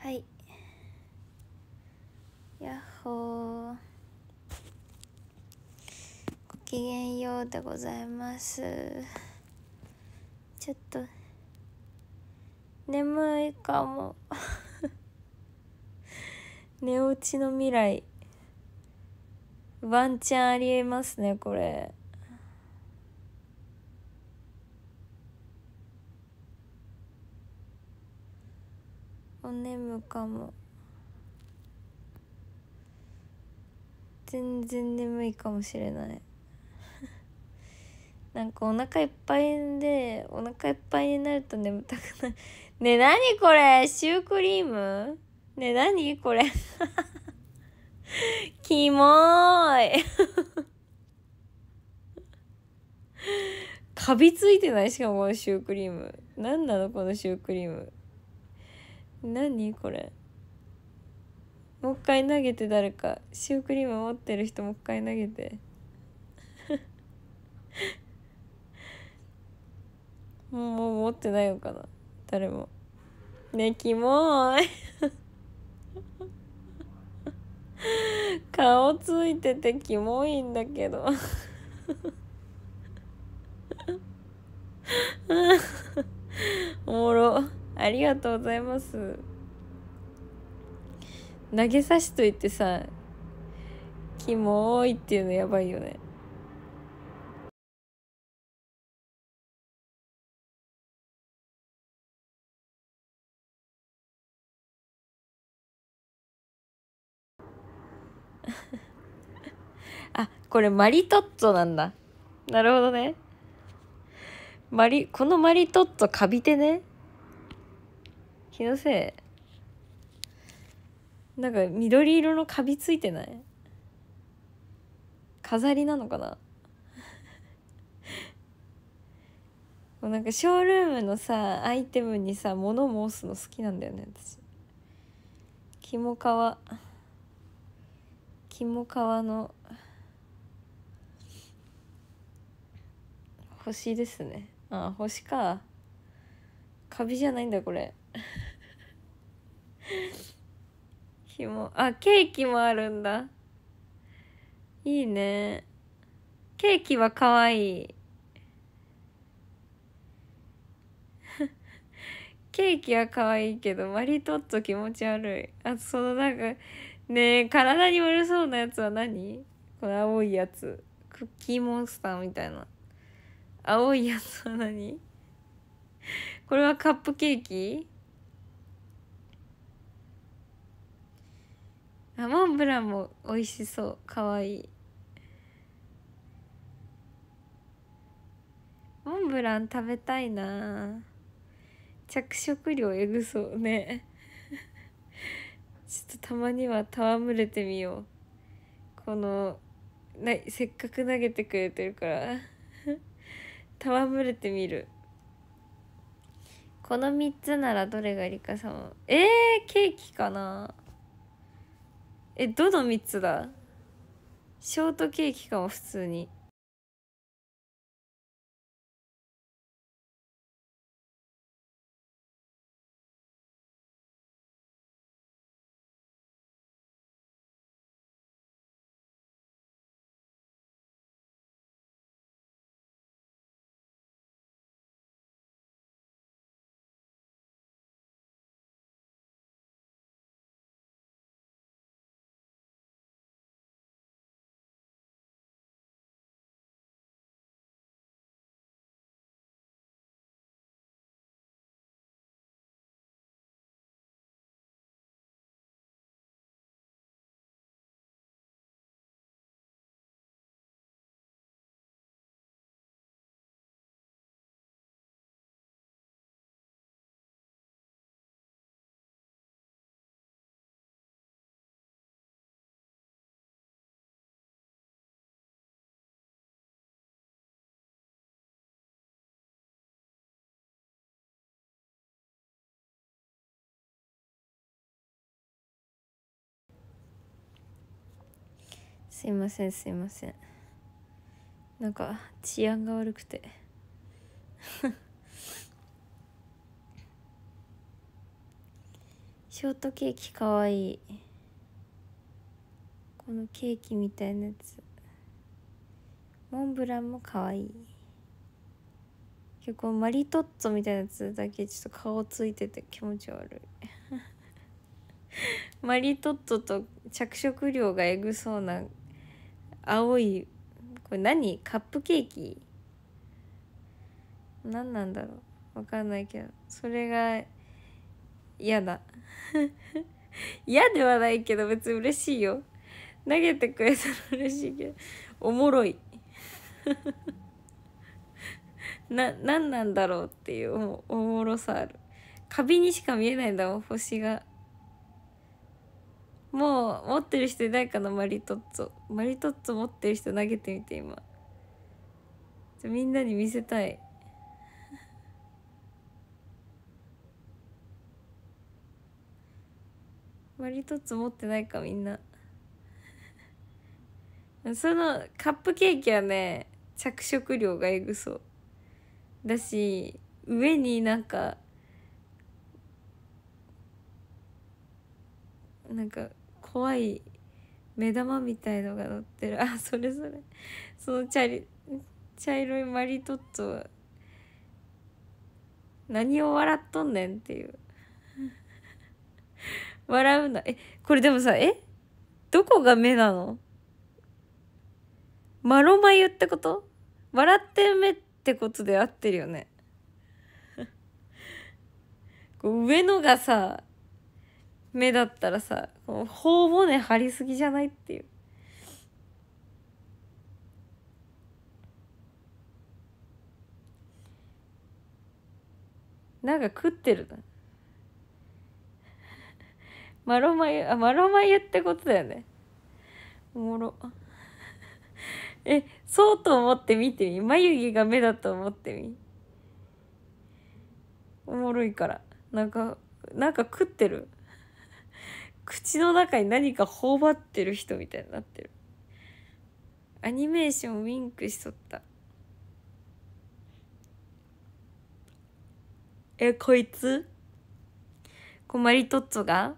はいやっほーごきげんようでございますちょっと眠いかも 寝落ちの未来ワンチャンありえますねこれお眠かも全然眠いかもしれない なんかお腹いっぱいんでお腹いっぱいになると眠たくなる ねえ何これシュークリームねえ何これ キモーいカビついてないしかもシュークリーム何なのこのシュークリーム何これもう一回投げて誰かシュークリーム持ってる人もう一回投げて もうもう持ってないのかな誰もねキモい 顔ついててキモいんだけど おもろ。ありがとうございます投げさしといてさキモいっていうのやばいよね あこれマリトッツォなんだなるほどねマリこのマリトッツォカビてね気のせいなんか緑色のカビついてない飾りなのかな もうなんかショールームのさアイテムにさ物申すの好きなんだよね私キモカワキモカワの星ですねああ星かカビじゃないんだこれひ もあケーキもあるんだいいねケーキはかわいい ケーキはかわいいけどマリトッツォ気持ち悪いあそのなんかねえ体に悪そうなやつは何この青いやつクッキーモンスターみたいな青いやつは何これはカップケーキモンブランも美味しそうかわいいモンブラン食べたいな着色料えぐそうねちょっとたまには戯れてみようこのなせっかく投げてくれてるから戯れてみるこの3つならどれが理か？さんえー、ケーキかなえどの3つだショートケーキかも普通にすいませんすいませんなんか治安が悪くて ショートケーキかわいいこのケーキみたいなやつモンブランもかわいい結構マリトッツォみたいなやつだけちょっと顔ついてて気持ち悪い マリトッツォと着色料がえぐそうな青いこれ何カップケーキ何なんだろうわかんないけどそれが嫌だ 嫌ではないけど別に嬉しいよ投げてくれたら嬉しいけどおもろい な何なんだろうっていうおもろさあるカビにしか見えないんだもん星がもう持ってる人いないかなマリトッツォマリトッツォ持ってる人投げてみて今じゃみんなに見せたいマリトッツォ持ってないかみんなそのカップケーキはね着色料がえぐそうだし上になんかなんか怖い目玉みたいのが乗ってる あそれそれそのチャリ茶色いマリトッツォは何を笑っとんねんっていう 笑うなえこれでもさえどこが目なのマロマユってこと笑って目ってことで合ってるよね 上のがさ目だったらさ頬骨張りすぎじゃないっていう。なんか食ってるな。マロマユ、あ、マロマユってことだよね。おもろ。え、そうと思って見てみ。眉毛が目だと思ってみ。おもろいから。なんか、なんか食ってる。口の中に何か頬張ってる人みたいになってるアニメーションウィンクしとったえこいつこマリトッツォが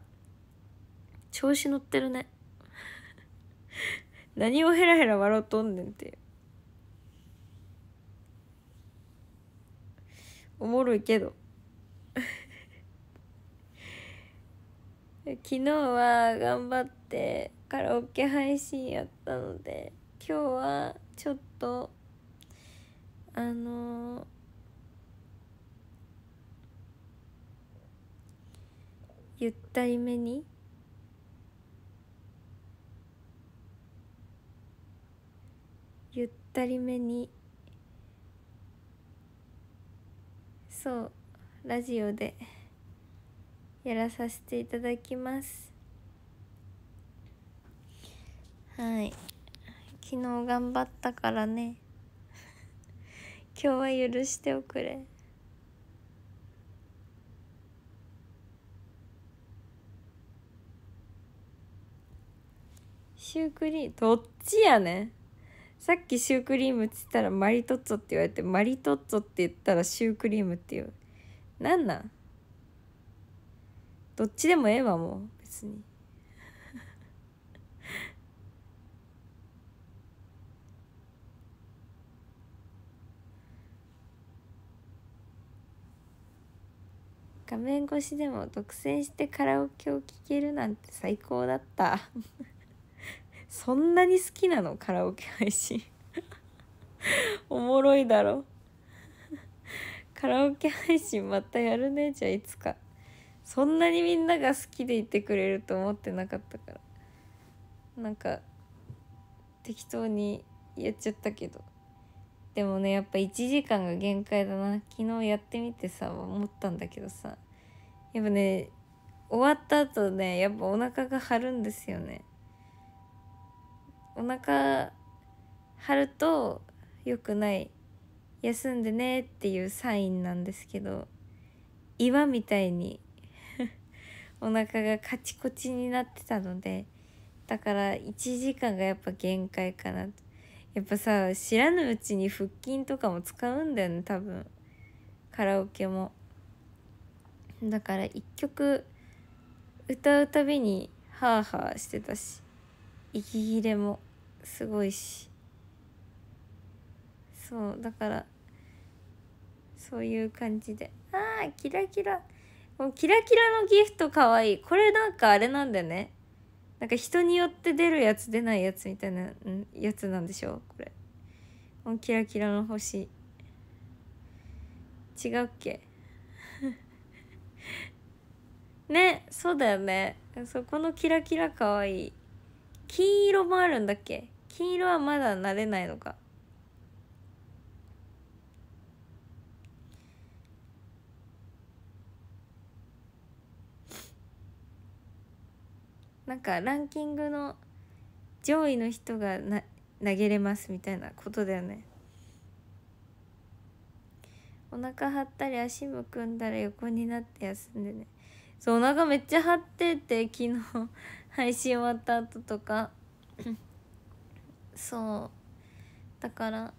調子乗ってるね 何をヘラヘラ笑うとんねんっておもろいけど昨日は頑張ってカラオケ配信やったので今日はちょっとあのー、ゆったりめにゆったりめにそうラジオで。やらさせていただきますはい昨日頑張ったからね 今日は許しておくれシュークリームどっちやねさっきシュークリームっつったらマリトッツォって言われてマリトッツォって言ったらシュークリームっていうなんなんどっちでもええわもう別に 画面越しでも独占してカラオケを聴けるなんて最高だった そんなに好きなのカラオケ配信 おもろいだろカラオケ配信またやるねじゃあいつか。そんなにみんなが好きでいてくれると思ってなかったからなんか適当にやっちゃったけどでもねやっぱ1時間が限界だな昨日やってみてさ思ったんだけどさやっぱね終わった後ねやっぱお腹が張るんですよねお腹張ると良くない休んでねっていうサインなんですけど岩みたいにお腹がカチコチになってたのでだから1時間がやっぱ限界かなとやっぱさ知らぬうちに腹筋とかも使うんだよね多分カラオケもだから1曲歌うたびにハーハーしてたし息切れもすごいしそうだからそういう感じでああキラキラこのキラキラのギフトかわいいこれなんかあれなんだよねなんか人によって出るやつ出ないやつみたいなやつなんでしょうこれ このキラキラの星違うっけねそうだよねそこのキラキラかわいい金色もあるんだっけ金色はまだ慣れないのかなんかランキングの上位の人がな投げれますみたいなことだよねお腹張ったり足むくんだら横になって休んでねそうお腹めっちゃ張ってて昨日配信終わった後とか そうだから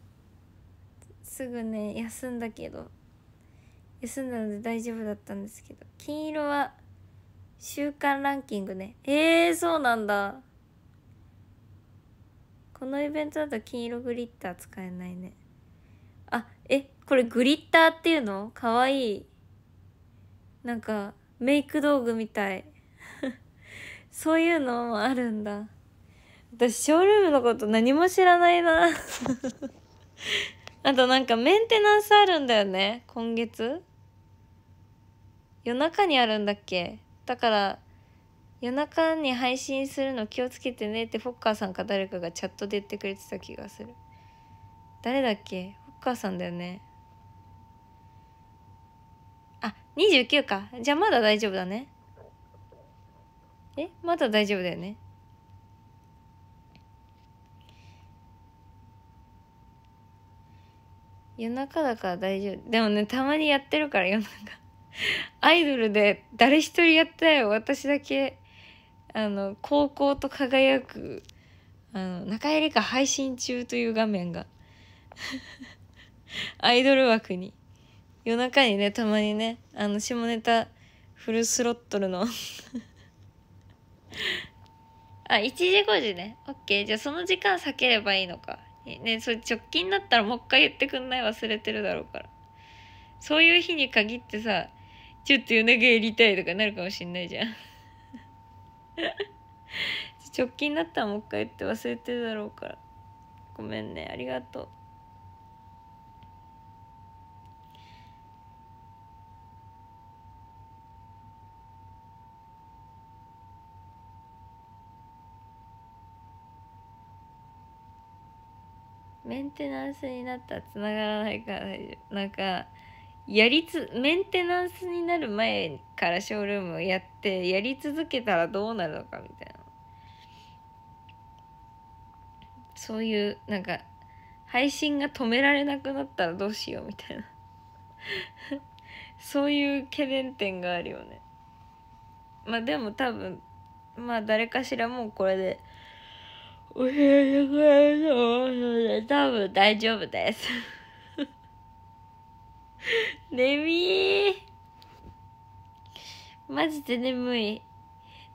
すぐね休んだけど休んだので大丈夫だったんですけど金色は週間ランキングねえー、そうなんだこのイベントだと金色グリッター使えないねあえこれグリッターっていうのかわいいなんかメイク道具みたい そういうのもあるんだ私ショールームのこと何も知らないな あとなんかメンテナンスあるんだよね今月夜中にあるんだっけだから夜中に配信するの気をつけてねってフォッカーさんか誰かがチャットで言ってくれてた気がする誰だっけフォッカーさんだよねあ29かじゃあまだ大丈夫だねえまだ大丈夫だよね夜中だから大丈夫でもねたまにやってるから夜中アイドルで誰一人やってない私だけあの高校と輝くあの中入りか配信中という画面が アイドル枠に夜中にねたまにねあの下ネタフルスロットルの あ1時5時ねオッケーじゃあその時間避ければいいのかねそれ直近だったらもう一回言ってくんない忘れてるだろうからそういう日に限ってさちょっと夜中やりたいとかなるかもしんないじゃん直近だったらもう一回言って忘れてるだろうからごめんねありがとうメンテナンスになったらつながらないからなんかやりつメンテナンスになる前からショールームをやってやり続けたらどうなるのかみたいなそういうなんか配信が止められなくなったらどうしようみたいなそういう懸念点があるよねまあでも多分まあ誰かしらもうこれで「お部屋る帰ろう」多分大丈夫です 眠いマジで眠い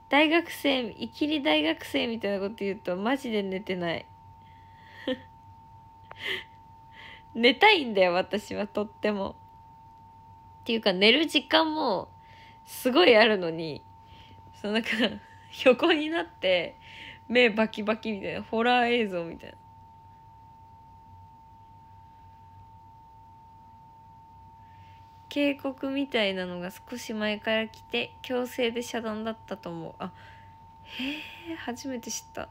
大学生いきり大学生みたいなこと言うとマジで寝てない 寝たいんだよ私はとってもっていうか寝る時間もすごいあるのにそのなんか 横になって目バキバキみたいなホラー映像みたいな警告みたいなのが少し前から来て強制で遮断だったと思うあへえ初めて知った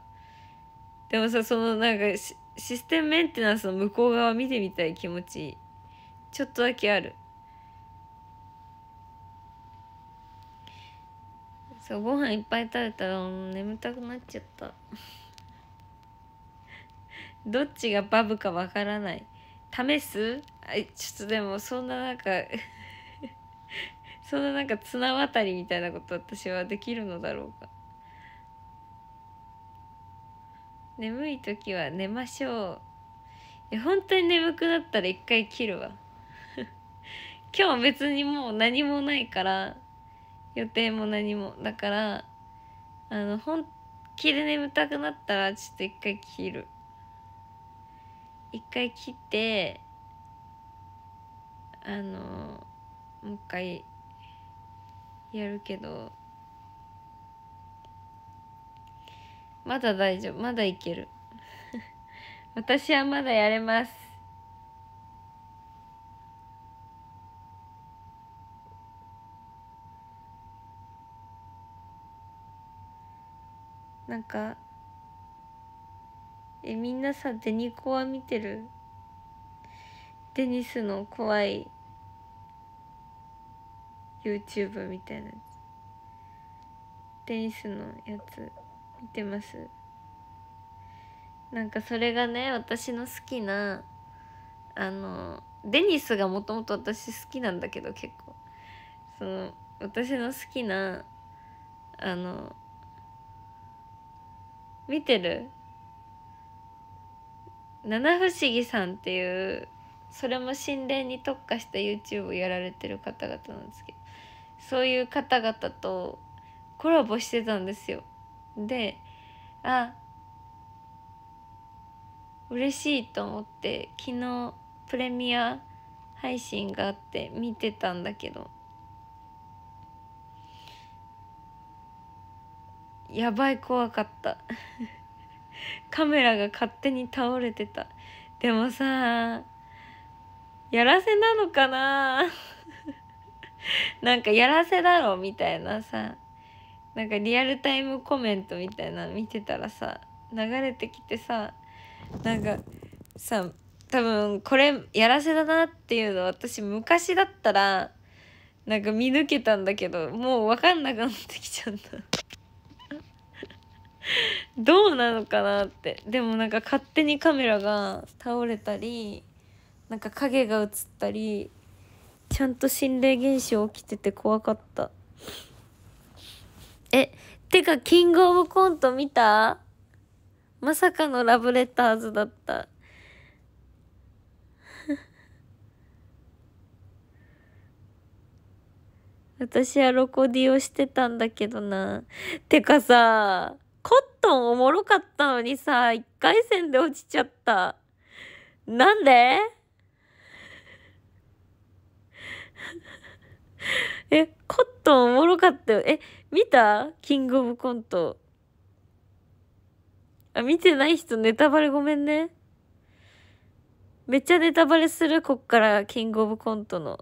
でもさそのなんかシステムメンテナンスの向こう側見てみたい気持ちちょっとだけあるそうご飯いっぱい食べたら眠たくなっちゃった どっちがバブかわからない試すちょっとでもそんななんかそんななんか綱渡りみたいなこと私はできるのだろうか眠い時は寝ましょうい本当に眠くなったら一回切るわ 今日別にもう何もないから予定も何もだからあの本気で眠たくなったらちょっと一回切る一回切ってあのもう一回やるけどまだ大丈夫まだいける 私はまだやれますなんかえみんなさデニコは見てるデニスの怖い YouTube みたいなテニスのやつ見てますなんかそれがね私の好きなあのデニスがもともと私好きなんだけど結構その私の好きなあの見てる七不思議さんっていうそれも心霊に特化した YouTube をやられてる方々なんですけどそういう方々とコラボしてたんですよ。であ嬉しいと思って昨日プレミア配信があって見てたんだけどやばい怖かった カメラが勝手に倒れてたでもさやらせなのかな なんかやらせだろみたいなさなんかリアルタイムコメントみたいな見てたらさ流れてきてさなんかさ多分これやらせだなっていうの私昔だったらなんか見抜けたんだけどもう分かんなくなってきちゃった どうなのかなってでもなんか勝手にカメラが倒れたりなんか影が映ったりちゃんと心霊現象起きてて怖かった。え、てか、キングオブコント見たまさかのラブレターズだった。私はロコディをしてたんだけどな。てかさ、コットンおもろかったのにさ、一回戦で落ちちゃった。なんで え、コットンおもろかったよ。え、見たキングオブコント。あ、見てない人ネタバレごめんね。めっちゃネタバレする、こっから、キングオブコントの。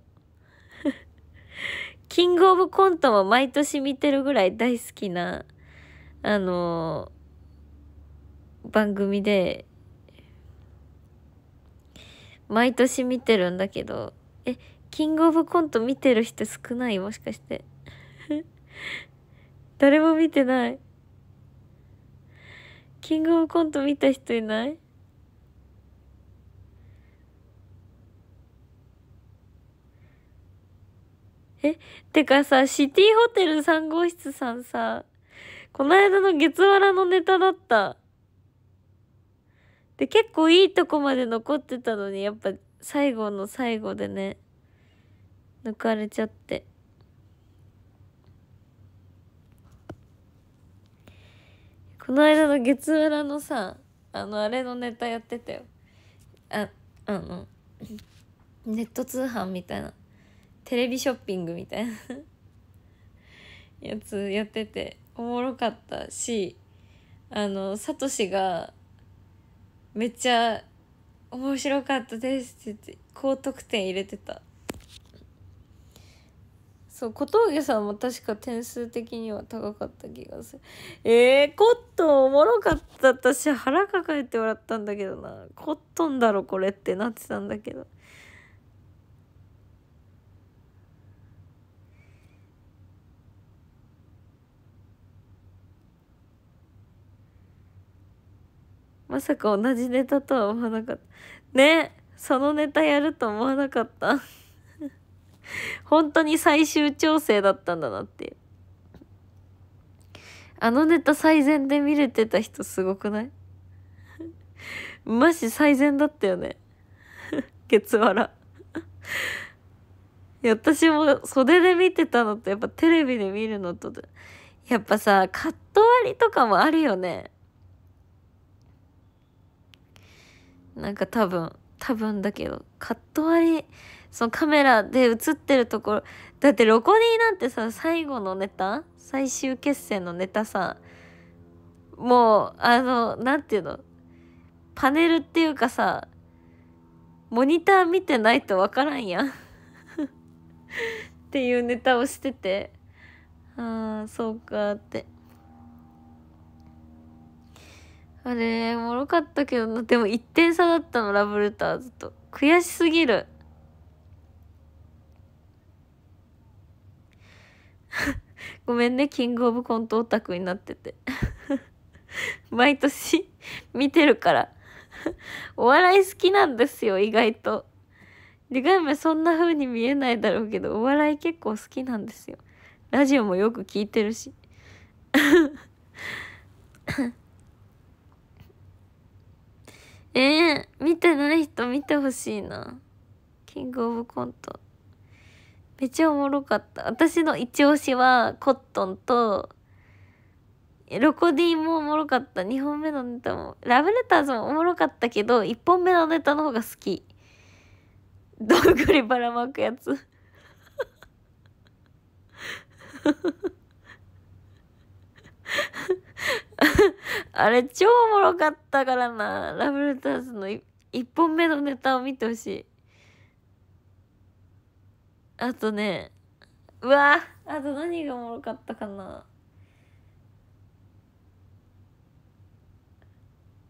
キングオブコントも毎年見てるぐらい大好きな、あのー、番組で、毎年見てるんだけど、え、キングオブコント見てる人少ないもしかして 誰も見てないキングオブコント見た人いないえてかさシティホテル3号室さんさこの間の月わらのネタだったで結構いいとこまで残ってたのにやっぱ最後の最後でね抜かれちゃって。この間の月裏のさ、あの、あれのネタやってたよ。あ、あの、ネット通販みたいな。テレビショッピングみたいな やつやってて、おもろかったし、あの、サトシが、めっちゃ面白かったですって言って、高得点入れてた。そう小峠さんも確か点数的には高かった気がするえー、コットンおもろかった私腹抱えて笑ったんだけどなコットンだろこれってなってたんだけどまさか同じネタとは思わなかったねそのネタやると思わなかった 本当に最終調整だったんだなって。あのネタ最善で見れてた人すごくない マジ最善だったよね。ケツ笑。私も袖で見てたのとやっぱテレビで見るのとでやっぱさカット割りとかもあるよねなんか多分多分だけどカット割りそのカメラで映ってるところだってロコディなんてさ最後のネタ最終決戦のネタさもうあの何て言うのパネルっていうかさモニター見てないと分からんやん っていうネタをしててああそうかってあれもろかったけどなでも1点差だったのラブレターずっと悔しすぎる ごめんね、キングオブコントオタクになってて。毎年見てるから。お笑い好きなんですよ、意外と。でガイそんな風に見えないだろうけど、お笑い結構好きなんですよ。ラジオもよく聞いてるし。えー、見てない人見てほしいな。キングオブコント。めっちゃおもろかった。私の一押しはコットンと、ロコディもおもろかった。2本目のネタも。ラブレターズもおもろかったけど、1本目のネタの方が好き。どんぐりばらまくやつ。あれ超おもろかったからな。ラブレターズの1本目のネタを見てほしい。あとね、うわあと何がおもろかったかな。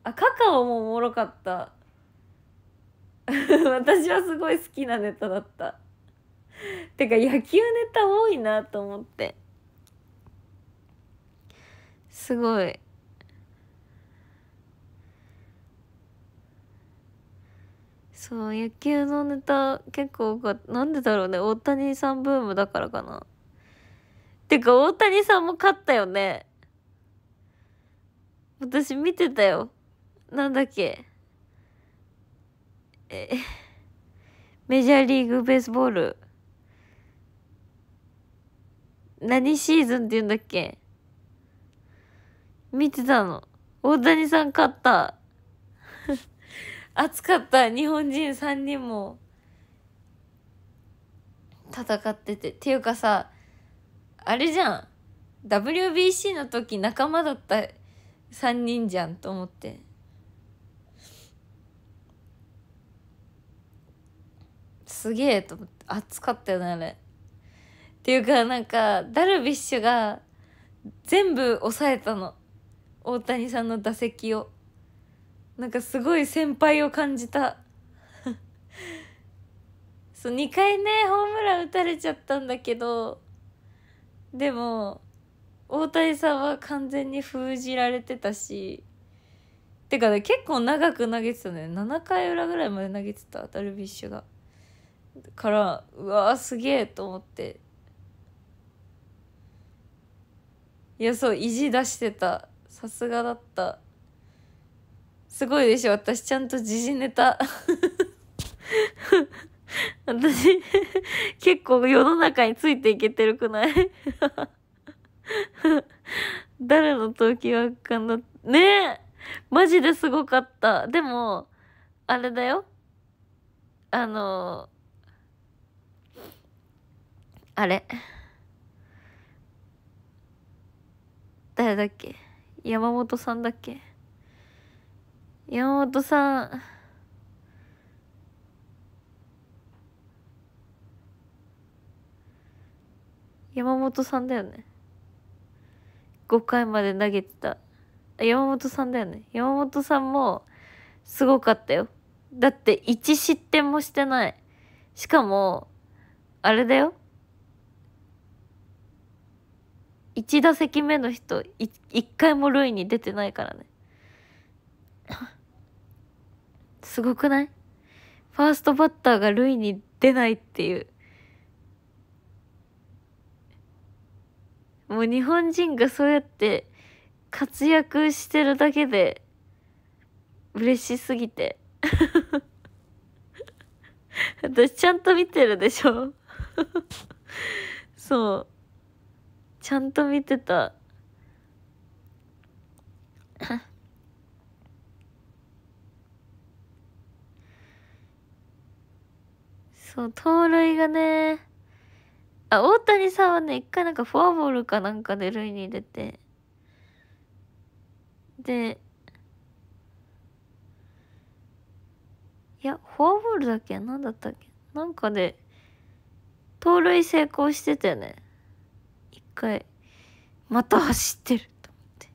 あ、カカオもおもろかった。私はすごい好きなネタだった。てか野球ネタ多いなと思って。すごい。そう野球のネタ結構なんでだろうね大谷さんブームだからかなてか大谷さんも勝ったよね私見てたよなんだっけえメジャーリーグベースボール何シーズンって言うんだっけ見てたの大谷さん勝った熱かった日本人3人も戦っててっていうかさあれじゃん WBC の時仲間だった3人じゃんと思ってすげえと思って熱かったよねあれっていうかなんかダルビッシュが全部抑えたの大谷さんの打席を。なんかすごい先輩を感じた そう2回ねホームラン打たれちゃったんだけどでも大谷さんは完全に封じられてたしてかね結構長く投げてたね7回裏ぐらいまで投げてたダルビッシュがからうわーすげえと思っていやそう意地出してたさすがだったすごいでしょ私ちゃんと時事ネタ 私結構世の中についていけてるくない 誰の時はかんだねえマジですごかったでもあれだよあのあれ誰だっけ山本さんだっけ山本さん山本さんだよね5回まで投げてた山本さんだよね山本さんもすごかったよだって1失点もしてないしかもあれだよ1打席目の人 1, 1回も塁に出てないからねすごくないファーストバッターが塁に出ないっていう。もう日本人がそうやって活躍してるだけで嬉しすぎて。私ちゃんと見てるでしょ そう。ちゃんと見てた。そう、盗塁がね、あ、大谷さんはね、一回なんかフォアボールかなんかで塁に出て、で、いや、フォアボールだっけなんだったっけなんかで、盗塁成功してたよね。一回、また走ってると思って。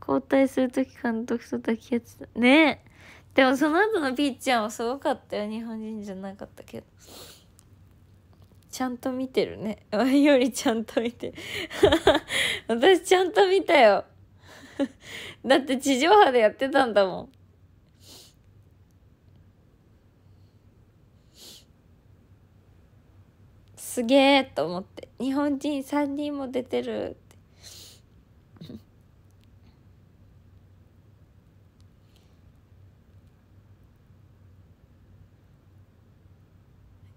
交代するとき監督と抱き合ってた。ねえでもその後のピーちゃんはすごかったよ日本人じゃなかったけどちゃんと見てるね ワイよりちゃんと見て 私ちゃんと見たよ だって地上波でやってたんだもんすげえと思って日本人3人も出てる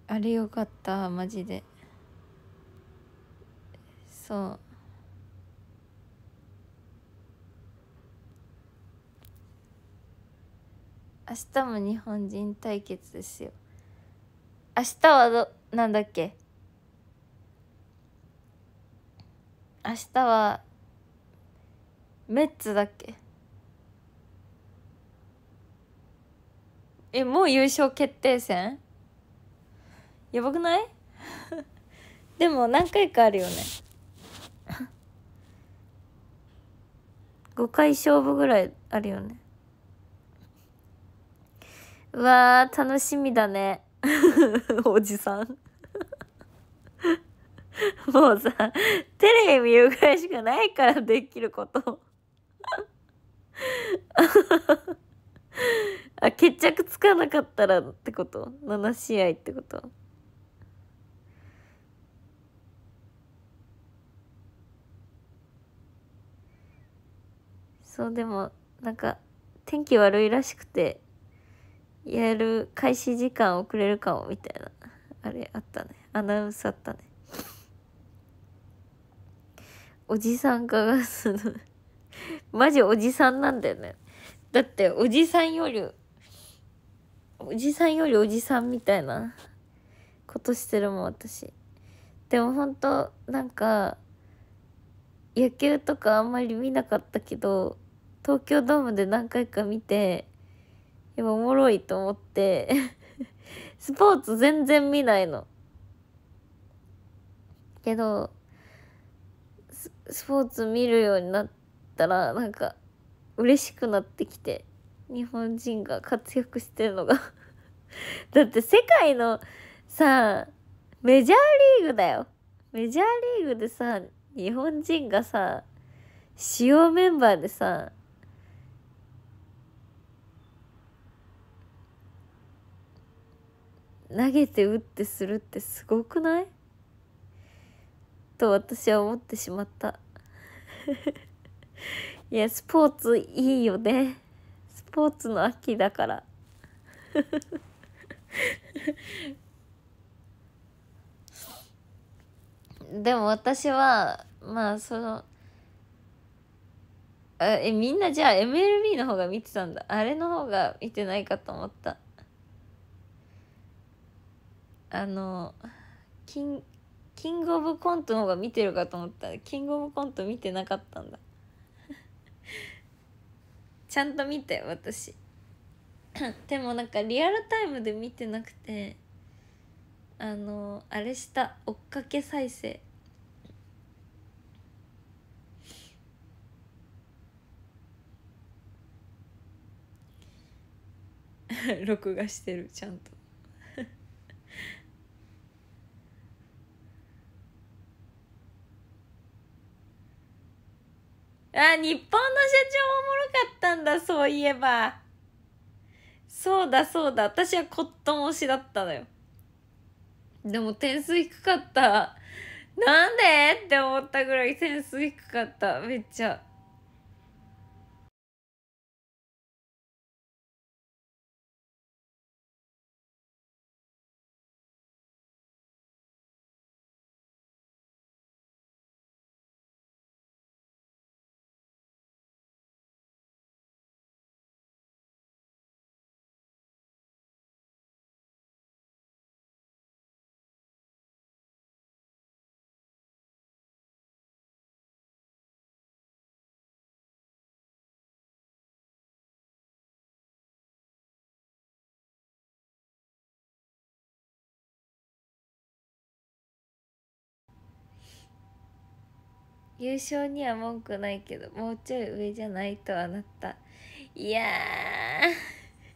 あれよかったマジでそう明日も日本人対決ですよ明日はどなんだっけ明日はメッツだっけえもう優勝決定戦やばくない でも何回かあるよね5回勝負ぐらいあるよねうわー楽しみだね おじさん もうさテレビ見るぐらいしかないからできることあ決着つかなかったらってこと7試合ってことそうでもなんか天気悪いらしくてやる開始時間遅れるかもみたいなあれあったねアナウンスあったねおじさんかがすの マジおじさんなんだよねだっておじさんよりおじさんよりおじさんみたいなことしてるもん私でもほんとなんか野球とかあんまり見なかったけど東京ドームで何回か見て今おもろいと思って スポーツ全然見ないの。けどススポーツ見るようになったらなんか嬉しくなってきて日本人が活躍してるのが だって世界のさメジャーリーグだよメジャーリーグでさ日本人がさ主要メンバーでさ投げて打ってするってすごくないと私は思ってしまった いやスポーツいいよねスポーツの秋だから でも私はまあそのえみんなじゃあ MLB の方が見てたんだあれの方が見てないかと思ったあのキンキングオブコントの方が見てるかと思ったらキングオブコント見てなかったんだ ちゃんと見て私 でもなんかリアルタイムで見てなくてあのあれした追っかけ再生 録画してるちゃんとあ、日本の社長もおもろかったんだ、そういえば。そうだそうだ、私はコットン推しだったのよ。でも点数低かった。なんでって思ったぐらい点数低かった。めっちゃ。優勝には文句ないけどもうちょい上じゃないとはなったいや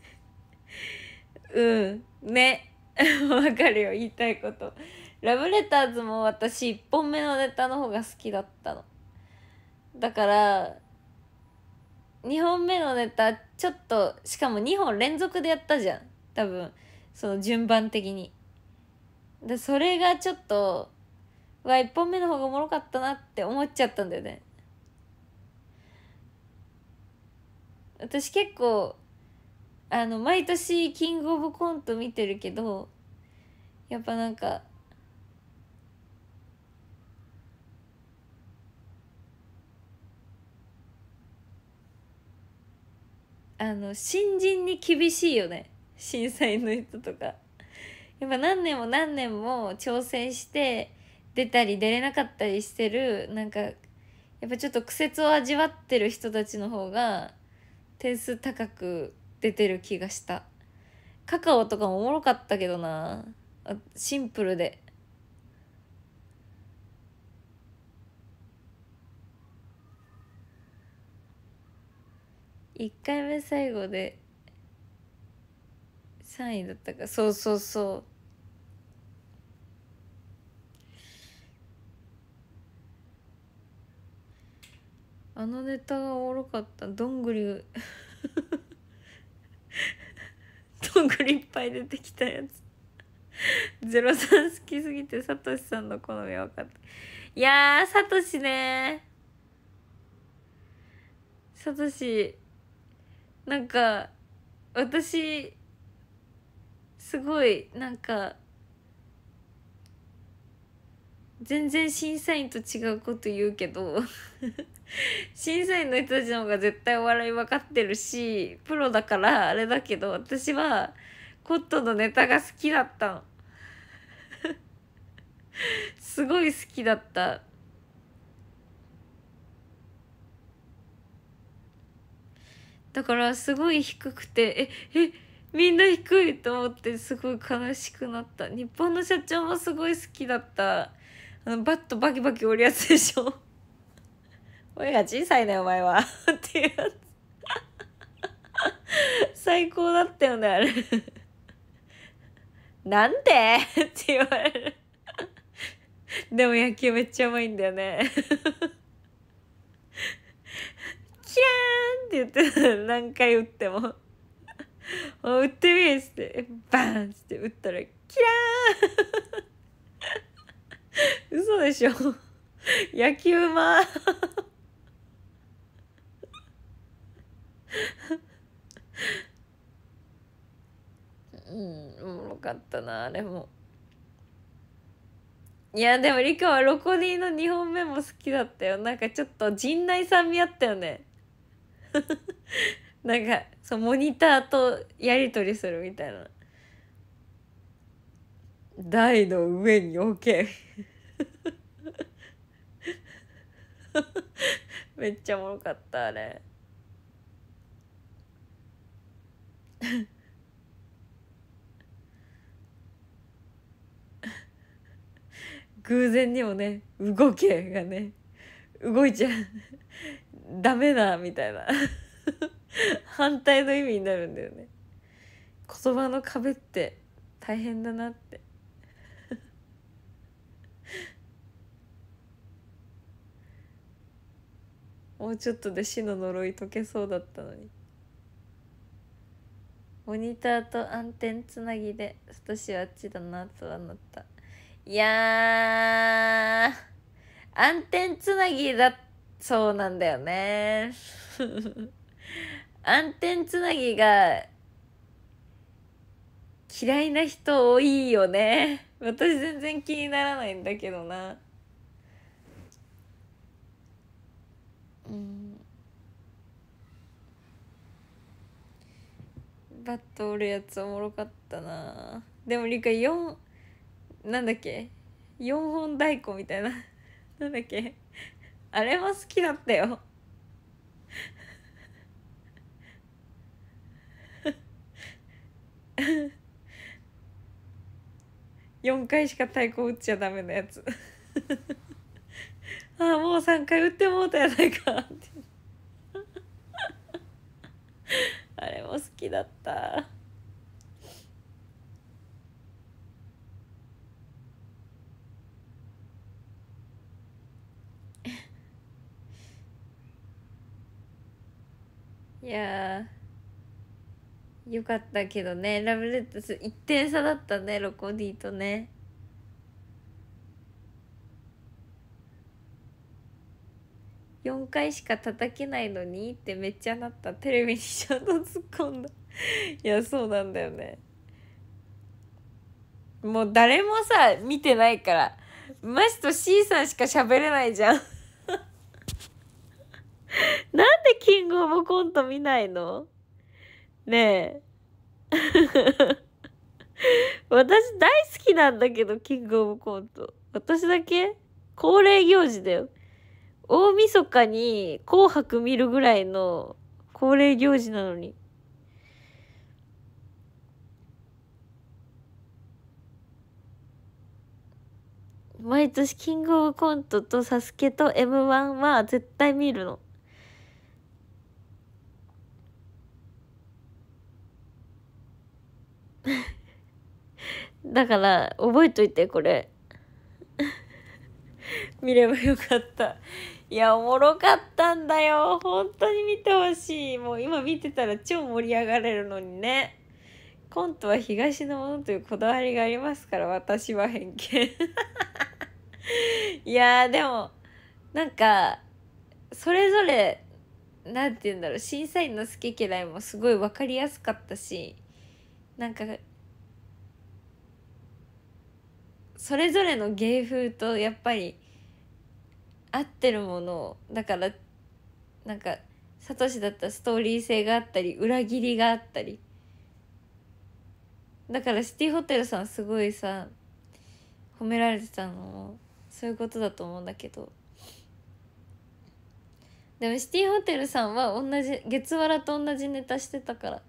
うんね わかるよ言いたいことラブレターズも私1本目のネタの方が好きだったのだから2本目のネタちょっとしかも2本連続でやったじゃん多分その順番的にでそれがちょっとが1本目の方がおもろかったなって思っちゃったんだよね私結構あの毎年キングオブコント見てるけどやっぱなんかあの新人に厳しいよね審査員の人とかやっぱ何年も何年も挑戦して出たり出れなかったりしてるなんかやっぱちょっと苦節を味わってる人たちの方が点数高く出てる気がしたカカオとかもおもろかったけどなシンプルで。1回目最後で3位だったかそうそうそうあのネタがおもろかったどんぐり どんぐりいっぱい出てきたやつゼロさん好きすぎてさとしさんの好みは分かったいやさとしねさとし、なんか私すごいなんか全然審査員と違うこと言うけど審査員の人たちの方が絶対お笑い分かってるしプロだからあれだけど私はコットンのネタが好きだったの すごい好きだっただからすごい低くてええみんな低いと思ってすごい悲しくなった日本の社長もすごい好きだったあのバットバキバキ折るやつでしょ声が小さいね、お前は。っていうやつ。最高だったよね、あれ。なんでって言われる。でも野球めっちゃうまいんだよね。キャーンって言ってた何回打っても。もう打ってみえっつって、バーンっつって打ったら、キャーン嘘でしょ野球うまーうんおもろかったなあれもいやでもリカはロコディの2本目も好きだったよなんかちょっと陣内さん見合ったよね なんかそうモニターとやり取りするみたいな台の上に置け めっちゃおもろかったあれ。偶然にもね動けがね動いちゃダメだみたいな 反対の意味になるんだよね言葉の壁って大変だなって もうちょっとで死の呪い解けそうだったのに。モニターと暗転つなぎで今年はあっちだなとはなったいや暗転つなぎだそうなんだよね 暗転つなぎが嫌いな人多いよね私全然気にならないんだけどなうんバットおるやつおもろかったなでもリカ4なんだっけ4本太鼓みたいな なんだっけあれも好きだったよ4 回しか太鼓打っちゃダメなやつ ああもう3回打ってもうたやないかってあれも好きだった いやよかったけどねラブレタス1点差だったねロコディとね4回しか叩けないのにってめっちゃなったテレビにちゃんと突っ込んだいやそうなんだよねもう誰もさ見てないからマシと C さんしか喋れないじゃん なんでキングオブコント見ないのねえ 私大好きなんだけどキングオブコント私だけ恒例行事だよ大晦日に紅白見るぐらいの恒例行事なのに。毎年キングオブコントとサスケと M1 は絶対見るの。だから覚えといてこれ見ればよかったいや、おもろかったんだよ。本当に見てほしい。もう今見てたら超盛り上がれるのにね。コントは東のものというこだわりがありますから、私は偏見。いやでも、なんか、それぞれ、何て言うんだろう、審査員の好き嫌いもすごい分かりやすかったし、なんか、それぞれの芸風とやっぱり、合ってるものをだからなんかサトシだったらストーリー性があったり裏切りがあったりだからシティホテルさんすごいさ褒められてたのもそういうことだと思うんだけどでもシティホテルさんは同じ月わらと同じネタしてたから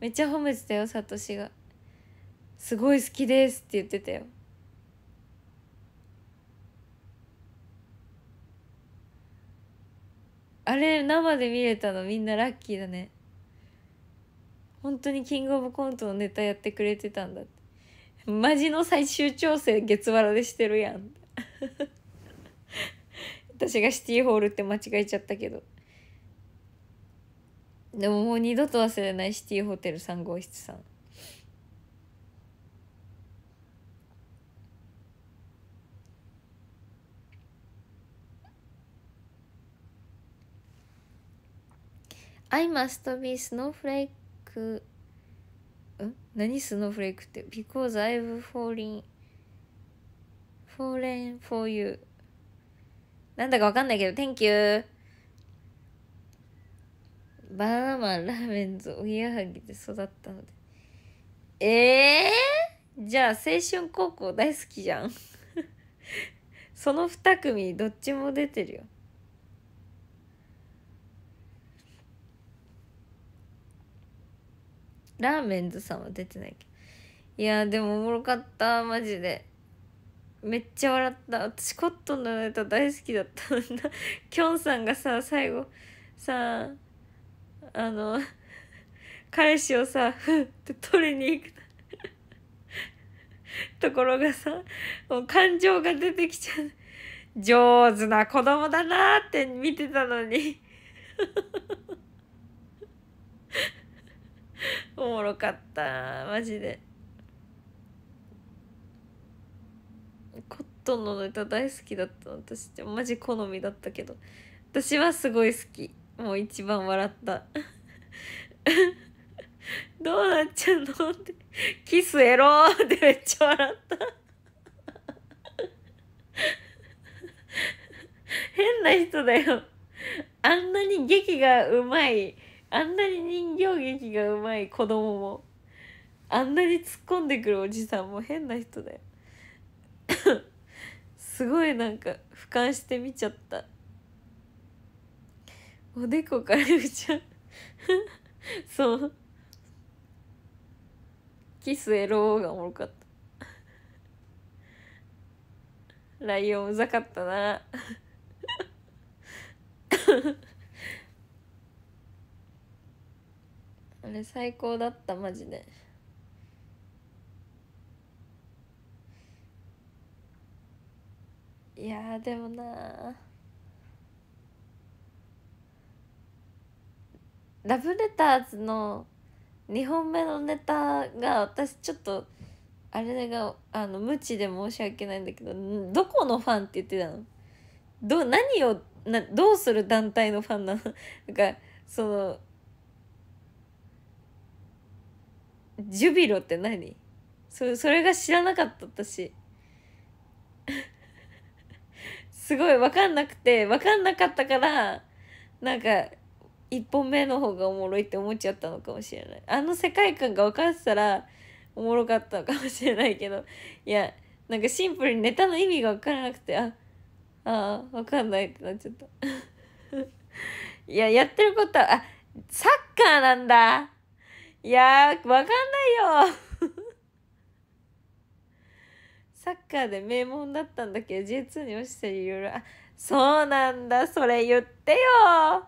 めっちゃ褒めてたよサトシが「すごい好きです」って言ってたよ。あれ生で見れたのみんなラッキーだね本当にキングオブコントのネタやってくれてたんだマジの最終調整月わらでしてるやん 私がシティホールって間違えちゃったけどでももう二度と忘れないシティホテル3号室さん I must be snowflake ん何スノーフレークって because I've fallen fallen for you なんだかわかんないけど thank you バナナマンラーメンズおぎやはぎで育ったのでえー、じゃあ青春高校大好きじゃん その2組どっちも出てるよラーメンズさんは出てないけどいやでもおもろかったマジでめっちゃ笑った私コットンのネタ大好きだったんだきょんさんがさ最後さあの彼氏をさふって取りに行くところがさもう感情が出てきちゃう上手な子供だなって見てたのに おもろかったマジでコットンのネタ大好きだった私マジ好みだったけど私はすごい好きもう一番笑った どうなっちゃうのってキスエローって めっちゃ笑った変な人だよあんなに劇がうまいあんなに人形劇がうまい子供もあんなに突っ込んでくるおじさんも変な人だよ すごいなんか俯瞰して見ちゃったおでこかれうちゃん そうキスエローがおもろかったライオンうざかったな あれ最高だったマジで。いやでもなラブレターズの2本目のネタが私ちょっとあれがあの無知で申し訳ないんだけどどこのファンって言ってたのど何をなどうする団体のファンなの なんかそのジュビロって何そそれが知らなかった私 すごい分かんなくて分かんなかったからなんか1本目の方がおもろいって思っちゃったのかもしれないあの世界観が分かってたらおもろかったのかもしれないけどいやなんかシンプルにネタの意味が分からなくてああ分かんないってなっちゃった いややってることはあサッカーなんだいやー、わかんないよ サッカーで名門だったんだけど、J2 に落ちていろいろ、あ、そうなんだ、それ言ってよ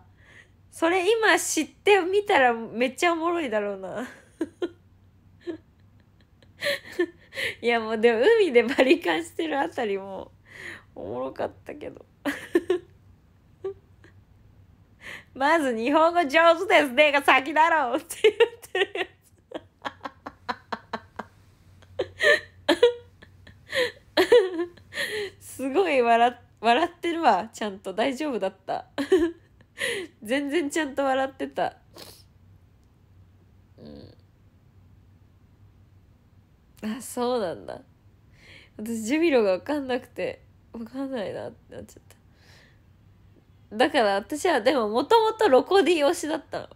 それ今知ってみたらめっちゃおもろいだろうな いやもうでも海でバリカンしてるあたりもおもろかったけど まず日本語上手ですねが先だろうっていうてるやつすごい笑笑ってるわちゃんと大丈夫だった全然ちゃんと笑ってたうんあそうなんだ私ジュビロが分かんなくて分かんないなってなっちゃっただから私はでももともとロコディ推しだったの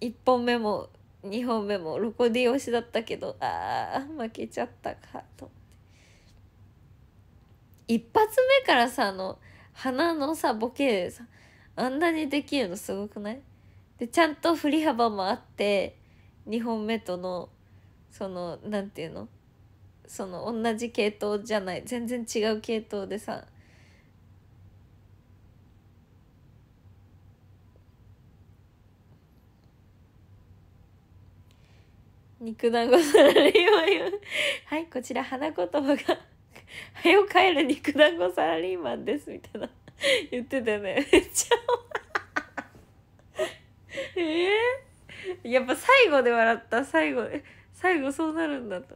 1本目も2本目もロコディ推しだったけどあー負けちゃったかと思って一発目からさあの鼻のさボケでさあんなにできるのすごくないでちゃんと振り幅もあって2本目とのその何て言うのその同じ系統じゃない全然違う系統でさ肉団子サラリーマンよはいこちら花言葉が「はよ帰る肉団子サラリーマンです」みたいな言ってたよねめっちゃえー、やっぱ最後で笑った最後最後そうなるんだと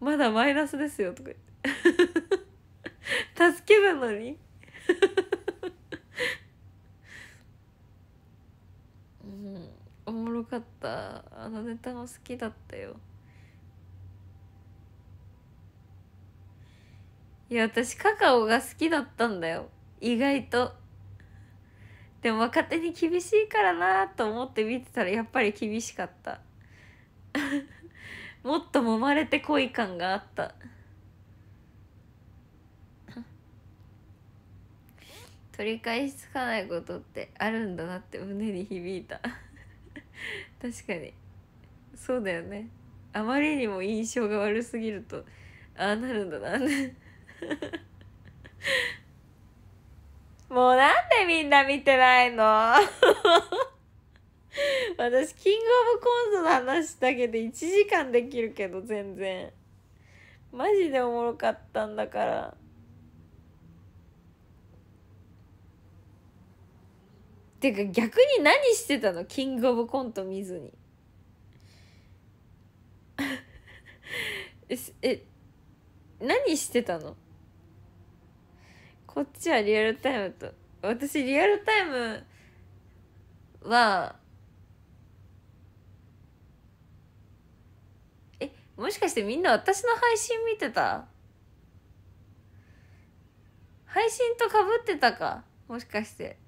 まだマイナスですよとか言って 助けなのにもろかったあのネタも好きだったよいや私カカオが好きだったんだよ意外とでも若手に厳しいからなと思って見てたらやっぱり厳しかった もっと揉まれて恋感があった 取り返しつかないことってあるんだなって胸に響いた 確かにそうだよねあまりにも印象が悪すぎるとああなるんだな もうなんでみんな見てないの 私キングオブコントの話だけで1時間できるけど全然マジでおもろかったんだから。てか逆に何してたのキングオブコント見ずにえ何してたのこっちはリアルタイムと私リアルタイムはえもしかしてみんな私の配信見てた配信とかぶってたかもしかして。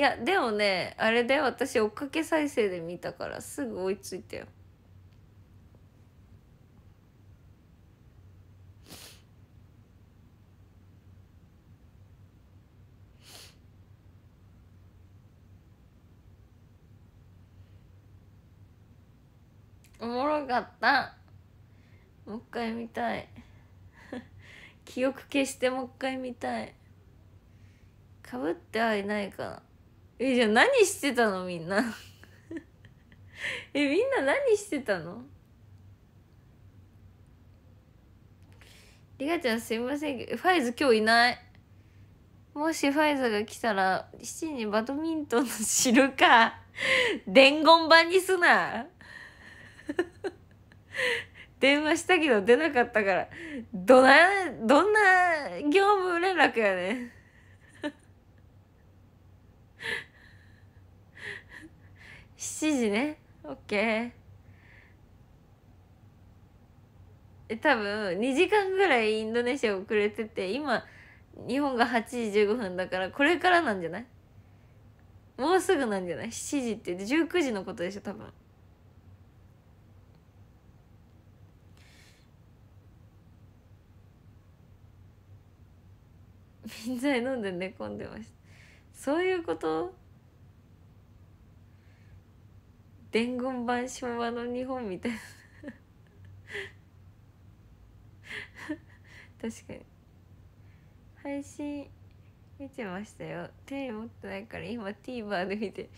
いやでもねあれで私追っかけ再生で見たからすぐ追いついたよおもろかったもう一回見たい 記憶消してもう一回見たいかぶってはいないかなえじゃあ何してたのみんな えみんな何してたのリカちゃんすいませんファイズ今日いないもしファイズが来たら7時にバドミントンの知るか 伝言版にすな 電話したけど出なかったからどなどんな業務連絡やねん7時ね OK え多分2時間ぐらいインドネシア遅れてて今日本が8時15分だからこれからなんじゃないもうすぐなんじゃない ?7 時って19時のことでしょ多分瓶剤 飲んで寝込んでましたそういうこと伝言版昭和の日本みたいな確かに配信見てましたよ手持ってないから今 TVer で見て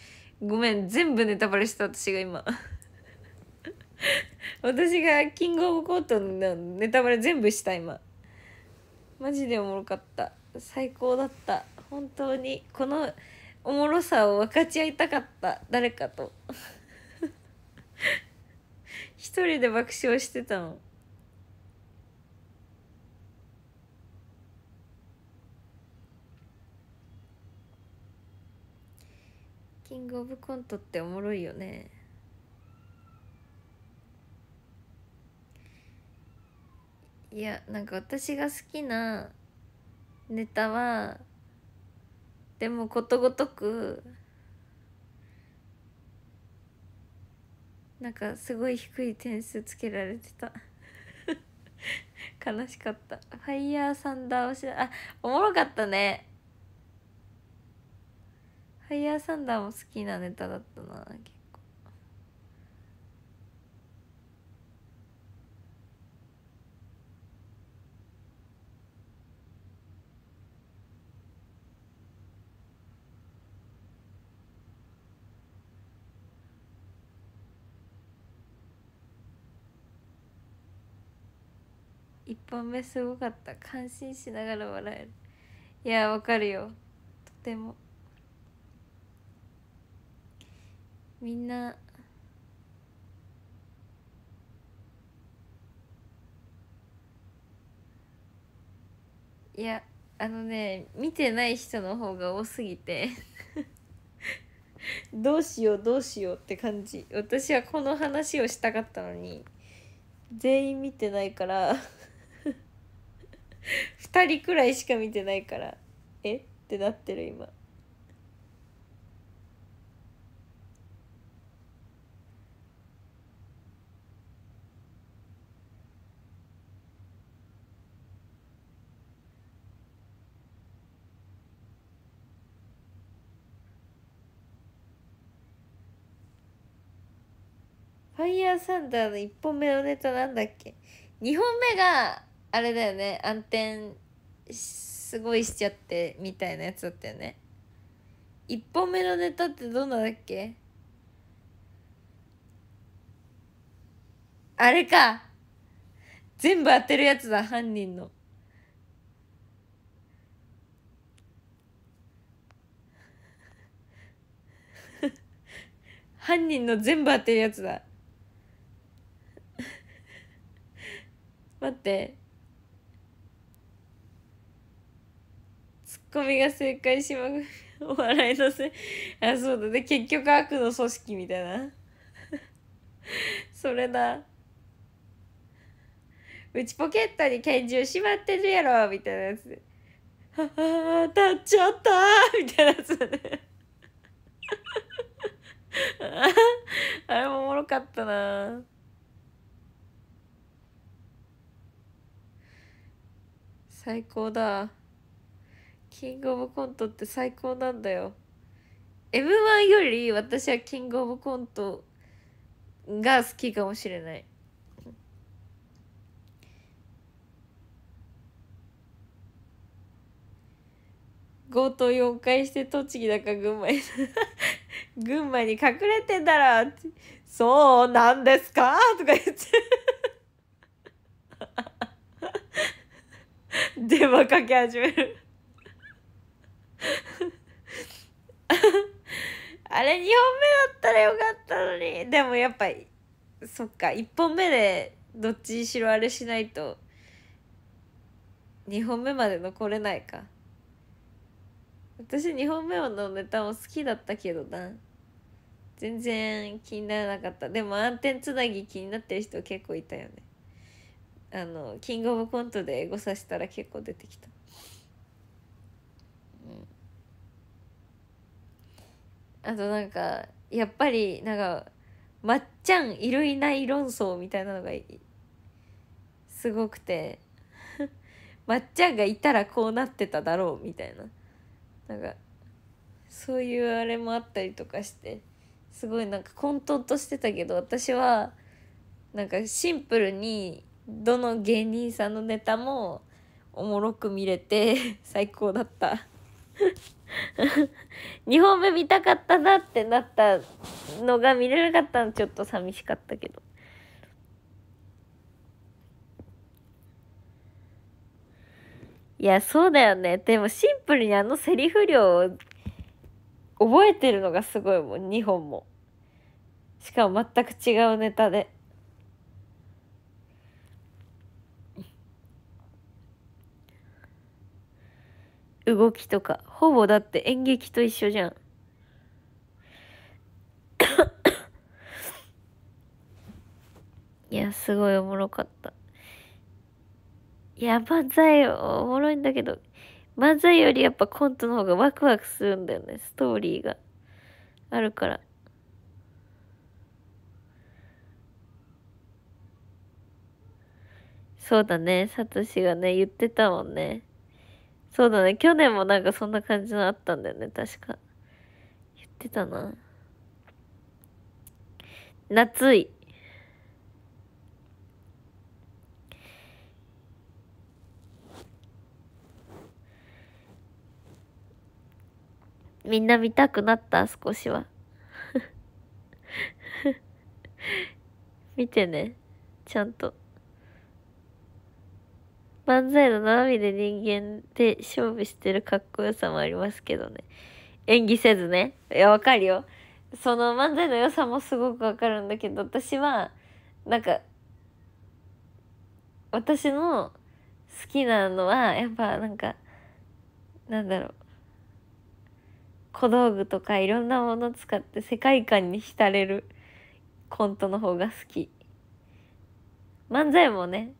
ごめん全部ネタバレした私が今私がキングオブコントのネタバレ全部した今マジでおもろかった最高だった本当にこのおもろさを分かち合いたかった誰かと。一人で爆笑してたのキングオブコントっておもろいよねいやなんか私が好きなネタはでもことごとくなんかすごい低い点数つけられてた 悲しかったファイヤーサンダーをしあおもろかったねファイヤーサンダーも好きなネタだったな一本目すごかった感心しながら笑えるいやわかるよとてもみんな「いやあのね見てない人の方が多すぎてどうしようどうしよう」って感じ私はこの話をしたかったのに全員見てないから2人くらいしか見てないからえってなってる今ファイヤーサンダーの1本目のネタなんだっけ2本目があれだよね暗転すごいしちゃってみたいなやつだったよね1本目のネタってどんなだっけあれか全部当てるやつだ犯人の。犯人の全部当てるやつだ 待ってコミが正解しまくお 笑いのせあそうだね結局悪の組織みたいな それだうちポケットに拳銃しまってるやろみたいなやつで「はあ当たっちゃった」みたいなやつで あれもおもろかったな最高だ。キングオブコントって最高なんだよ m 1より私はキングオブコントが好きかもしれない強盗4回して栃木だか群馬 群馬に隠れてたらそうなんですか?」とか言って 電話かけ始める あれ2本目だったらよかったのにでもやっぱりそっか1本目でどっちにしろあれしないと2本目まで残れないか私2本目のネタも好きだったけどな全然気にならなかったでも暗転つなぎ気になってる人結構いたよねあのキングオブコントでエゴさしたら結構出てきたあとなんかやっぱりなんかまっちゃんいるいない論争みたいなのがすごくて まっちゃんがいたらこうなってただろうみたいななんかそういうあれもあったりとかしてすごいなんか混沌としてたけど私はなんかシンプルにどの芸人さんのネタもおもろく見れて 最高だった。2 本目見たかったなってなったのが見れなかったのちょっと寂しかったけど。いや、そうだよね。でもシンプルにあのセリフ量を覚えてるのがすごいもん、2本も。しかも全く違うネタで。動きとかほぼだって演劇と一緒じゃんいやすごいおもろかったいや漫才おもろいんだけど漫才よりやっぱコントの方がワクワクするんだよねストーリーがあるからそうだねサトシがね言ってたもんねそうだね。去年もなんかそんな感じのあったんだよね。確か。言ってたな。夏い。みんな見たくなった少しは。見てね。ちゃんと。漫才の生身で人間で勝負してるかっこよさもありますけどね。演技せずね。いや、わかるよ。その漫才の良さもすごくわかるんだけど、私は、なんか、私の好きなのは、やっぱなんか、なんだろう。小道具とかいろんなもの使って世界観に浸れるコントの方が好き。漫才もね、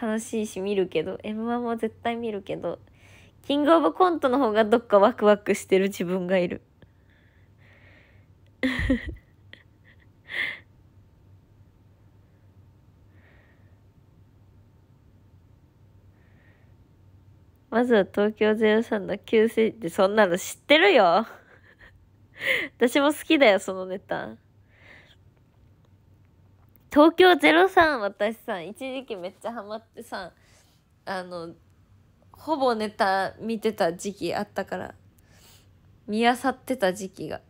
楽しいし見るけど m 1も絶対見るけどキングオブコントの方がどっかワクワクしてる自分がいる まずは東京03の旧世ってそんなの知ってるよ 私も好きだよそのネタ。東京03私さ一時期めっちゃハマってさあのほぼネタ見てた時期あったから見あさってた時期が。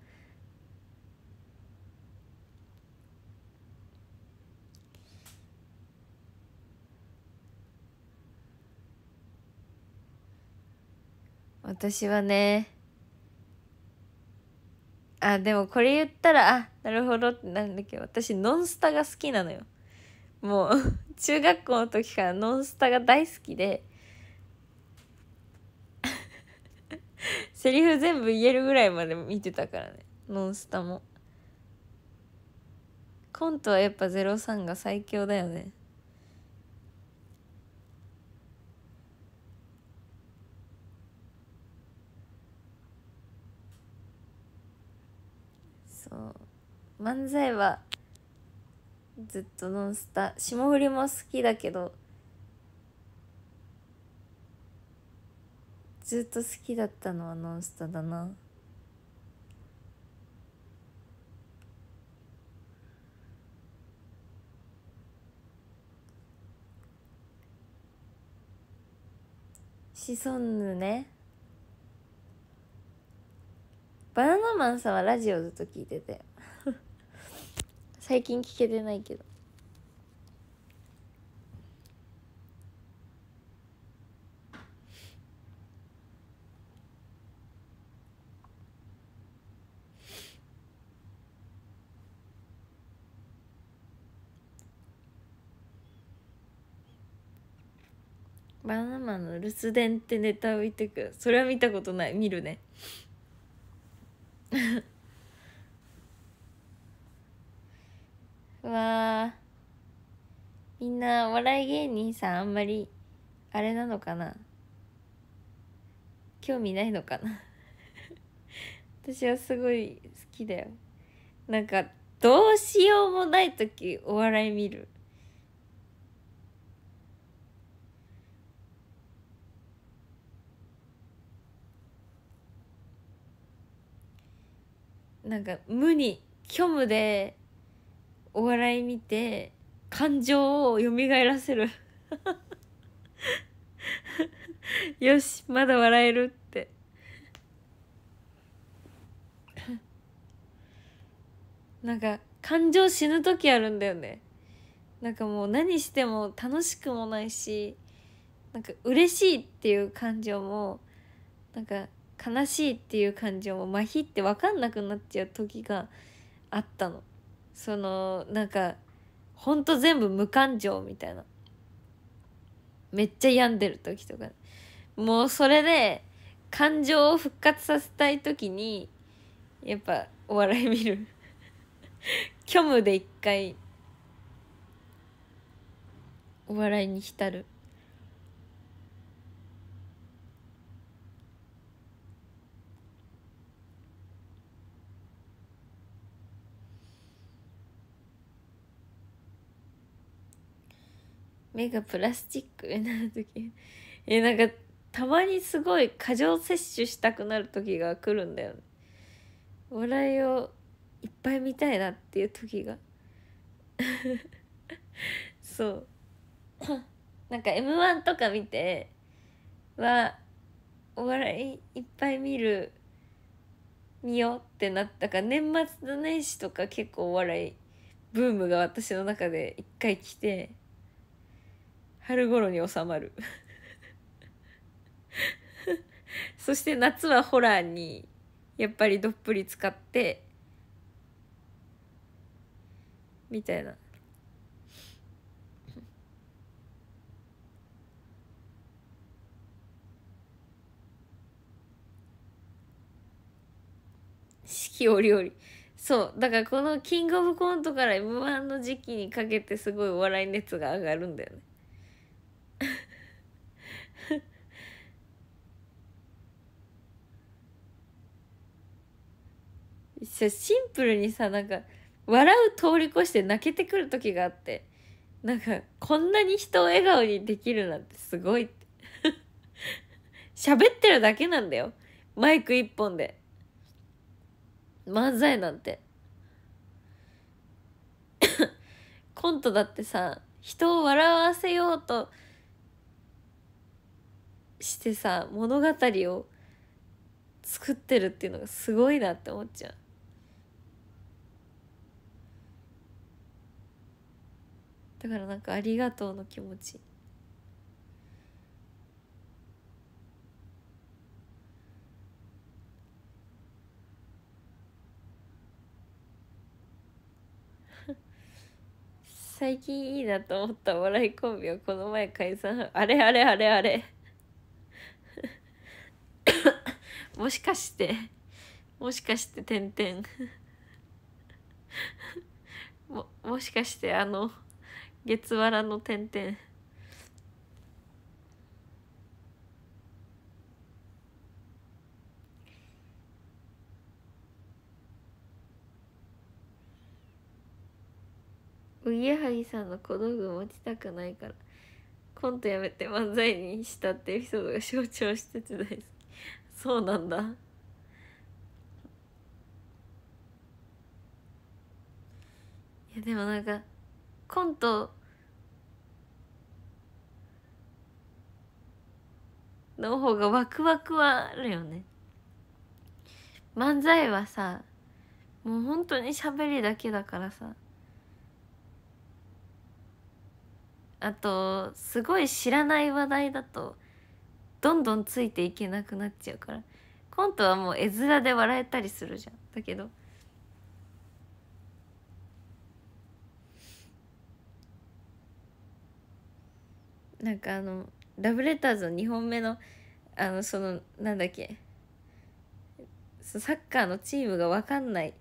私はねあでもこれ言ったらあなるほどってなるんだけど私ノンスタが好きなのよもう中学校の時からノンスタが大好きでセリフ全部言えるぐらいまで見てたからねノンスタもコントはやっぱ03が最強だよね漫才はずっとノンスタ霜降りも好きだけどずっと好きだったのはノンスタだなシソンヌねバナナマンさんはラジオずっと聞いてて最近聞けてないけどバナナマンの留守電ってネタを言ってくそれは見たことない見るねわわみんなお笑い芸人さんあんまりあれなのかな興味ないのかな 私はすごい好きだよなんかどうしようもない時お笑い見るなんか無に虚無でお笑い見て感情を蘇らせる よしまだ笑えるってなんか感情死ぬ時あるんだよねなんかもう何しても楽しくもないしなんか嬉しいっていう感情もなんか悲しいっていう感情も麻痺って分かんなくなっちゃう時があったのそのなんかほんと全部無感情みたいなめっちゃ病んでる時とかもうそれで感情を復活させたい時にやっぱお笑い見る 虚無で一回お笑いに浸る目がプラスチックになる時えなんかたまにすごい過剰摂取したくなる時が来るんだよね笑いをいっぱい見たいなっていう時が そう なんか m 1とか見てはお笑いいっぱい見る見ようってなったか年末年始とか結構お笑いブームが私の中で一回来て春頃に収まる そして夏はホラーにやっぱりどっぷり使ってみたいな。四季折々そうだからこの「キングオブコント」から m 1の時期にかけてすごいお笑い熱が上がるんだよねシンプルにさなんか笑う通り越して泣けてくる時があってなんかこんなに人を笑顔にできるなんてすごいって 喋ってるだけなんだよマイク一本で漫才なんて コントだってさ人を笑わせようとしてさ物語を作ってるっていうのがすごいなって思っちゃうだからなんかありがとうの気持ち 最近いいなと思ったお笑いコンビをこの前解散あれあれあれあれ もしかしてもしかしててんてん ももしかしてあの月わらの点々ウギやはさんの小道具持ちたくないからコントやめて漫才にしたってエピソードが象徴してて大好きそうなんだいやでもなんかコントの方がワクワクはあるよね漫才はさもう本当に喋りだけだからさあとすごい知らない話題だとどんどんついていけなくなっちゃうからコントはもう絵面で笑えたりするじゃんだけどなんかあのラブレターズの2本目のあのそのなんだっけサッカーのチームが分かんないっ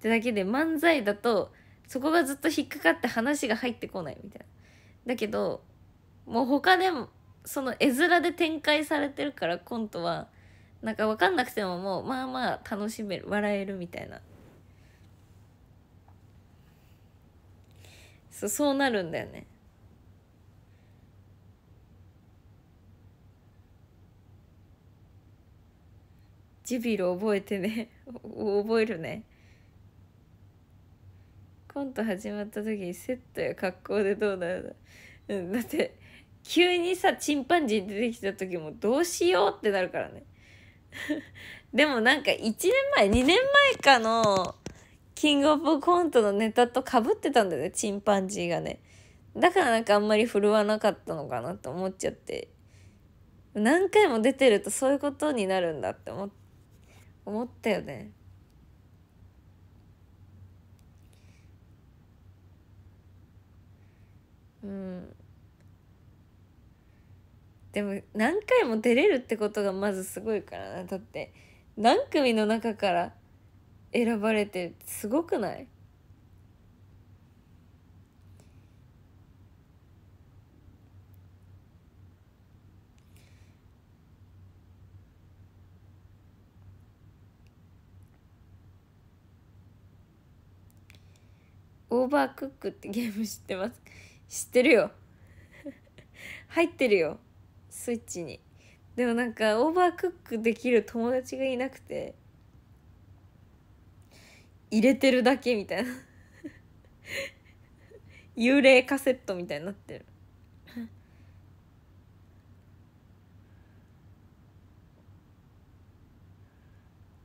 てだけで漫才だとそこがずっと引っかかって話が入ってこないみたいな。だけどもう他でもその絵面で展開されてるからコントはなんか分かんなくてももうまあまあ楽しめる笑えるみたいなそうそうなるんだよねジビロ覚えてね 覚えるねコント始まった時にセットや格好でどうなるうん、だって急にさチンパンジー出てきた時もどうしようってなるからね でもなんか1年前2年前かのキングオブコントのネタとかぶってたんだよねチンパンジーがねだからなんかあんまり振るわなかったのかなと思っちゃって何回も出てるとそういうことになるんだって思って思ったよねうんでも何回も出れるってことがまずすごいからなだって何組の中から選ばれてすごくないオーバークックってゲーム知ってます 知ってるよ 入ってるよスイッチにでもなんかオーバークックできる友達がいなくて入れてるだけみたいな 幽霊カセットみたいになってる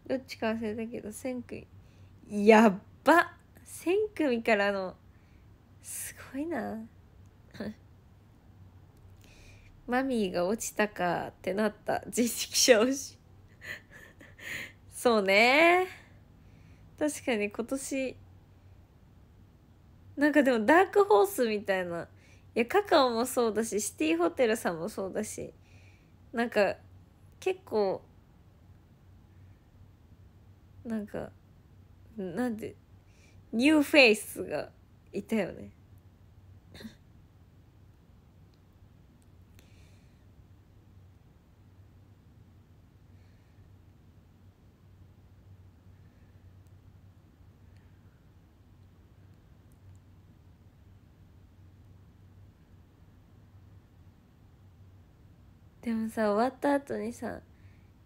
どっちか忘れたけどせんくい。やっば1,000組からのすごいな マミーが落ちたかってなった実績者推し そうね確かに今年なんかでもダークホースみたいないやカカオもそうだしシティホテルさんもそうだしなんか結構なんかなんてニューフェイスがいたよね。でもさ終わった後にさ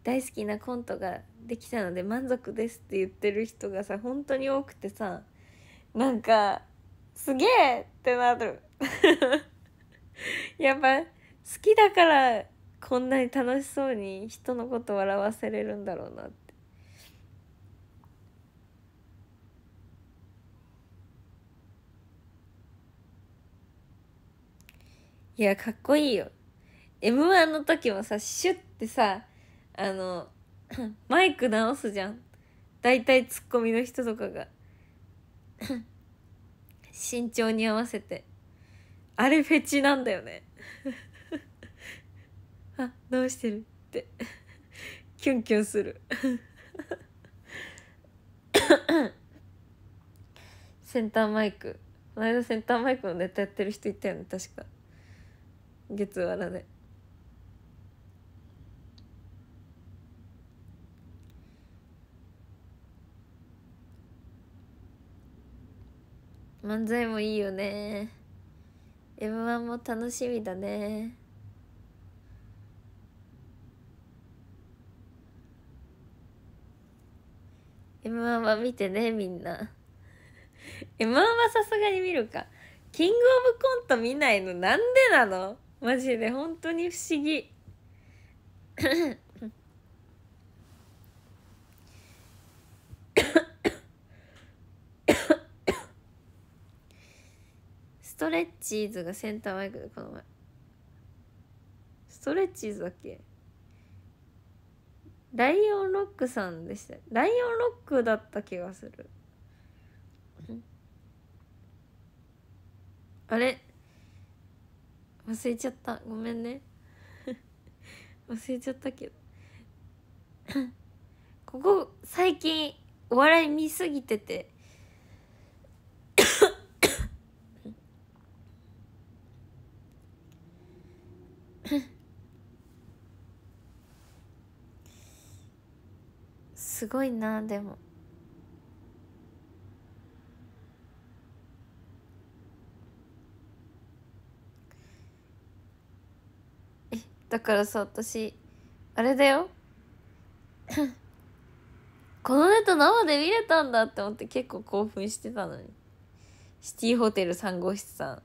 大好きなコントができたので満足ですって言ってる人がさ本当に多くてさなんかすげえってなる やっぱ好きだからこんなに楽しそうに人のこと笑わせれるんだろうなっていやかっこいいよ m 1の時もさシュッてさあの マイク直すじゃん大体ツッコミの人とかが。身長に合わせてあれフェチなんだよね あどうしてるってキュンキュンする センターマイクこの間センターマイクのネタやってる人いたよね確か月原で。漫才もいいよね m 1も楽しみだね「m 1は見てねみんな m 1はさすがに見るかキングオブコント見ないのなんでなのマジで本当に不思議ストレッチーズがセンターマイクでこの前ストレッチーズだっけライオンロックさんでしたライオンロックだった気がするあれ忘れちゃったごめんね 忘れちゃったけどここ最近お笑い見すぎててすごいなでも。だからさ私あれだよ このネタ生で見れたんだって思って結構興奮してたのにシティホテル3号室さん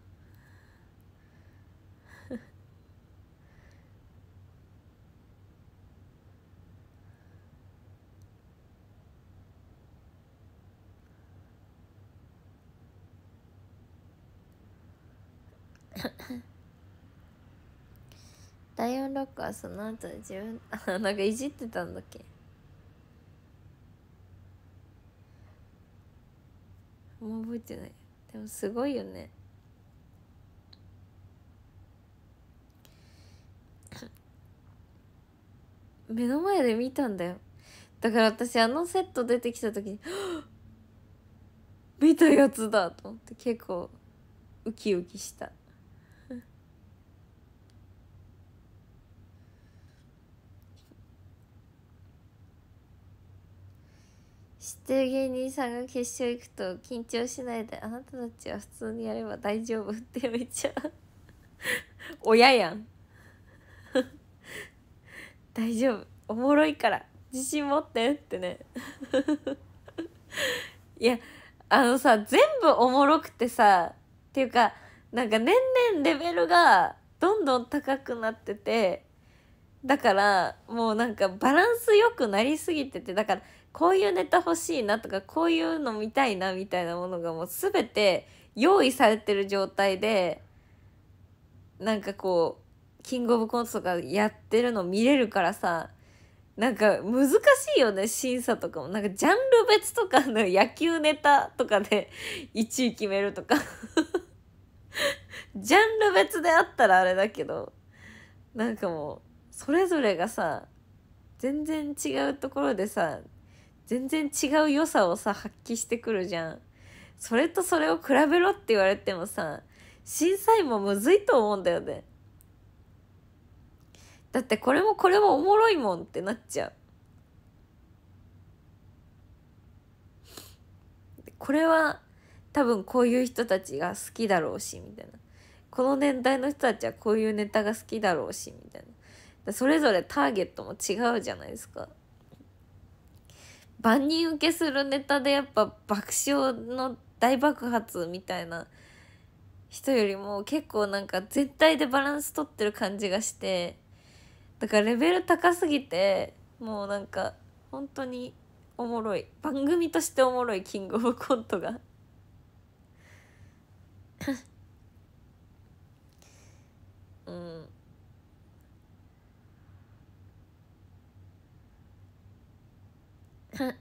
第4ロックはその後自分なんかいじってたんだっけもう覚えてないでもすごいよね目の前で見たんだよだから私あのセット出てきた時に「見たやつだ!」と思って結構ウキウキした。てる芸人さんが決勝行くと緊張しないであなたたちは普通にやれば大丈夫ってめっちゃ 親やん 大丈夫おもろいから自信持ってってね いやあのさ全部おもろくてさっていうかなんか年々レベルがどんどん高くなっててだからもうなんかバランス良くなりすぎててだからこういうネタ欲しいなとかこういうの見たいなみたいなものがもう全て用意されてる状態でなんかこうキングオブコントとかやってるの見れるからさなんか難しいよね審査とかもなんかジャンル別とかの 野球ネタとかで1 位決めるとか ジャンル別であったらあれだけどなんかもうそれぞれがさ全然違うところでさ全然違う良さをさ発揮してくるじゃん。それとそれを比べろって言われてもさ審査員もむずいと思うんだよね。だってこれもこれもおもろいもんってなっちゃう。これは多分こういう人たちが好きだろうしみたいなこの年代の人たちはこういうネタが好きだろうしみたいなそれぞれターゲットも違うじゃないですか。万人受けするネタでやっぱ爆笑の大爆発みたいな人よりも結構なんか絶対でバランス取ってる感じがしてだからレベル高すぎてもうなんか本当におもろい番組としておもろいキングオブコントがうん か か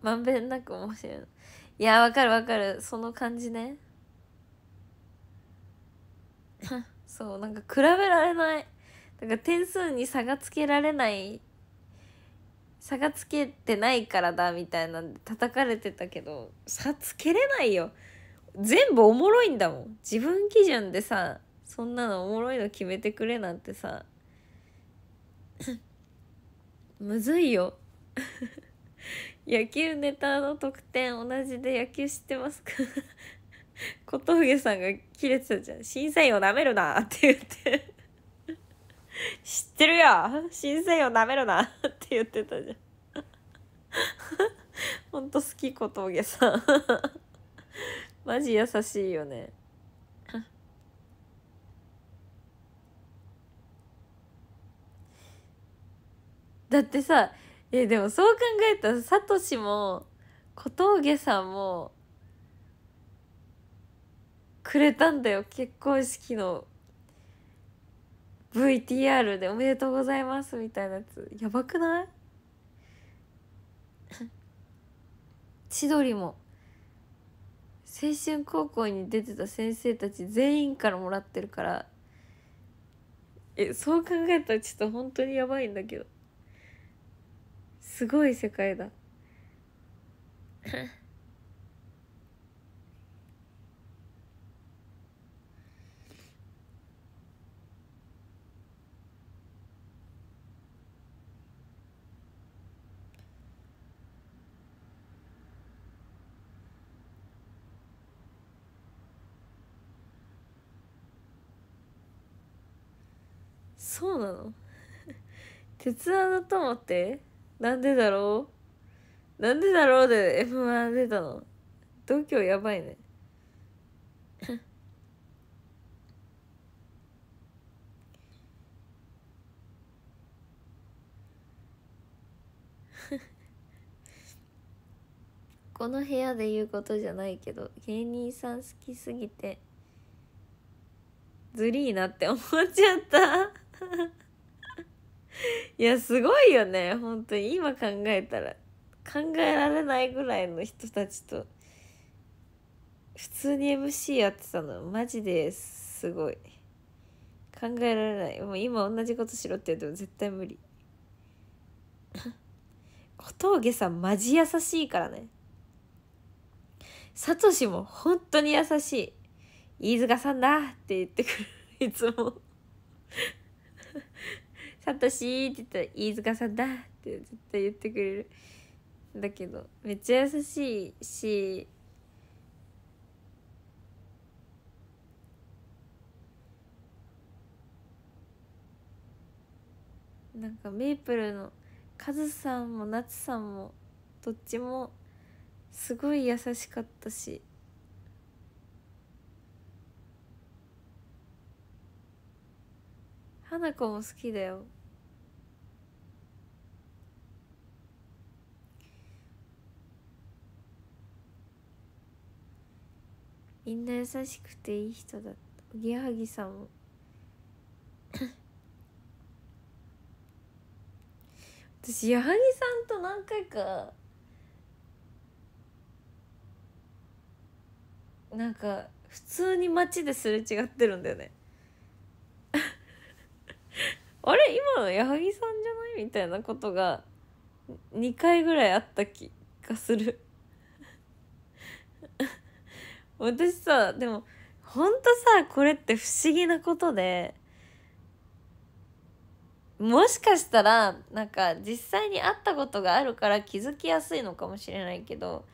まんべんなく面白いいやわかるわかるその感じねそうなんか比べられないなんか点数に差がつけられない差がつけてないからだみたいなんで叩かれてたけど差つけれないよ全部おもろいんだもん自分基準でさそんなのおもろいの決めてくれなんてさ むずいよ 野球ネタの得点同じで野球知ってますか 小峠さんがキレてたじゃん「審査員をなめるな」って言って「知ってるよ審査員をなめるな」って言ってたじゃんほんと好き小峠さんマジ優しいよねだってさえでもそう考えたらサトシも小峠さんもくれたんだよ結婚式の VTR で「おめでとうございます」みたいなやつやばくない千鳥も。青春高校に出てた先生たち全員からもらってるからえそう考えたらちょっと本当にやばいんだけどすごい世界だそうなの鉄腕の友ってなんでだろうなんでだろうで M1 出たの度胸やばいねこの部屋で言うことじゃないけど芸人さん好きすぎてずりーなって思っちゃったいやすごいよね本当に今考えたら考えられないぐらいの人たちと普通に MC やってたのマジですごい考えられないもう今同じことしろって言うても絶対無理 小峠さんマジ優しいからねサトシも本当に優しい飯塚さんだって言ってくるいつもサトシーって言ったら、飯塚さんだって絶対言ってくれる。だけど、めっちゃ優しいし、なんかメイプルのカズさんもナツさんもどっちもすごい優しかったし花子も好きだよみんな優しくていい人だおぎやはぎさんも 私矢ぎさんと何回かなんか普通に街ですれ違ってるんだよね あれ今の矢ぎさんじゃないみたいなことが2回ぐらいあった気がする私さでもほんとさこれって不思議なことでもしかしたらなんか実際に会ったことがあるから気づきやすいのかもしれないけど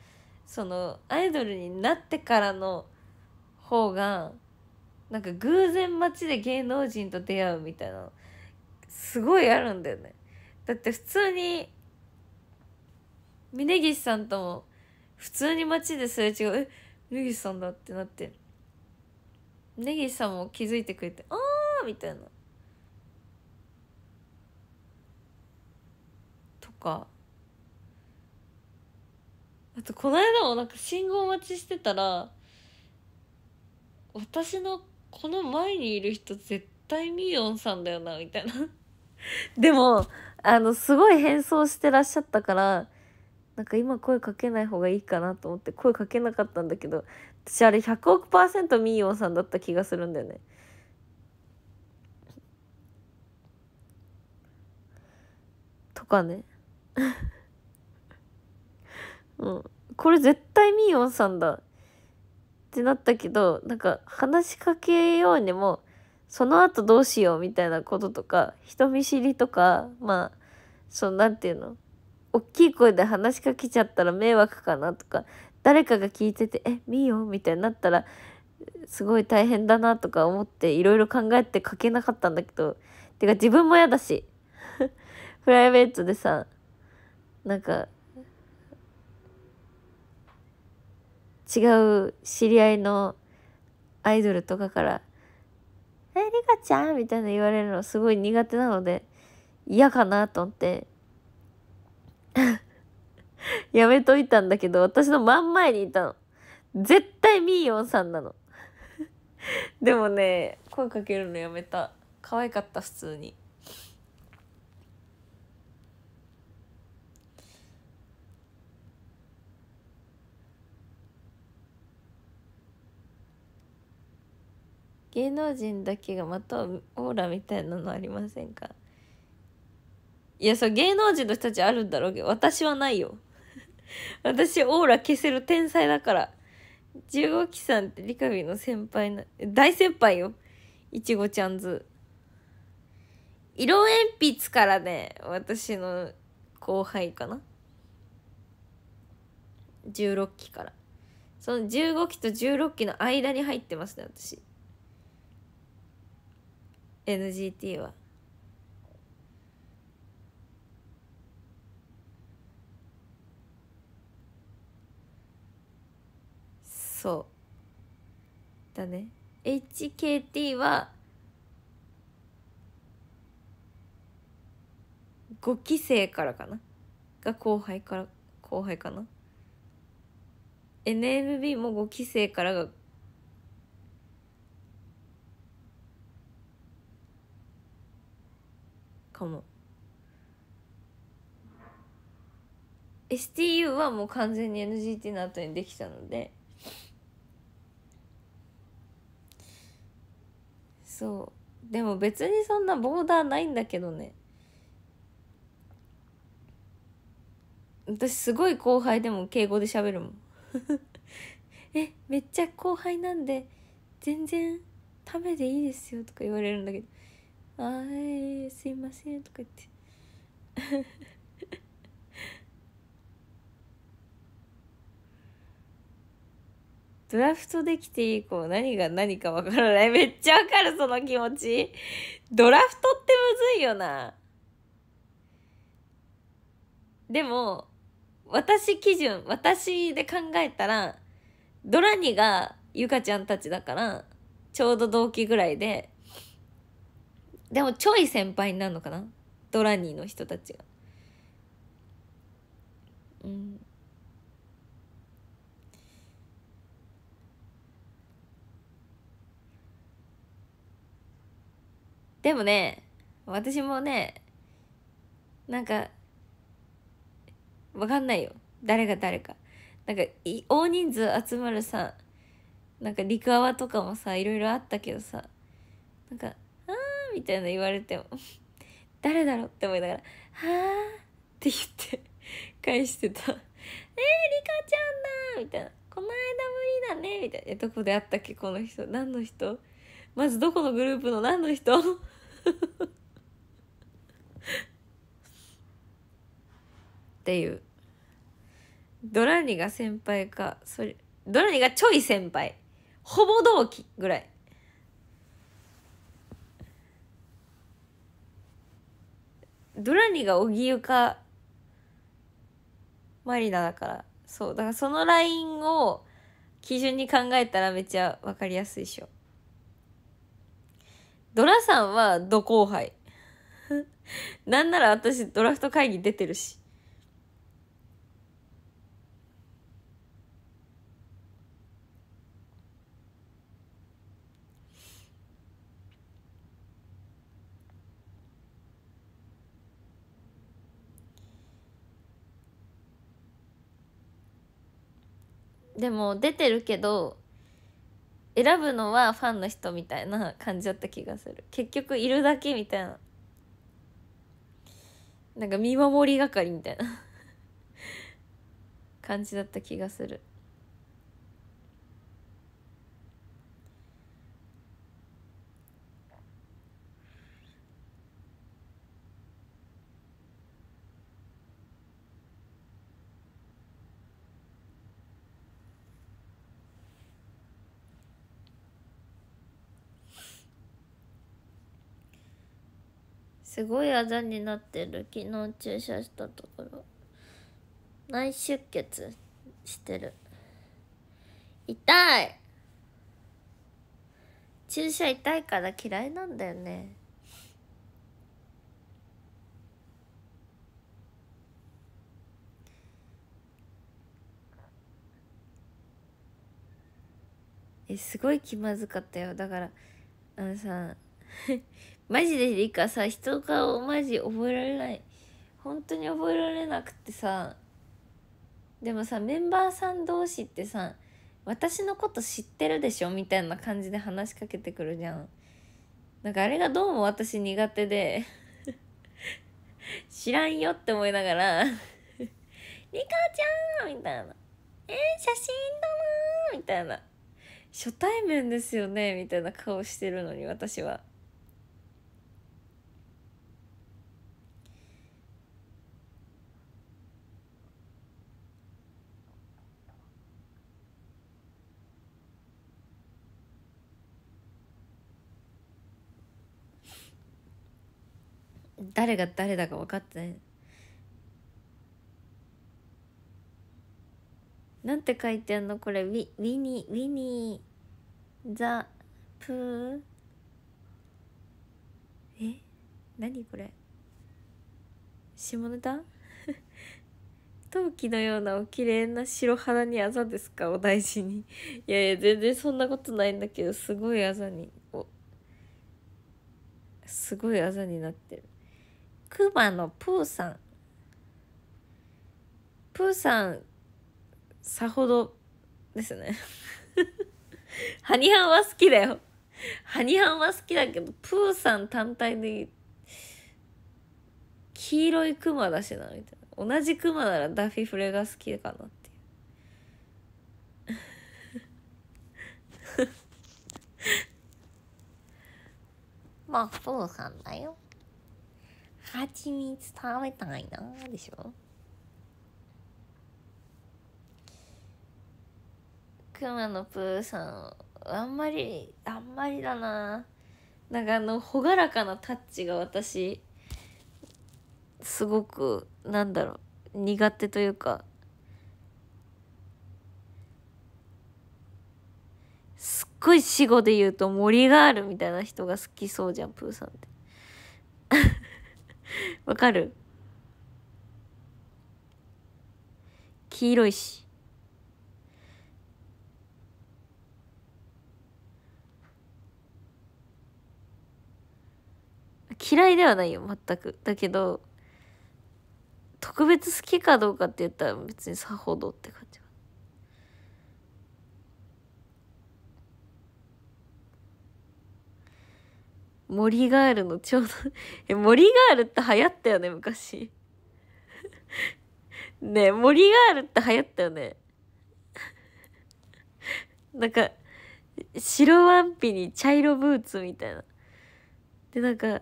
そのアイドルになってからの方がなんか偶然街で芸能人と出会うみたいなすごいあるんだよね。だって普通に峯岸さんとも普通に街ですれ違う「え根岸さんだってなって根岸さんも気づいてくれて「ああ!」みたいな。とかあとこの間もなんか信号待ちしてたら私のこの前にいる人絶対ミヨンさんだよなみたいなでもあのすごい変装してらっしゃったからなんか今声かけない方がいいかなと思って声かけなかったんだけど私あれ100億パーセントミーヨンさんだった気がするんだよね。とかね。うん、これ絶対ミーヨンさんだってなったけどなんか話しかけようにもその後どうしようみたいなこととか人見知りとかまあそのなんていうの大きい声で話しかけちゃったら迷惑かなとか誰かが聞いてて「えみーよ」みたいになったらすごい大変だなとか思っていろいろ考えて書けなかったんだけどてか自分も嫌だし プライベートでさなんか違う知り合いのアイドルとかから「えリカちゃん?」みたいな言われるのすごい苦手なので嫌かなと思って やめといたんだけど、私の真ん前にいたの。絶対ミーヨンさんなの。でもね、声かけるのやめた。可愛かった、普通に。芸能人だけがまとうオーラみたいなのありませんかいやそう芸能人の人たちあるんだろうけど私はないよ 私オーラ消せる天才だから15期さんってリカビの先輩な大先輩よいちごちゃんず色鉛筆からね私の後輩かな16期からその15期と16期の間に入ってますね私 NGT は。そうだね HKT は5期生からかなが後輩から後輩かな NMB も5期生からがかも STU はもう完全に NGT の後にできたのでそうでも別にそんなボーダーないんだけどね私すごい後輩でも敬語で喋るもん えめっちゃ後輩なんで全然食べでいいですよとか言われるんだけど「あー、ー、すいません」とか言ってドラフトできて以降何が何かわからない。めっちゃわかる、その気持ち。ドラフトってむずいよな。でも、私基準、私で考えたら、ドラニがゆかちゃんたちだから、ちょうど同期ぐらいで、でもちょい先輩になるのかなドラニーの人たちが。うんでもね私もねなんかわかんないよ誰が誰かなんか大人数集まるさなんか陸泡とかもさいろいろあったけどさなんか「あー」みたいな言われても 誰だろうって思いながら「はあ」って言って返してたえー、リカちゃんだみたいな「この間無理だね」みたいな「どこで会ったっけこの人何の人まずどこのグループの何の人?」っていうドラニが先輩かそれドラニがちょい先輩ほぼ同期ぐらいドラニが荻生かマリナだからそうだからそのラインを基準に考えたらめっちゃ分かりやすいでしょドラさんはど後輩 なんなら私ドラフト会議出てるしでも出てるけど選ぶのはファンの人みたいな感じだった気がする結局いるだけみたいななんか見守り係みたいな感じだった気がするすごいあざになってる昨日注射したところ内出血してる痛い注射痛いから嫌いなんだよねえすごい気まずかったよだからあのさマジでリカさ人顔マジ覚えられない本当に覚えられなくてさでもさメンバーさん同士ってさ私のこと知ってるでしょみたいな感じで話しかけてくるじゃんなんかあれがどうも私苦手で 知らんよって思いながらリカちゃんみたいなえー、写真だなみたいな初対面ですよねみたいな顔してるのに私は。誰が誰だか分かってないなんて書いてんのこれウィウィニーウィニーザプーえ何これ下ネタ 陶器のようなお綺麗な白肌にあざですかお大事にいやいや全然そんなことないんだけどすごいあざにおすごいあざになってるクーのプーさんプーさんさほどですね ハニハンは好きだよハニハンは好きだけどプーさん単体で黄色いクマだしなみたいな同じクマならダフィフレが好きかなっていう まあプーさんだよ蜂蜜食べたいなでしょくまのプーさんあんまりあんまりだななんかあの朗らかなタッチが私すごくなんだろう苦手というかすっごい死語で言うと森があるみたいな人が好きそうじゃんプーさんって わかる黄色いし。嫌いではないよ、全く。だけど、特別好きかどうかって言ったら別にさほどって感じ森ガールのちょうど え、森ガールって流行ったよね、昔 ねえ、森ガールって流行ったよね。なんか、白ワンピに茶色ブーツみたいな。で、なんか、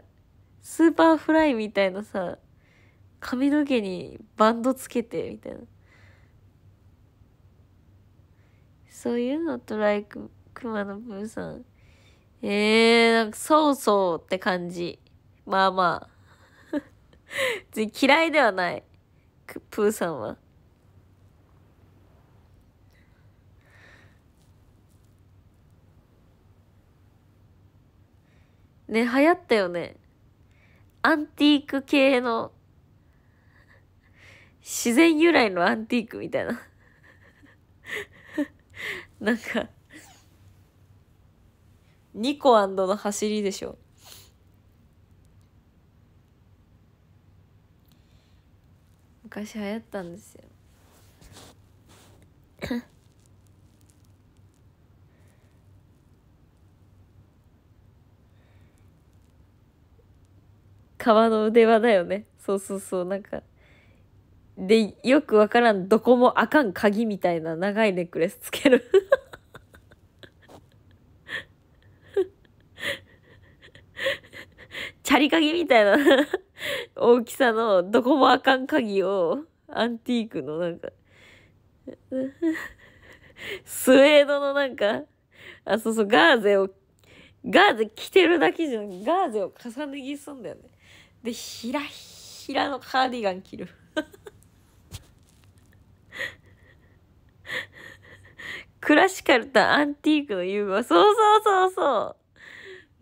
スーパーフライみたいなさ、髪の毛にバンドつけて、みたいな。そういうのとライク、熊野ブーさん。えー、なんか、そうそうって感じ。まあまあ。別 に嫌いではない。プーさんは。ね、流行ったよね。アンティーク系の、自然由来のアンティークみたいな。なんかニコアンドの走りでしょ。昔流行ったんですよ。川の腕輪だよね。そうそうそう、なんか。で、よくわからん、どこもあかん鍵みたいな長いネックレスつけるャリ鍵みたいな 大きさのどこもあかん鍵を、アンティークのなんか スウェードのなんか、あ、そうそう、ガーゼを、ガーゼ着てるだけじゃんガーゼを重ね着すんだよね。で、ひらひらのカーディガン着る クラシカルとアンティークの融合。そうそうそうそう。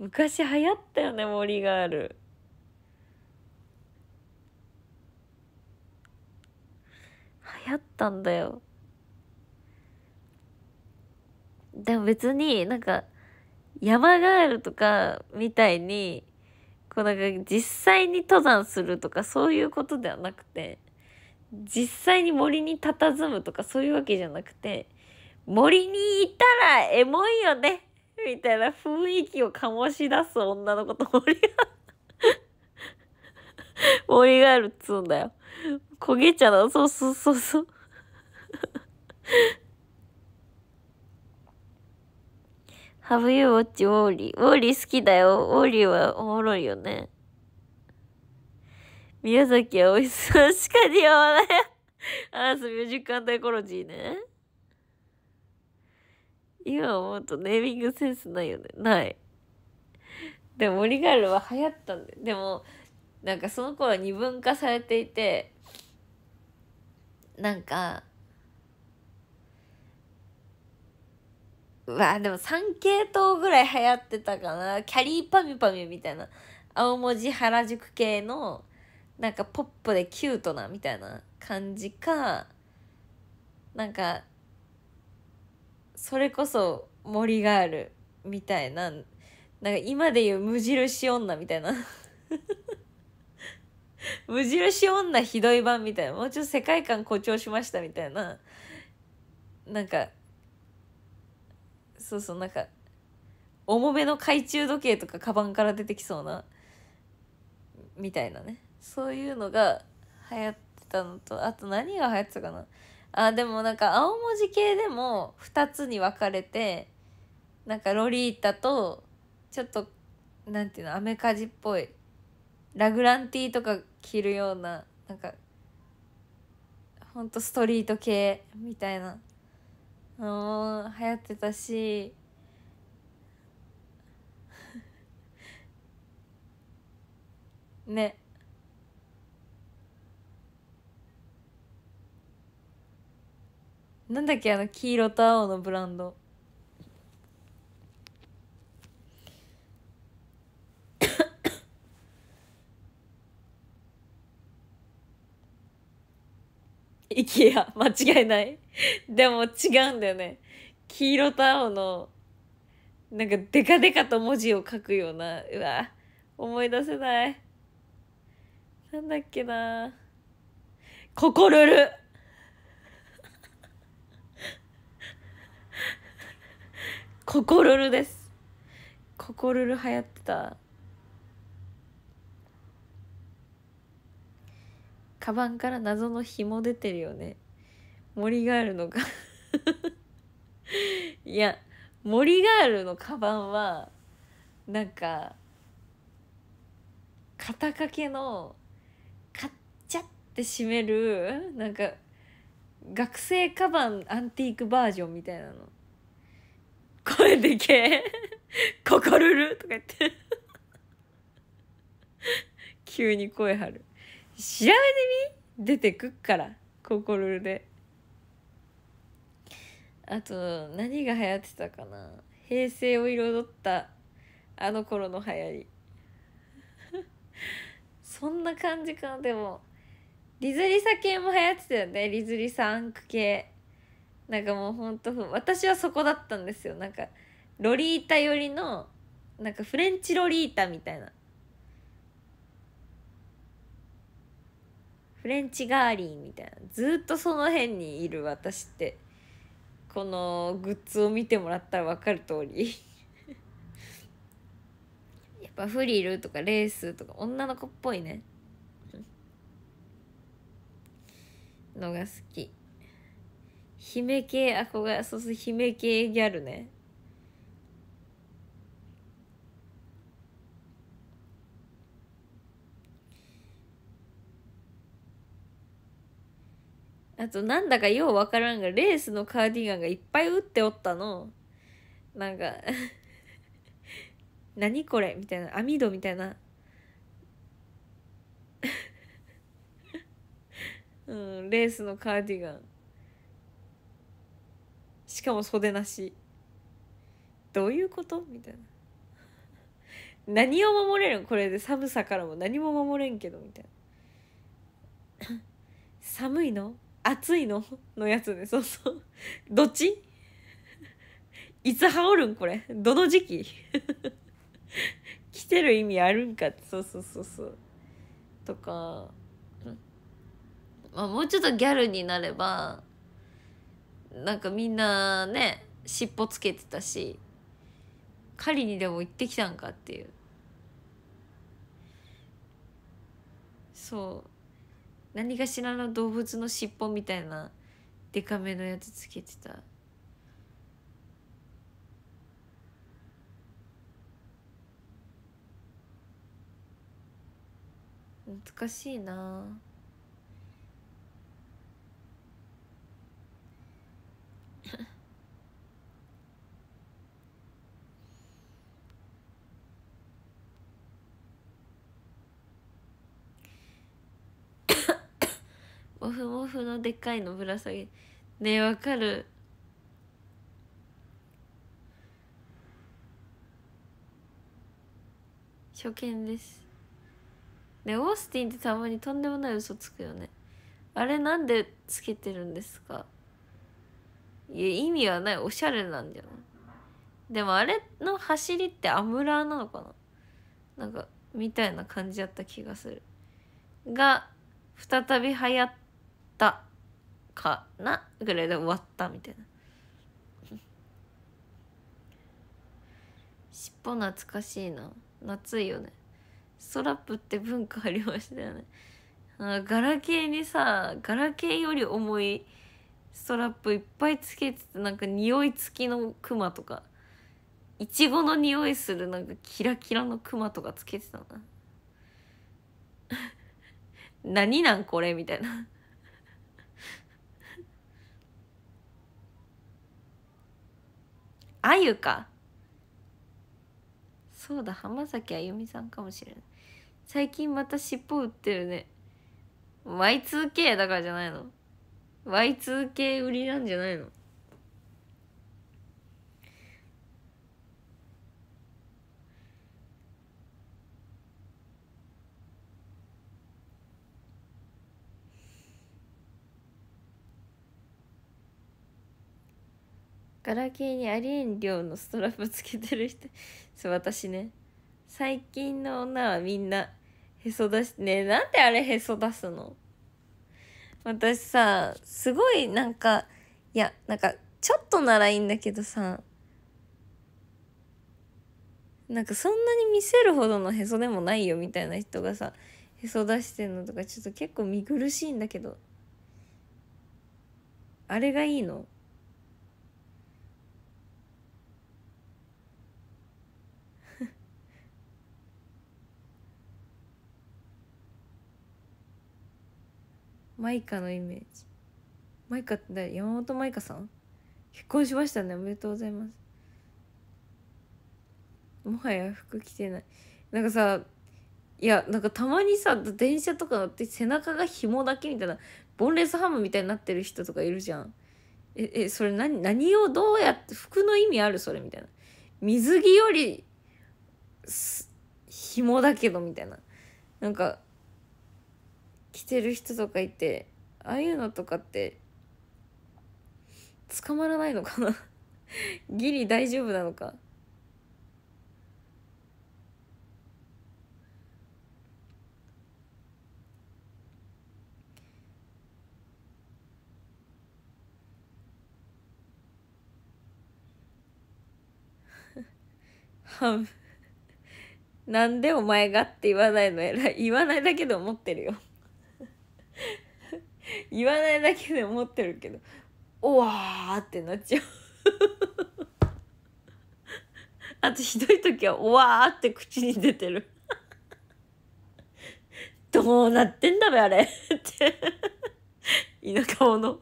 昔流行ったよね森ガール流行ったんだよでも別になんか山ガールとかみたいにこうなんか実際に登山するとかそういうことではなくて実際に森に佇むとかそういうわけじゃなくて森にいたらエモいよねみたいな雰囲気を醸し出す女の子と森が、森があるっつうんだよ。焦げ茶だ。そうそうそうそう。Have you watched Wally? Wally 好きだよ。Wally はおもろいよね。宮崎はさんしそう。か似合わない。アースミュージックアンイコロジーね。今思うとネーミングセンスないよね。ない。でも、オリガールは流行ったんで、でも、なんかその頃二分化されていて、なんか、わあでも3系統ぐらい流行ってたかな。キャリーパミュパミュみたいな。青文字原宿系の、なんかポップでキュートなみたいな感じか、なんかそれこそ森ガールみたいななんか今で言う無印女みたいな 無印女ひどい版みたいなもうちょっと世界観誇張しましたみたいななんかそうそうなんか重めの懐中時計とかカバンから出てきそうなみたいなねそういうのが流行ってたのとあと何が流行ってたかなあでもなんか青文字系でも2つに分かれてなんかロリータとちょっとなんていうのアメカジっぽいラグランティーとか着るようななんかほんとストリート系みたいなのも流行ってたし ねなんだっけあの黄色と青のブランド いや間違いないでも違うんだよね黄色と青のなんかデカデカと文字を書くようなうわ思い出せないなんだっけな心る。ルルココルルですココルル流行ってたカバンから謎の紐出てるよね森ガールのか いや森ガールのカバンはなんか肩掛けのカッチャって閉めるなんか学生カバンアンティークバージョンみたいなの声でけえ。ココルルとか言って。急に声張る。調べてみ出てくっから。ココルルで。あと、何が流行ってたかな。平成を彩ったあの頃の流行り。そんな感じかな。でも、リズリサ系も流行ってたよね。リズリサンク系。なんかもうほんと私はそこだったんですよなんかロリータ寄りのなんかフレンチロリータみたいなフレンチガーリーみたいなずっとその辺にいる私ってこのグッズを見てもらったら分かる通り やっぱフリルとかレースとか女の子っぽいねのが好き。姫系憧れそうそう姫系ギャルねあとなんだかようわからんがレースのカーディガンがいっぱい打っておったのなんか 何これみたいな網戸みたいな うんレースのカーディガンしかも袖なしどういうことみたいな何を守れるんこれで寒さからも何も守れんけどみたいな寒いの暑いののやつねそうそうどっちいつ羽織るんこれどの時期来てる意味あるんかってそうそうそうそうとか、まあ、もうちょっとギャルになればなんかみんなね尻尾つけてたし狩りにでも行ってきたんかっていうそう何かしらの動物の尻尾みたいなデカめのやつつけてた。難しいなあ風のでっかいのぶら下げねえわかる初見ですねオースティンってたまにとんでもない嘘つくよねあれなんでつけてるんですかいや意味はないおしゃれなんじゃないでもあれの走りってアムラーなのかななんかみたいな感じだった気がするが再び流行ったかなぐらいで終わったみたいな。尻尾懐かしいな夏いよねストラップって文化ありましたよねあガラケーにさガラケーより重いストラップいっぱいつけててなんか匂い付きのクマとかいちごの匂いするなんかキラキラのクマとかつけてたな 何なんこれみたいなあゆかそうだ浜崎あゆみさんかもしれない最近また尻尾売ってるね Y2K だからじゃないの Y2K 売りなんじゃないのガラケーにアリエン量のストラップつけてる人 そう私ね最近の女はみんなへそ出しねなんであれへそ出すの私さすごいなんかいやなんかちょっとならいいんだけどさなんかそんなに見せるほどのへそでもないよみたいな人がさへそ出してんのとかちょっと結構見苦しいんだけどあれがいいのマイカのイメージマイカって山本マイカさん結婚しましたねおめでとうございますもはや服着てないなんかさいやなんかたまにさ電車とか乗って背中が紐だけみたいなボンレスハムみたいになってる人とかいるじゃんええそれ何何をどうやって服の意味あるそれみたいな水着より紐だけどみたいななんかきてる人とかいてああいうのとかって捕まらないのかな ギリ大丈夫なのかハム なんでお前がって言わないの偉い言わないだけで思ってるよ 言わないだけで思ってるけどおわってなっちゃう あとひどい時はおわって口に出てる どうなってんだべあれって田舎者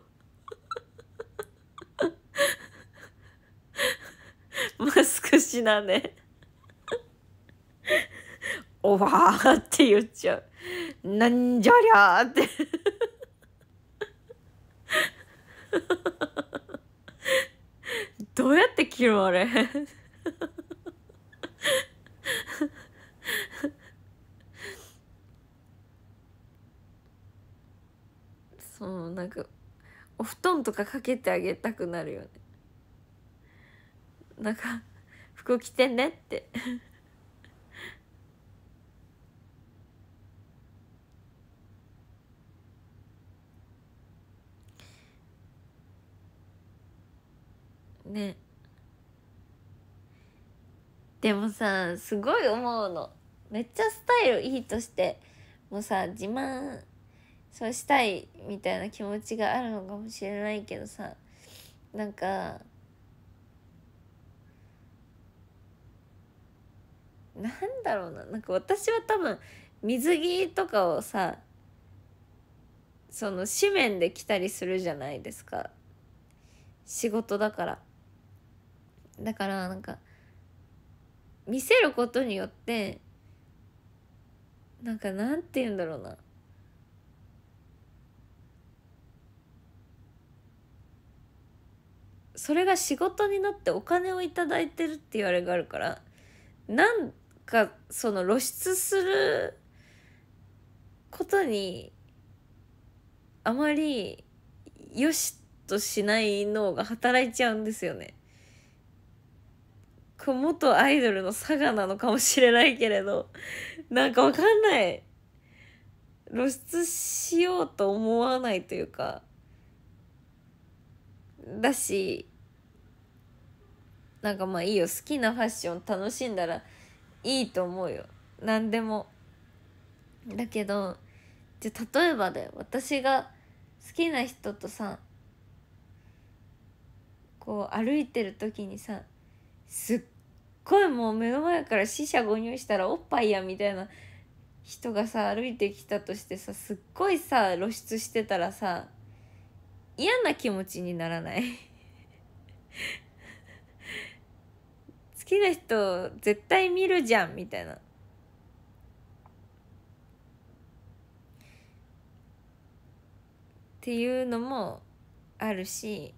マスクしなねおわって言っちゃうなんじゃりゃって どうやって切るあれ そうなんかお布団とかかけてあげたくなるよねなんか服着てねってねでもさすごい思うのめっちゃスタイルいいとしてもうさ自慢そうしたいみたいな気持ちがあるのかもしれないけどさなんかなんだろうななんか私は多分水着とかをさその紙面で着たりするじゃないですか仕事だからだからなんか見せることによってなんかなんて言うんだろうなそれが仕事になってお金を頂いてるって言われがあるからなんかその露出することにあまりよしとしない脳が働いちゃうんですよね。か元アイドルの佐賀なのかもしれないけれどなんかわかんない露出しようと思わないというかだしなんかまあいいよ好きなファッション楽しんだらいいと思うよ何でもだけどじゃ例えばだよ私が好きな人とさこう歩いてる時にさすっごいもう目の前から死者誤入したらおっぱいやみたいな人がさ歩いてきたとしてさすっごいさ露出してたらさ嫌な気持ちにならない 好きな人絶対見るじゃんみたいな。っていうのもあるし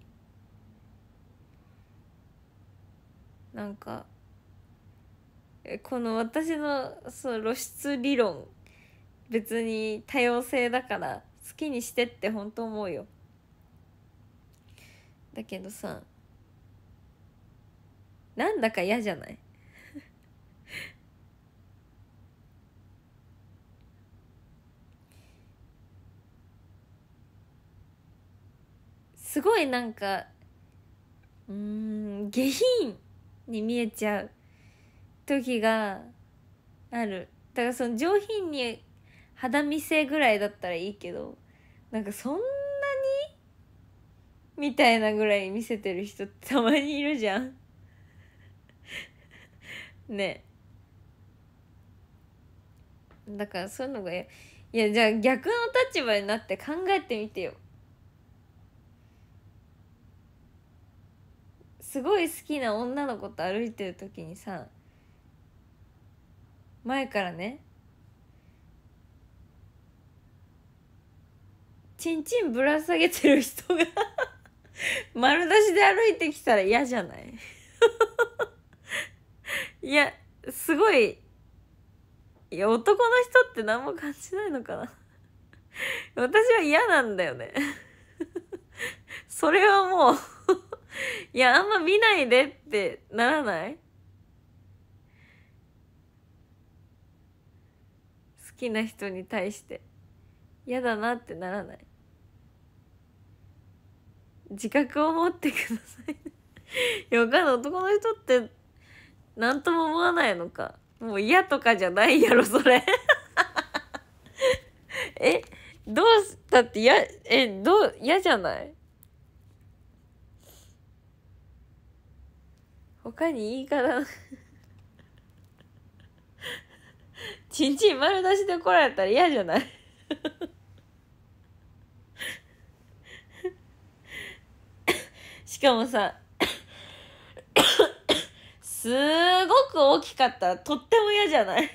なんかこの私のその露出理論別に多様性だから好きにしてって本当思うよだけどさなんだか嫌じゃない すごいなんかうん下品に見えちゃう時があるだからその上品に肌見せぐらいだったらいいけどなんかそんなにみたいなぐらい見せてる人たまにいるじゃん ねだからそういうのがいやじゃあ逆の立場になって考えてみてよすごい好きな女の子と歩いてる時にさ前からねちんちんぶら下げてる人が 丸出しで歩いてきたら嫌じゃない いやすごいいや男の人って何も感じないのかな 私は嫌なんだよねそれはもういやあんま見ないでってならない好きな人に対して嫌だなってならない自覚を持ってくださいよ かん男の人って何とも思わないのかもう嫌とかじゃないやろそれ えどうだって嫌えどう嫌じゃない他に言い方ちんちん丸出しで来られたら嫌じゃない しかもさすごく大きかったらとっても嫌じゃない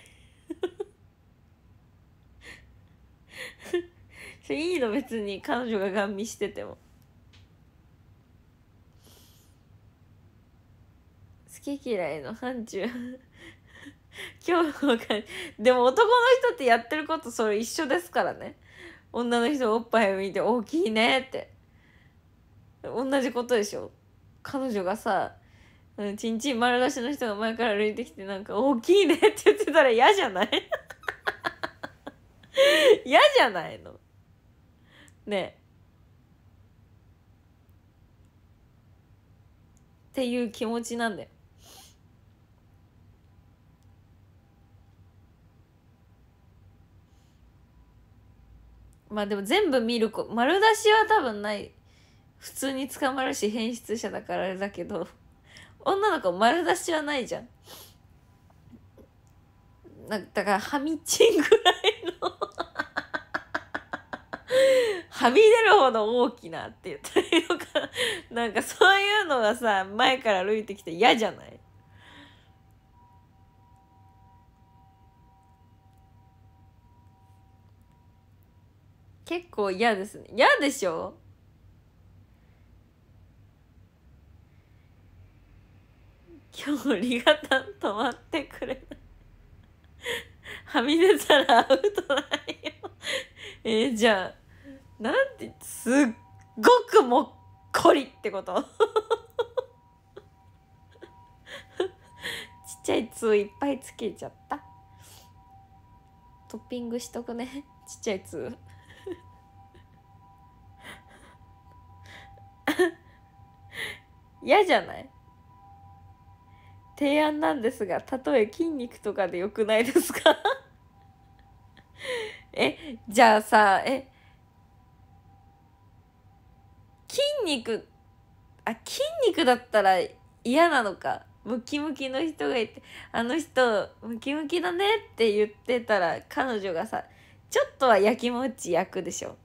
いいの別に彼女がガン見してても好き嫌いの範疇 今日の感じでも男の人ってやってることそれ一緒ですからね女の人おっぱいを見て大きいねって同じことでしょ彼女がさちんちん丸出しの人が前から歩いてきてなんか「大きいね」って言ってたら嫌じゃない 嫌じゃないのねっていう気持ちなんだよまあでも全部見る子丸出しは多分ない普通に捕まるし変質者だからあれだけど女の子丸出しはないじゃんなだからハミチンぐらいのはみ出るほど大きなって言ったらいいのかなんかそういうのがさ前から歩いてきて嫌じゃない結構嫌ですね嫌でしょ今日リガタン止まってくれないはみ出たらアウトだよえー、じゃあなんてすっごくもっこりってこと ちっちゃい「ツーいっぱいつけちゃったトッピングしとくねちっちゃい「ツー嫌じゃない提案なんですが例え筋肉とかでよくないですか えじゃあさえ筋肉あ筋肉だったら嫌なのかムキムキの人がいて「あの人ムキムキだね」って言ってたら彼女がさちょっとはやきもち焼くでしょ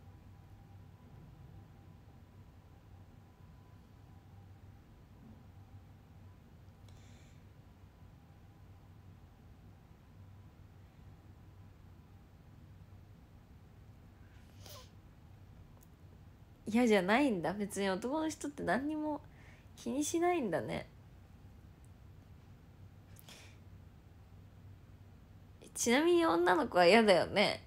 嫌じゃないんだ別に男の人って何にも気にしないんだねちなみに女の子は嫌だよね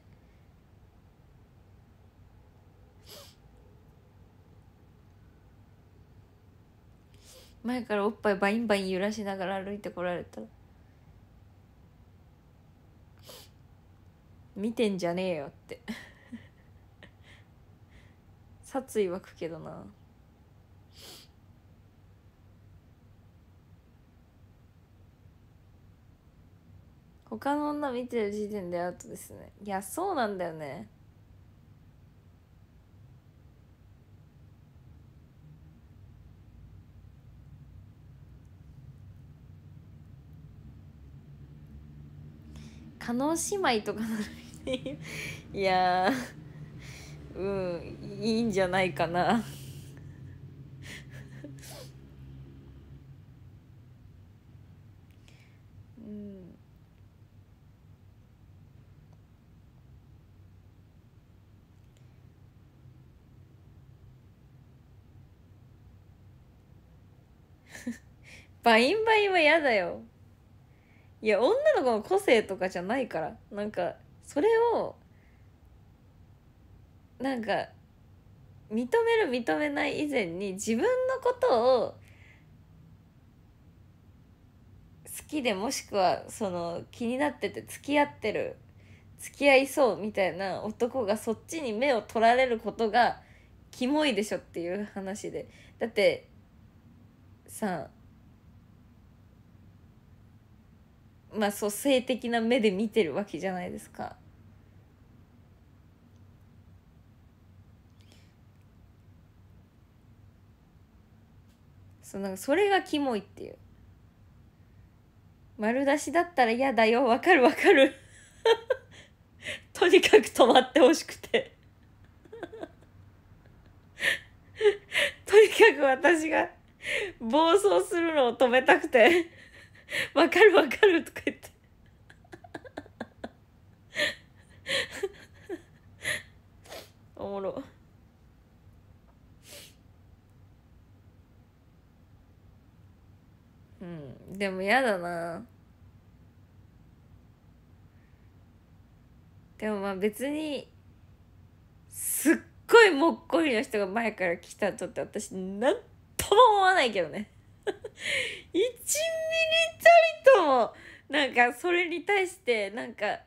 前からおっぱいバインバイン揺らしながら歩いてこられたら見てんじゃねえよって殺意湧くけどな他の女見てる時点でアウトですねいやそうなんだよね叶姉妹とかなのに いやうんいいんじゃないかなうんバインバインは嫌だよいや女の子の個性とかじゃないからなんかそれをなんか認める認めない以前に自分のことを好きでもしくはその気になってて付き合ってる付き合いそうみたいな男がそっちに目を取られることがキモいでしょっていう話でだってさまあそう性的な目で見てるわけじゃないですか。そなんかそれがキモいっていう丸出しだったら嫌だよわかるわかる とにかく止まってほしくて とにかく私が暴走するのを止めたくてわかるわかるとか言っておもろ。うんでも嫌だなでもまあ別にすっごいもっこりの人が前から来たとって私何とも思わないけどね1 ミリたりともなんかそれに対してなんか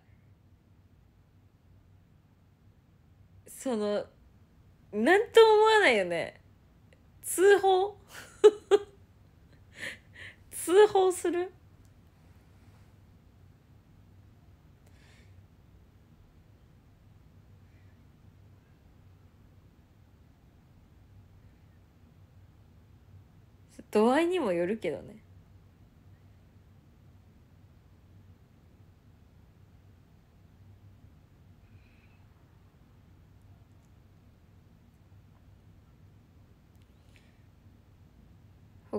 その何とも思わないよね通報通報する度合いにもよるけどね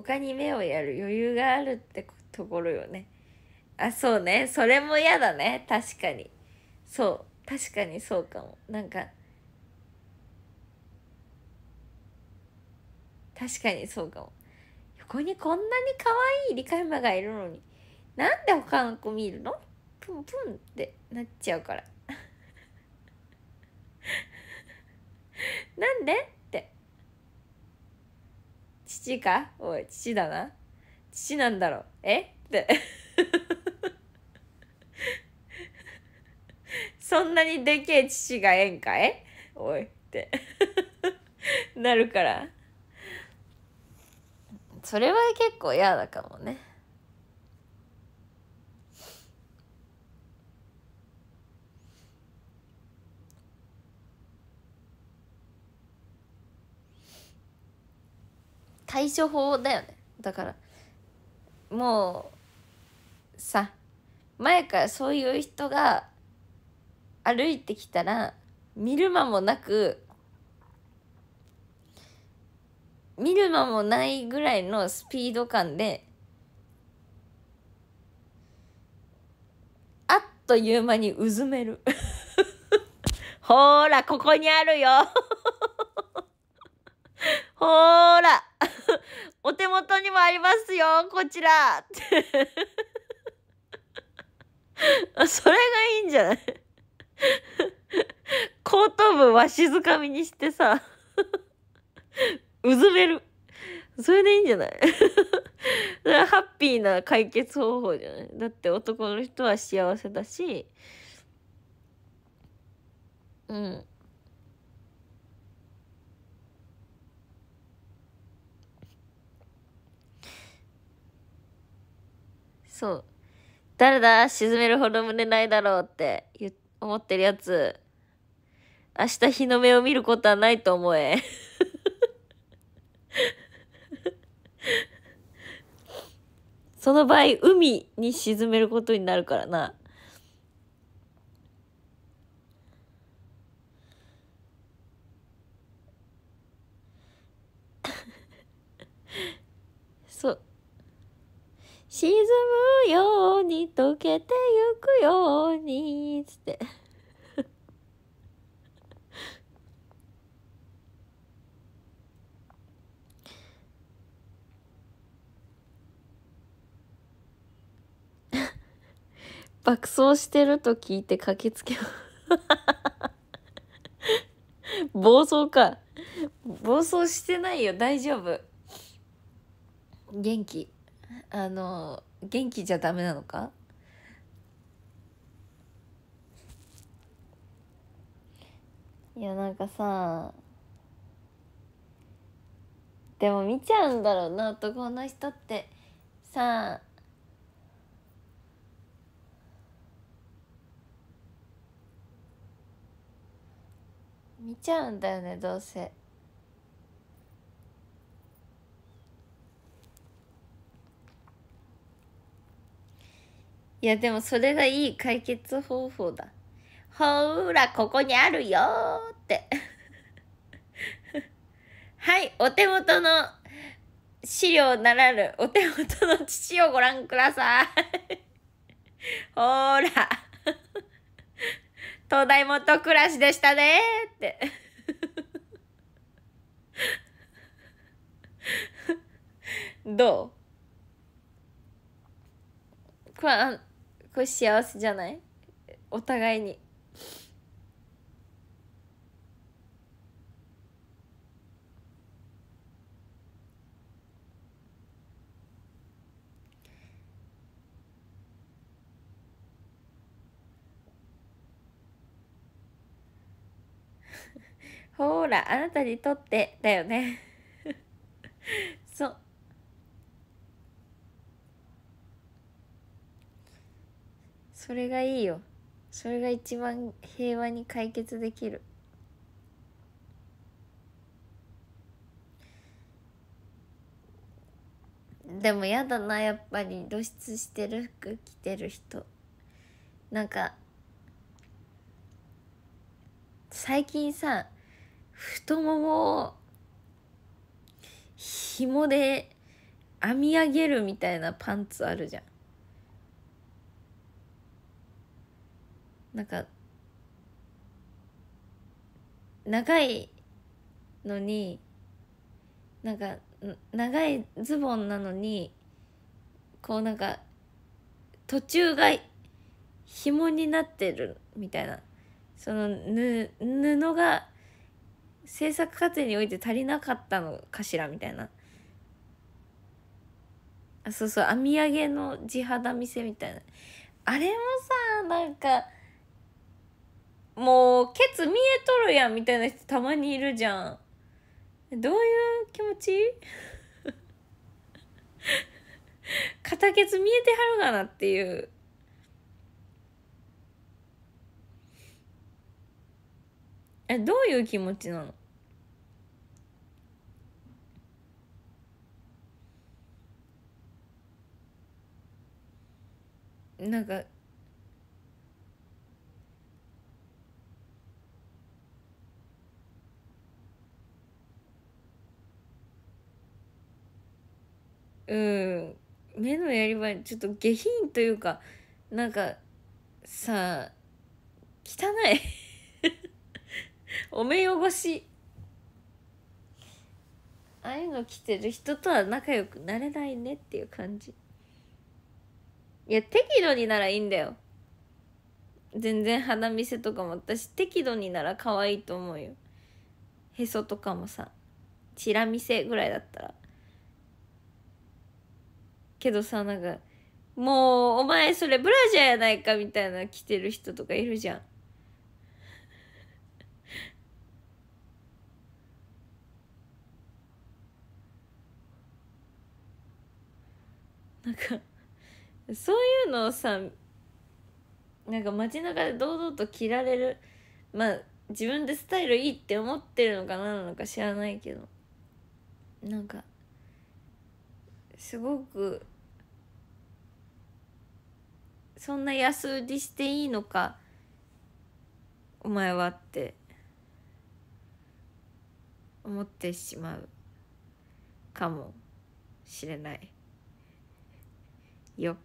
他に目をやる余裕があるってところよね。あ、そうね。それも嫌だね。確かに。そう。確かにそうかも。なんか、確かにそうかも。横にこんなに可愛いリカイマがいるのに、なんで他の子見るのプンプンってなっちゃうから。なんで父かおい、父だな。父なんだろう。えって。そんなにでけえ父がええんかえおいって なるから。それは結構嫌だかもね。対処法だよねだからもうさ前からそういう人が歩いてきたら見る間もなく見る間もないぐらいのスピード感であっという間にうずめる ほらここにあるよほーら お手元にもありますよこちら それがいいんじゃない 後頭部わしづかみにしてさ、うずめる。それでいいんじゃないそれはハッピーな解決方法じゃないだって男の人は幸せだし、うん。そう。誰だ沈めるほど胸ないだろうって思ってるやつ。明日日の目を見ることはないと思え。その場合、海に沈めることになるからな。沈むように溶けてゆくようにつって 爆走してると聞いて駆けつけ 暴走か暴走してないよ大丈夫元気あの元気じゃダメなのかいやなんかさでも見ちゃうんだろうな男の人ってさ見ちゃうんだよねどうせ。いやでもそれがいい解決方法だほらここにあるよって はいお手元の資料ならぬお手元の父をご覧ください ほら 東大元暮らしでしたねってどうこれ幸せじゃないお互いに。ほらあなたにとってだよねそれがいいよそれが一番平和に解決できるでもやだなやっぱり露出してる服着てる人なんか最近さ太ももを紐で編み上げるみたいなパンツあるじゃんなんか長いのになんか長いズボンなのにこうなんか途中が紐になってるみたいなそのぬ布が制作過程において足りなかったのかしらみたいなあそうそう編み上げの地肌見せみたいなあれもさなんか。もうケツ見えとるやんみたいな人たまにいるじゃんどういう気持ち 片ケツ見えてはるがなっていうえどういう気持ちなのなんかうん目のやり場ちょっと下品というかなんかさ汚い お目汚しああいうの着てる人とは仲良くなれないねっていう感じいや適度にならいいんだよ全然鼻見せとかも私適度になら可愛いと思うよへそとかもさチラ見せぐらいだったらけどさなんかもうお前それブラジャーやないかみたいな着てる人とかいるじゃんなんかそういうのをさなんか街中で堂々と着られるまあ自分でスタイルいいって思ってるのかななのか知らないけどなんかすごくそんな安売りしていいのかお前はって思ってしまうかもしれないよ。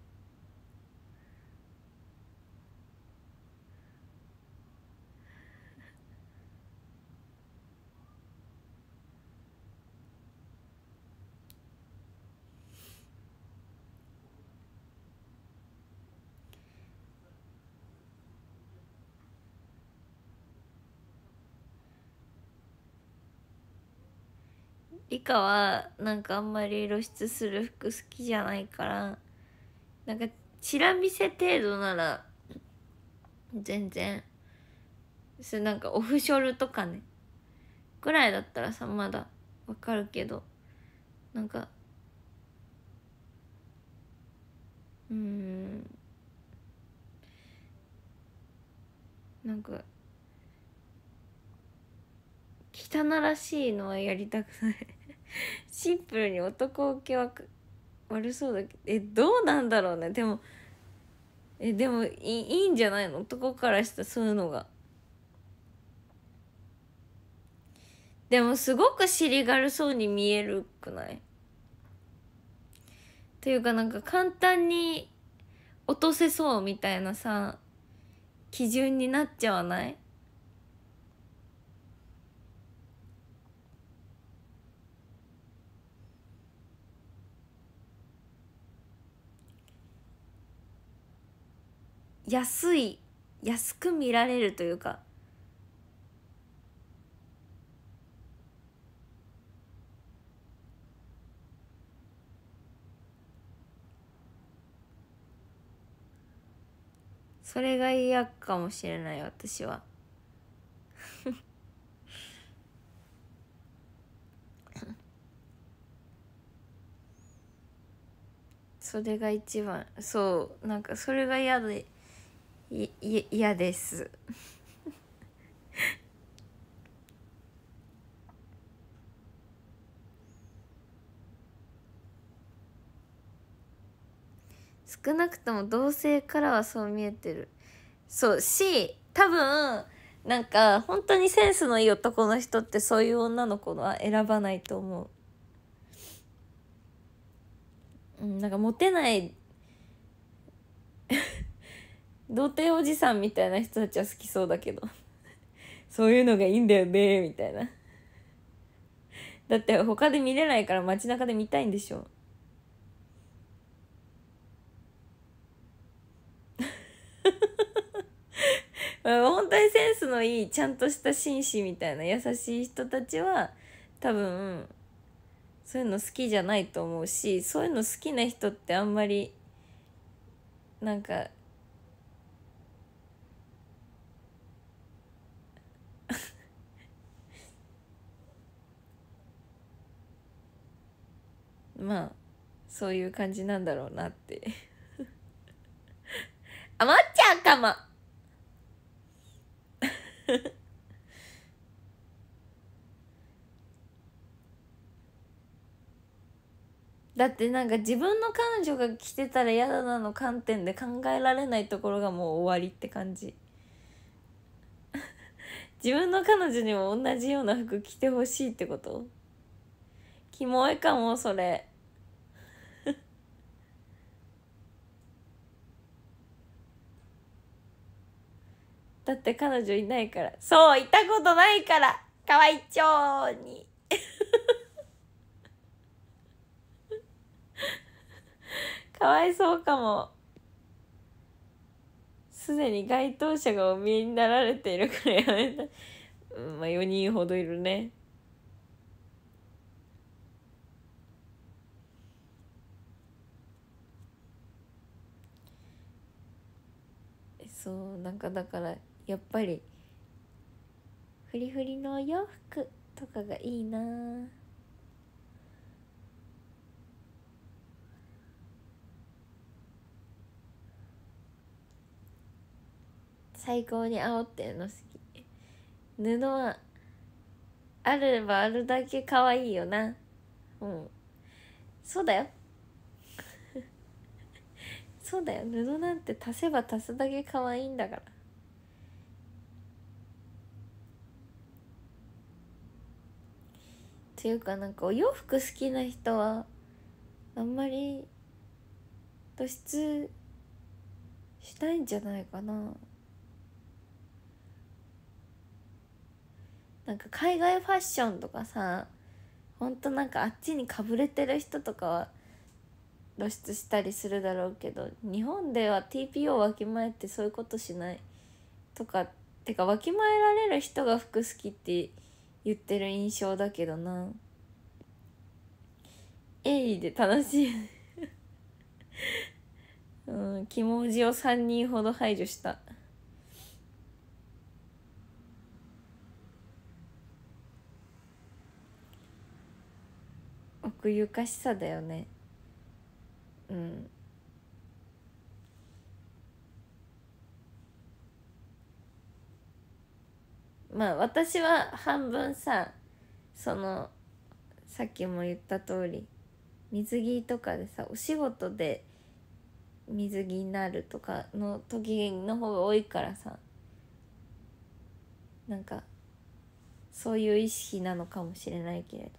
以下はなんかあんまり露出する服好きじゃないからなんかチラ見せ程度なら全然それなんかオフショルとかねぐらいだったらさまだわかるけどなんかうんなんか汚らしいのはやりたくない シンプルに男受けは悪そうだけどえどうなんだろうねでもえでもいいいんじゃないの男からしたらそういうのがでもすごく尻軽そうに見えるくないというかなんか簡単に落とせそうみたいなさ基準になっちゃわない安い安く見られるというかそれが嫌かもしれない私は それが一番そうなんかそれが嫌でい嫌です少なくとも同性からはそう見えてるそうし多分なんか本当にセンスのいい男の人ってそういう女の子は選ばないと思ううんなんかモテない 童貞おじさんみたいな人たちは好きそうだけどそういうのがいいんだよねみたいなだって他で見れないから街中で見たいんでしょ 本当にセンスのいいちゃんとした紳士みたいな優しい人たちは多分そういうの好きじゃないと思うしそういうの好きな人ってあんまりなんかまあそういう感じなんだろうなって余 っちゃうかも だってなんか自分の彼女が着てたら嫌だなの観点で考えられないところがもう終わりって感じ 自分の彼女にも同じような服着てほしいってことキモいかもそれ。だって彼女いないからそういたことないからかわいちょうに かわいそうかもすでに該当者がお見えになられているからやめたうん、まあ4人ほどいるねそうなんかだからやっぱりフリフリのお洋服とかがいいな最高におってるの好き布はあればあるだけ可愛いよなうんそうだよ そうだよ布なんて足せば足すだけ可愛いんだからていうかなんかお洋服好きな人はあんまり露出したいんじゃないかななんか海外ファッションとかさほんとなんかあっちにかぶれてる人とかは露出したりするだろうけど日本では TPO わきまえってそういうことしないとかってかわきまえられる人が服好きって言ってる印象だけどなえい」で楽しい うん気持ちを3人ほど排除した奥ゆかしさだよねうんまあ私は半分さそのさっきも言った通り水着とかでさお仕事で水着になるとかの時の方が多いからさなんかそういう意識なのかもしれないけれど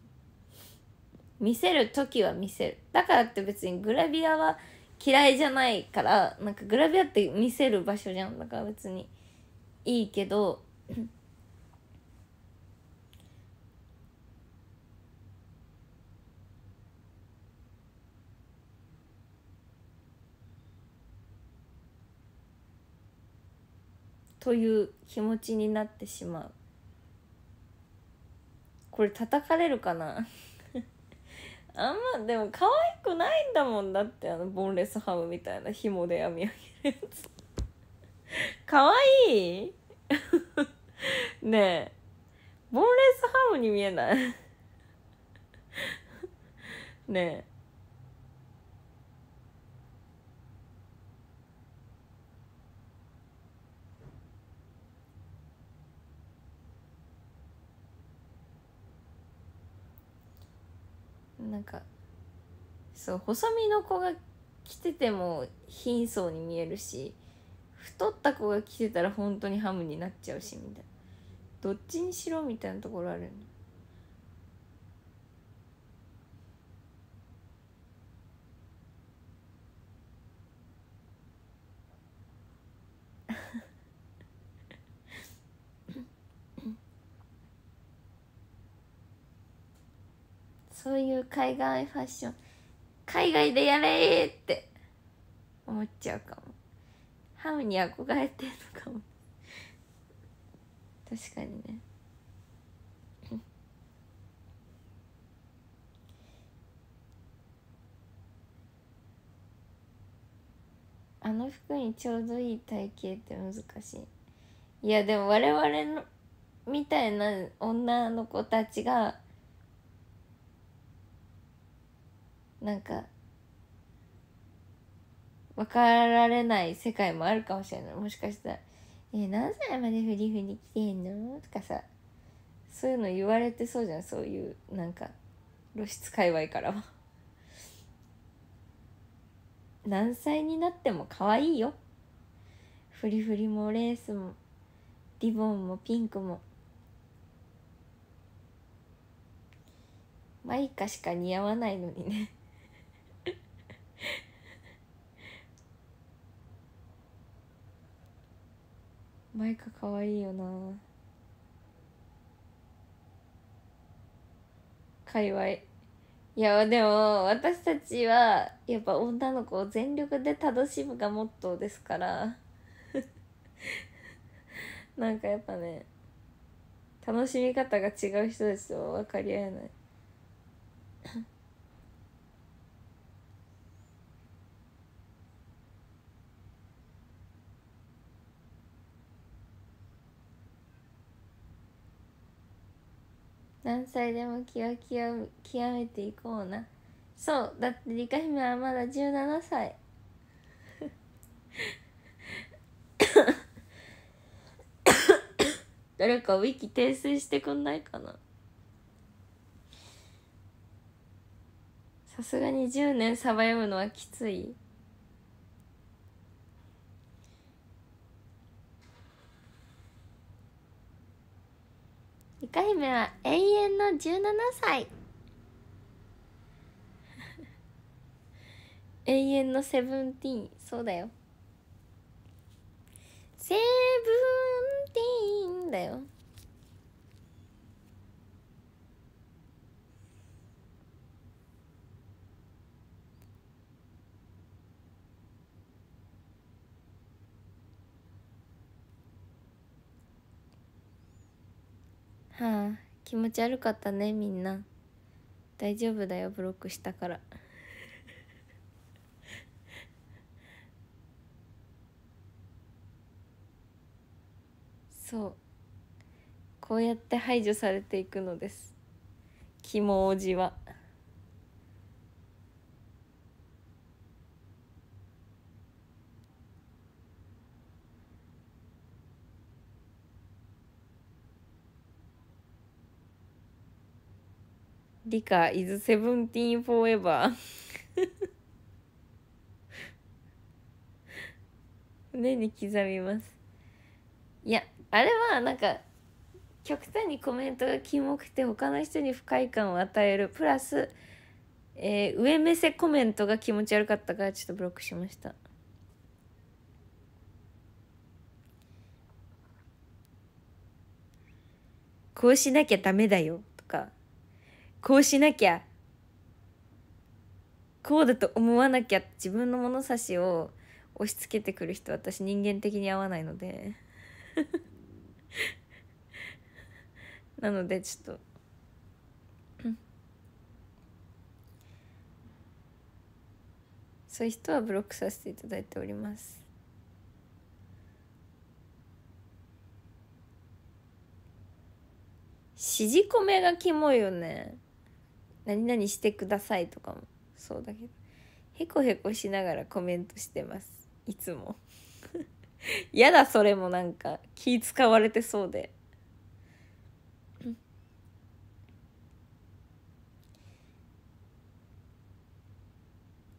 見せる時は見せるだからって別にグラビアは嫌いじゃないからなんかグラビアって見せる場所じゃんだから別にいいけどという気持ちになってしまうこれ叩かれるかな あんまでも可愛くないんだもんだってあのボンレスハムみたいな紐で編み上げるやつ 可愛い ねえボンレスハムに見えないねえなんかそう細身の子が着てても貧相に見えるし太った子が着てたら本当にハムになっちゃうしみたいなどっちにしろみたいなところあるの。そういう海外ファッション海外でやれーって思っちゃうかもハムに憧れてるのかも確かにねあの服にちょうどいい体型って難しいいやでも我々のみたいな女の子たちがなんか分かられない世界もあるかもしれないもしかしたら「え何歳までフリフリ来てんの?」とかさそういうの言われてそうじゃんそういうなんか露出界隈からは何歳になっても可愛いよフリフリもレースもリボンもピンクもマイカしか似合わないのにねマイクかわいいよな界隈いやでも私たちはやっぱ女の子を全力で楽しむがモットーですから なんかやっぱね楽しみ方が違う人たちと分かり合えない何歳でも気は極めていこうなそうだってリカ姫はまだ17歳 誰かウィキ訂正してくんないかなさすがに10年さば読むのはきつい回目は永遠の17歳 永遠のセブンティーンそうだよセブンティーンだよはあ気持ち悪かったねみんな大丈夫だよブロックしたからそうこうやって排除されていくのです肝おじは。リカイズセブンティーンフォーエバー。胸に刻みますいやあれはなんか極端にコメントがキモくて他の人に不快感を与えるプラス、えー、上目線コメントが気持ち悪かったからちょっとブロックしましたこうしなきゃダメだよとかこうしなきゃこうだと思わなきゃ自分の物差しを押し付けてくる人私人間的に合わないので なのでちょっとそういう人はブロックさせていただいております。しじこめがキモいよね。何々してくださいとかもそうだけどへこへこしながらコメントしてますいつも やだそれもなんか気使われてそうで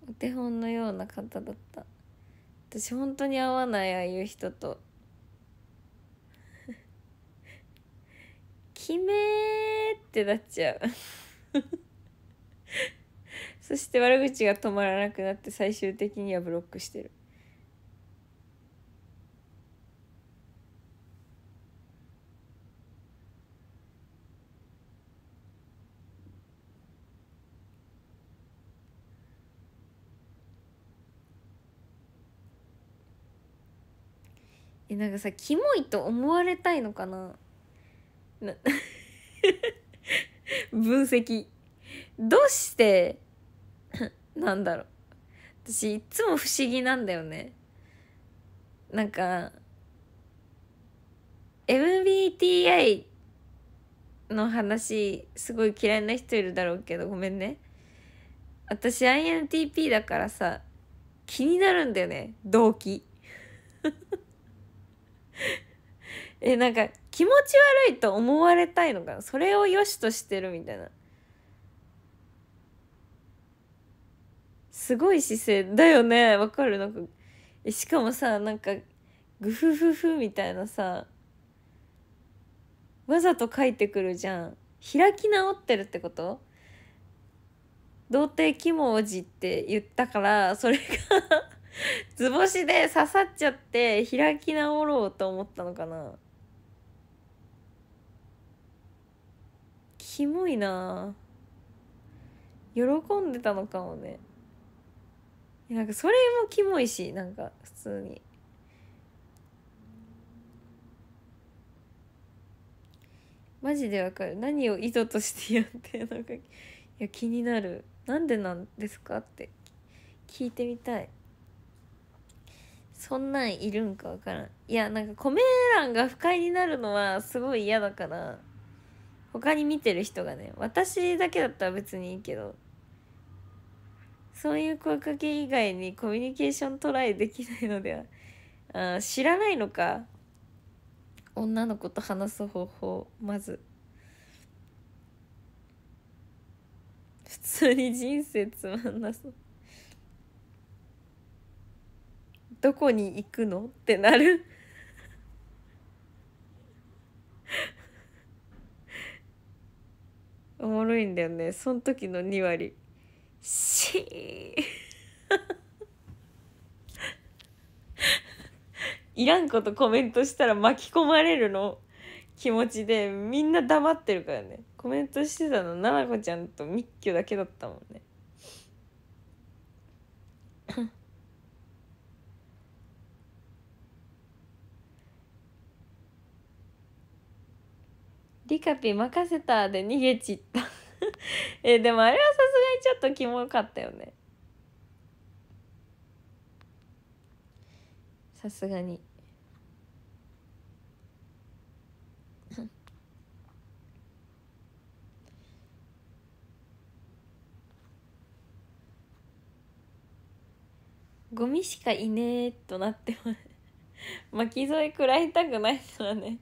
お手本のような方だった私本当に合わないああいう人と「決 め!」ってなっちゃう そして悪口が止まらなくなって最終的にはブロックしてるえなんかさキモいと思われたいのかなな 分析どうしてなんだろう私いつも不思議なんだよねなんか MBTI の話すごい嫌いな人いるだろうけどごめんね私 INTP だからさ気になるんだよね動機 えなんか気持ち悪いと思われたいのかなそれを良しとしてるみたいなすごい姿勢だよねわかるなんかしかもさなんかグフフフみたいなさわざと書いてくるじゃん開き直ってるってこと童貞肝おじって言ったからそれが 図星で刺さっちゃって開き直ろうと思ったのかなキモいな喜んでたのかもねなんかそれもキモいしなんか普通にマジでわかる何を意図としてやってなんかいや気になるなんでなんですかって聞いてみたいそんなんいるんかわからんいやなんかコメ欄が不快になるのはすごい嫌だから他に見てる人がね私だけだったら別にいいけどそういう声かけ以外にコミュニケーショントライできないのでは あ知らないのか女の子と話す方法まず普通に人生つまんなそうどこに行くのってなるおもろいんだよねその時の2割。し いらんことコメントしたら巻き込まれるの気持ちでみんな黙ってるからねコメントしてたの奈々子ちゃんとみっきゅだけだったもんねリカピ任せたで逃げちった えでもあれはさすがにちょっとキモかったよねさすがに ゴミしかいねえとなってます巻き添え食らいたくないとはね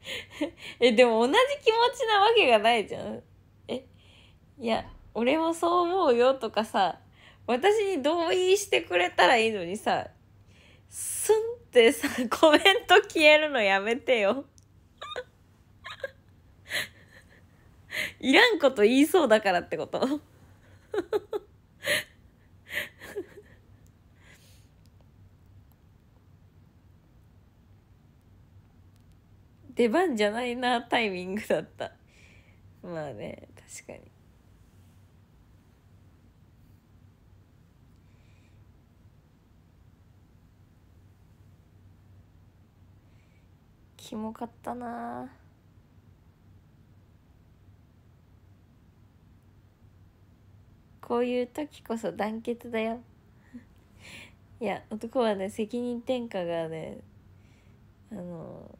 えでも同じ気持ちなわけがないじゃんいや俺もそう思うよとかさ私に同意してくれたらいいのにさスンってさコメント消えるのやめてよ いらんこと言いそうだからってこと 出番じゃないなタイミングだったまあね確かにキモかったなこういう時こそ団結だよ いや男はね責任転嫁がねあの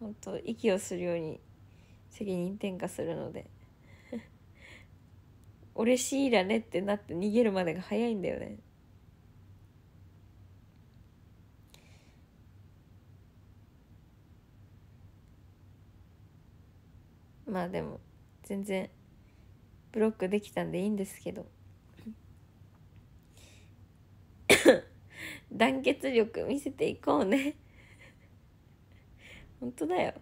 ほんと息をするように責任転嫁するので「俺しいらね」ってなって逃げるまでが早いんだよね。まあでも全然ブロックできたんでいいんですけど 団結力見せていこうね本当だよ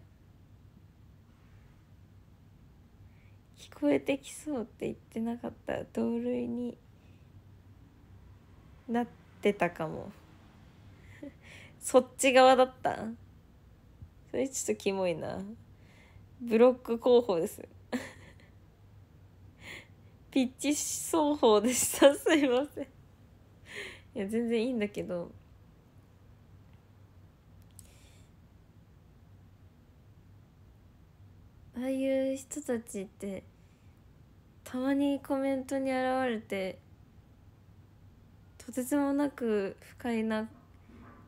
聞こえてきそうって言ってなかった同類になってたかも そっち側だったそれちょっとキモいな。ブロック候補です ピッチ奏法でした すいませんいや全然いいんだけどああいう人たちってたまにコメントに現れてとてつもなく不快な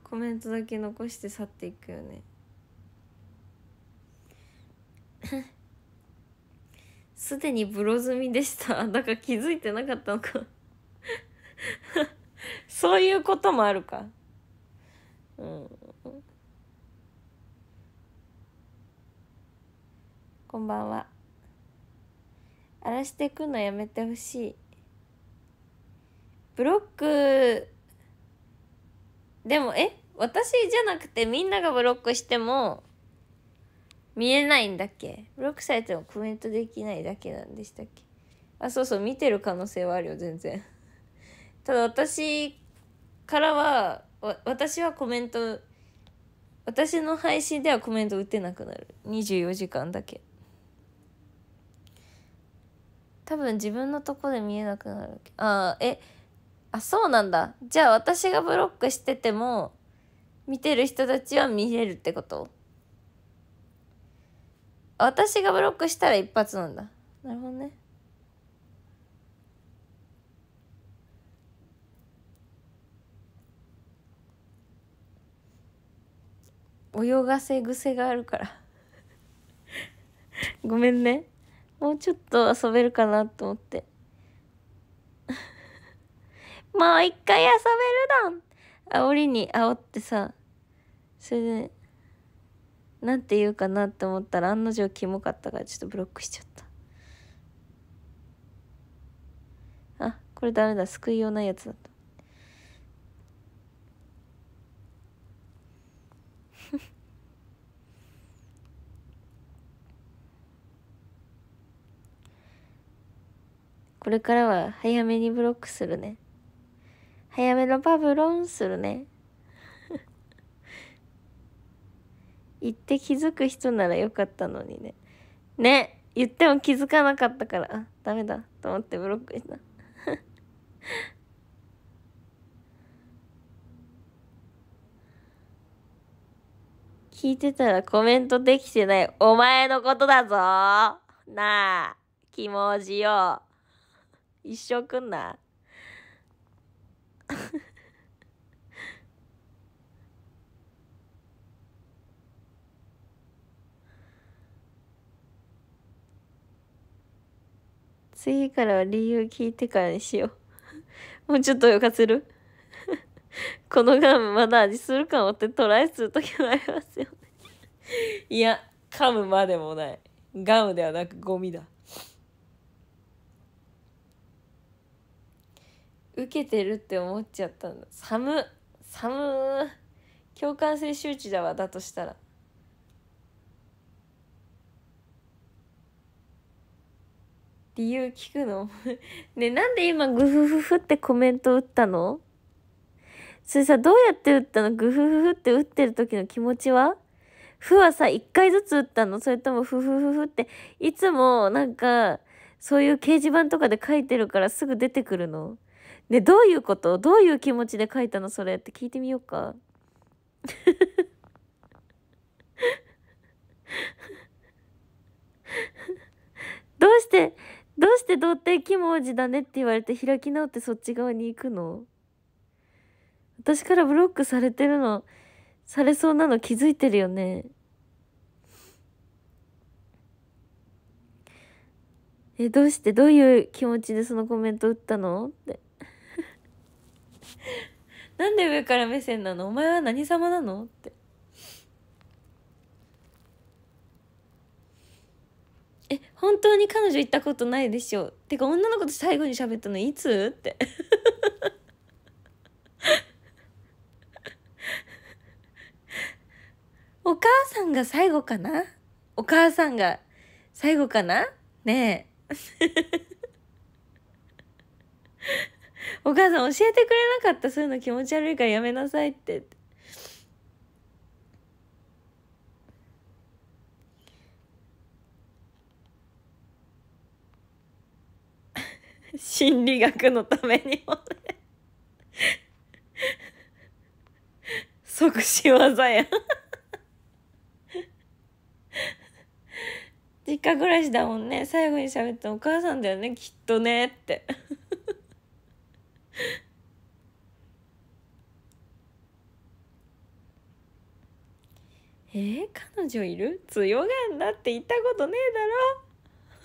コメントだけ残して去っていくよねすでにブロ済みでした だから気づいてなかったのか そういうこともあるかうんこんばんは荒らしてくのやめてほしいブロックでもえ私じゃなくてみんながブロックしても見えないんだっけブロックされてもコメントできないだけなんでしたっけあそうそう見てる可能性はあるよ全然 ただ私からは私はコメント私の配信ではコメント打てなくなる24時間だけ多分自分のとこで見えなくなるああえあそうなんだじゃあ私がブロックしてても見てる人たちは見れるってこと私がブロックしたら一発なんだなるほどね泳がせ癖があるから ごめんねもうちょっと遊べるかなと思って もう一回遊べるだん煽りに煽ってさそれで、ねなんて言うかなって思ったら案の定キモかったからちょっとブロックしちゃったあこれダメだ救いようないやつだった これからは早めにブロックするね。早めのパブロンするね。言って気づく人ならよかったのにねね言っても気づかなかったからあダメだと思ってブロックした 聞いてたらコメントできてないお前のことだぞなあ気持ちよ一生くんな次から理由聞いてからにしよう。もうちょっとよかせる このガムまだ味するかもってトライするときもありますよね いや、噛むまでもない。ガムではなくゴミだ。受けてるって思っちゃったんだ。寒、寒、共感性周知だわ、だとしたら。理由聞くの ねなんで今グフフフってコメント打ったのそれさどうやって打ったのグフフフって打ってる時の気持ちはフはさ1回ずつ打ったのそれともフフフフっていつもなんかそういう掲示板とかで書いてるからすぐ出てくるのねどういうことどういう気持ちで書いたのそれって聞いてみようか どうしてどうして童貞キモ王子だねって言われて開き直ってそっち側に行くの私からブロックされてるの、されそうなの気づいてるよね。え、どうしてどういう気持ちでそのコメント打ったのって。なんで上から目線なのお前は何様なのって。え本当に彼女行ったことないでしょてか女の子と最後に喋ったのいつ?」って お母さんが最後かなお母さんが最後かなねえ お母さん教えてくれなかったそういうの気持ち悪いからやめなさいってって心理学のためにもね即死技や実家暮らしだもんね最後に喋ったお母さんだよねきっとねってえー、彼女いる強がんだって言ったことね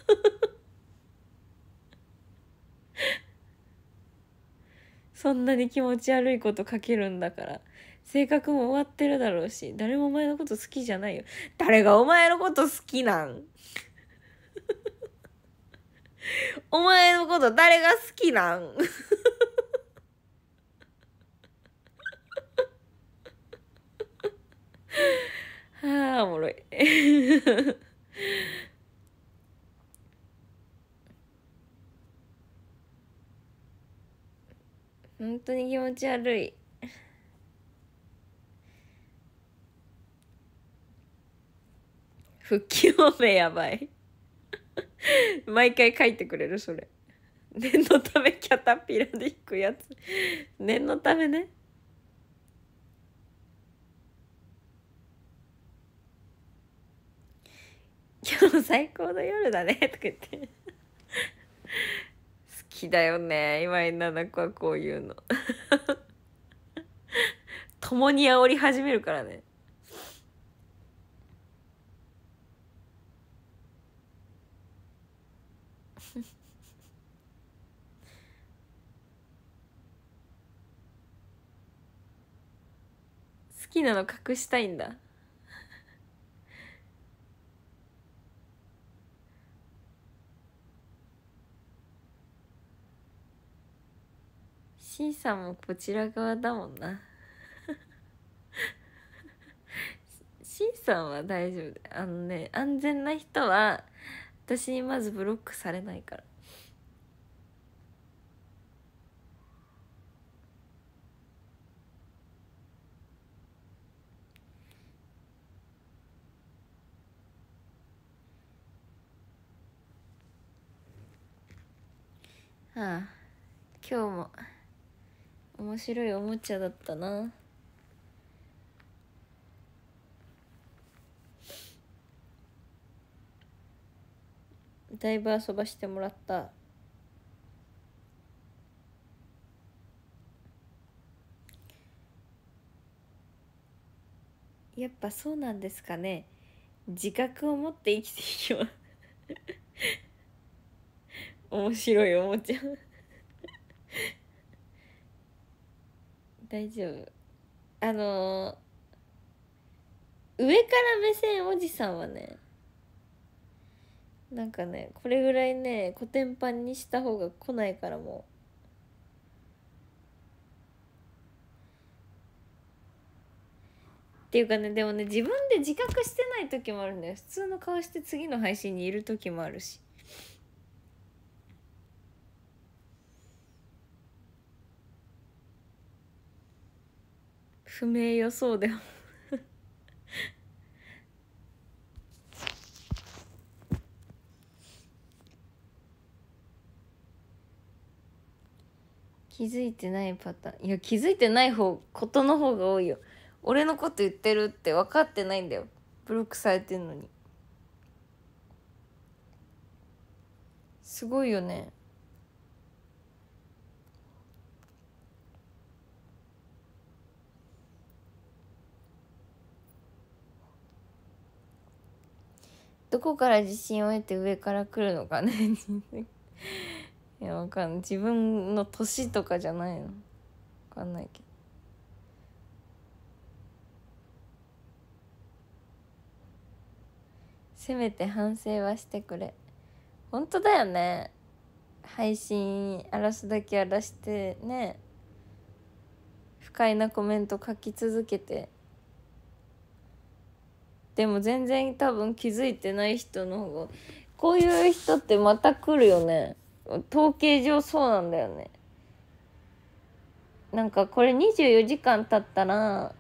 えだろそんなに気持ち悪いこと書けるんだから性格も終わってるだろうし誰もお前のこと好きじゃないよ誰がお前のこと好きなん お前のこと誰が好きなん はあおもろい本当に気持ち悪い 復帰方面やばい毎回書いてくれるそれ念のためキャタピラで引くやつ念のためね今日最高の夜だねとか言ってきだよね今井七子はこういうの 共に煽り始めるからね 好きなの隠したいんだ C さんもこちら側だもんな C さんは大丈夫であのね安全な人は私にまずブロックされないからああ今日も。面白いおもちゃだったなだいぶ遊ばしてもらったやっぱそうなんですかね自覚を持って生きていきます面白いおもちゃ大丈夫あのー、上から目線おじさんはねなんかねこれぐらいねコテンパンにした方が来ないからもうっていうかねでもね自分で自覚してない時もあるんだよ普通の顔して次の配信にいる時もあるし不明予想でも気づいてないパターンいや気づいてない方ことの方が多いよ俺のこと言ってるって分かってないんだよブロックされてんのにすごいよねどこから自信を得て上から来るのかね いやわかんない自分の年とかじゃないのわかんないけど。せめて反省はしてくれ本当だよね配信荒らすだけ荒らしてね不快なコメント書き続けてでも全然多分気づいてない人の方がこういう人ってまた来るよね統計上そうなんだよねなんかこれ24時間経ったら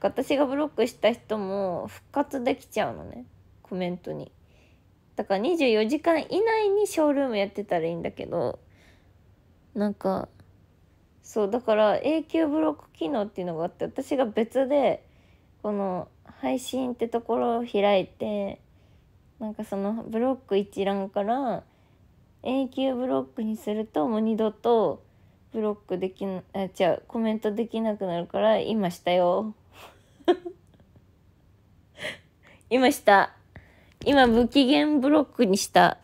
私がブロックした人も復活できちゃうのねコメントにだから24時間以内にショールームやってたらいいんだけどなんかそうだから永久ブロック機能っていうのがあって私が別でこの配信ってところを開いてなんかそのブロック一覧から永久ブロックにするともう二度とブロックできなあ違うコメントできなくなるから今したよ 今した今無期限ブロックにした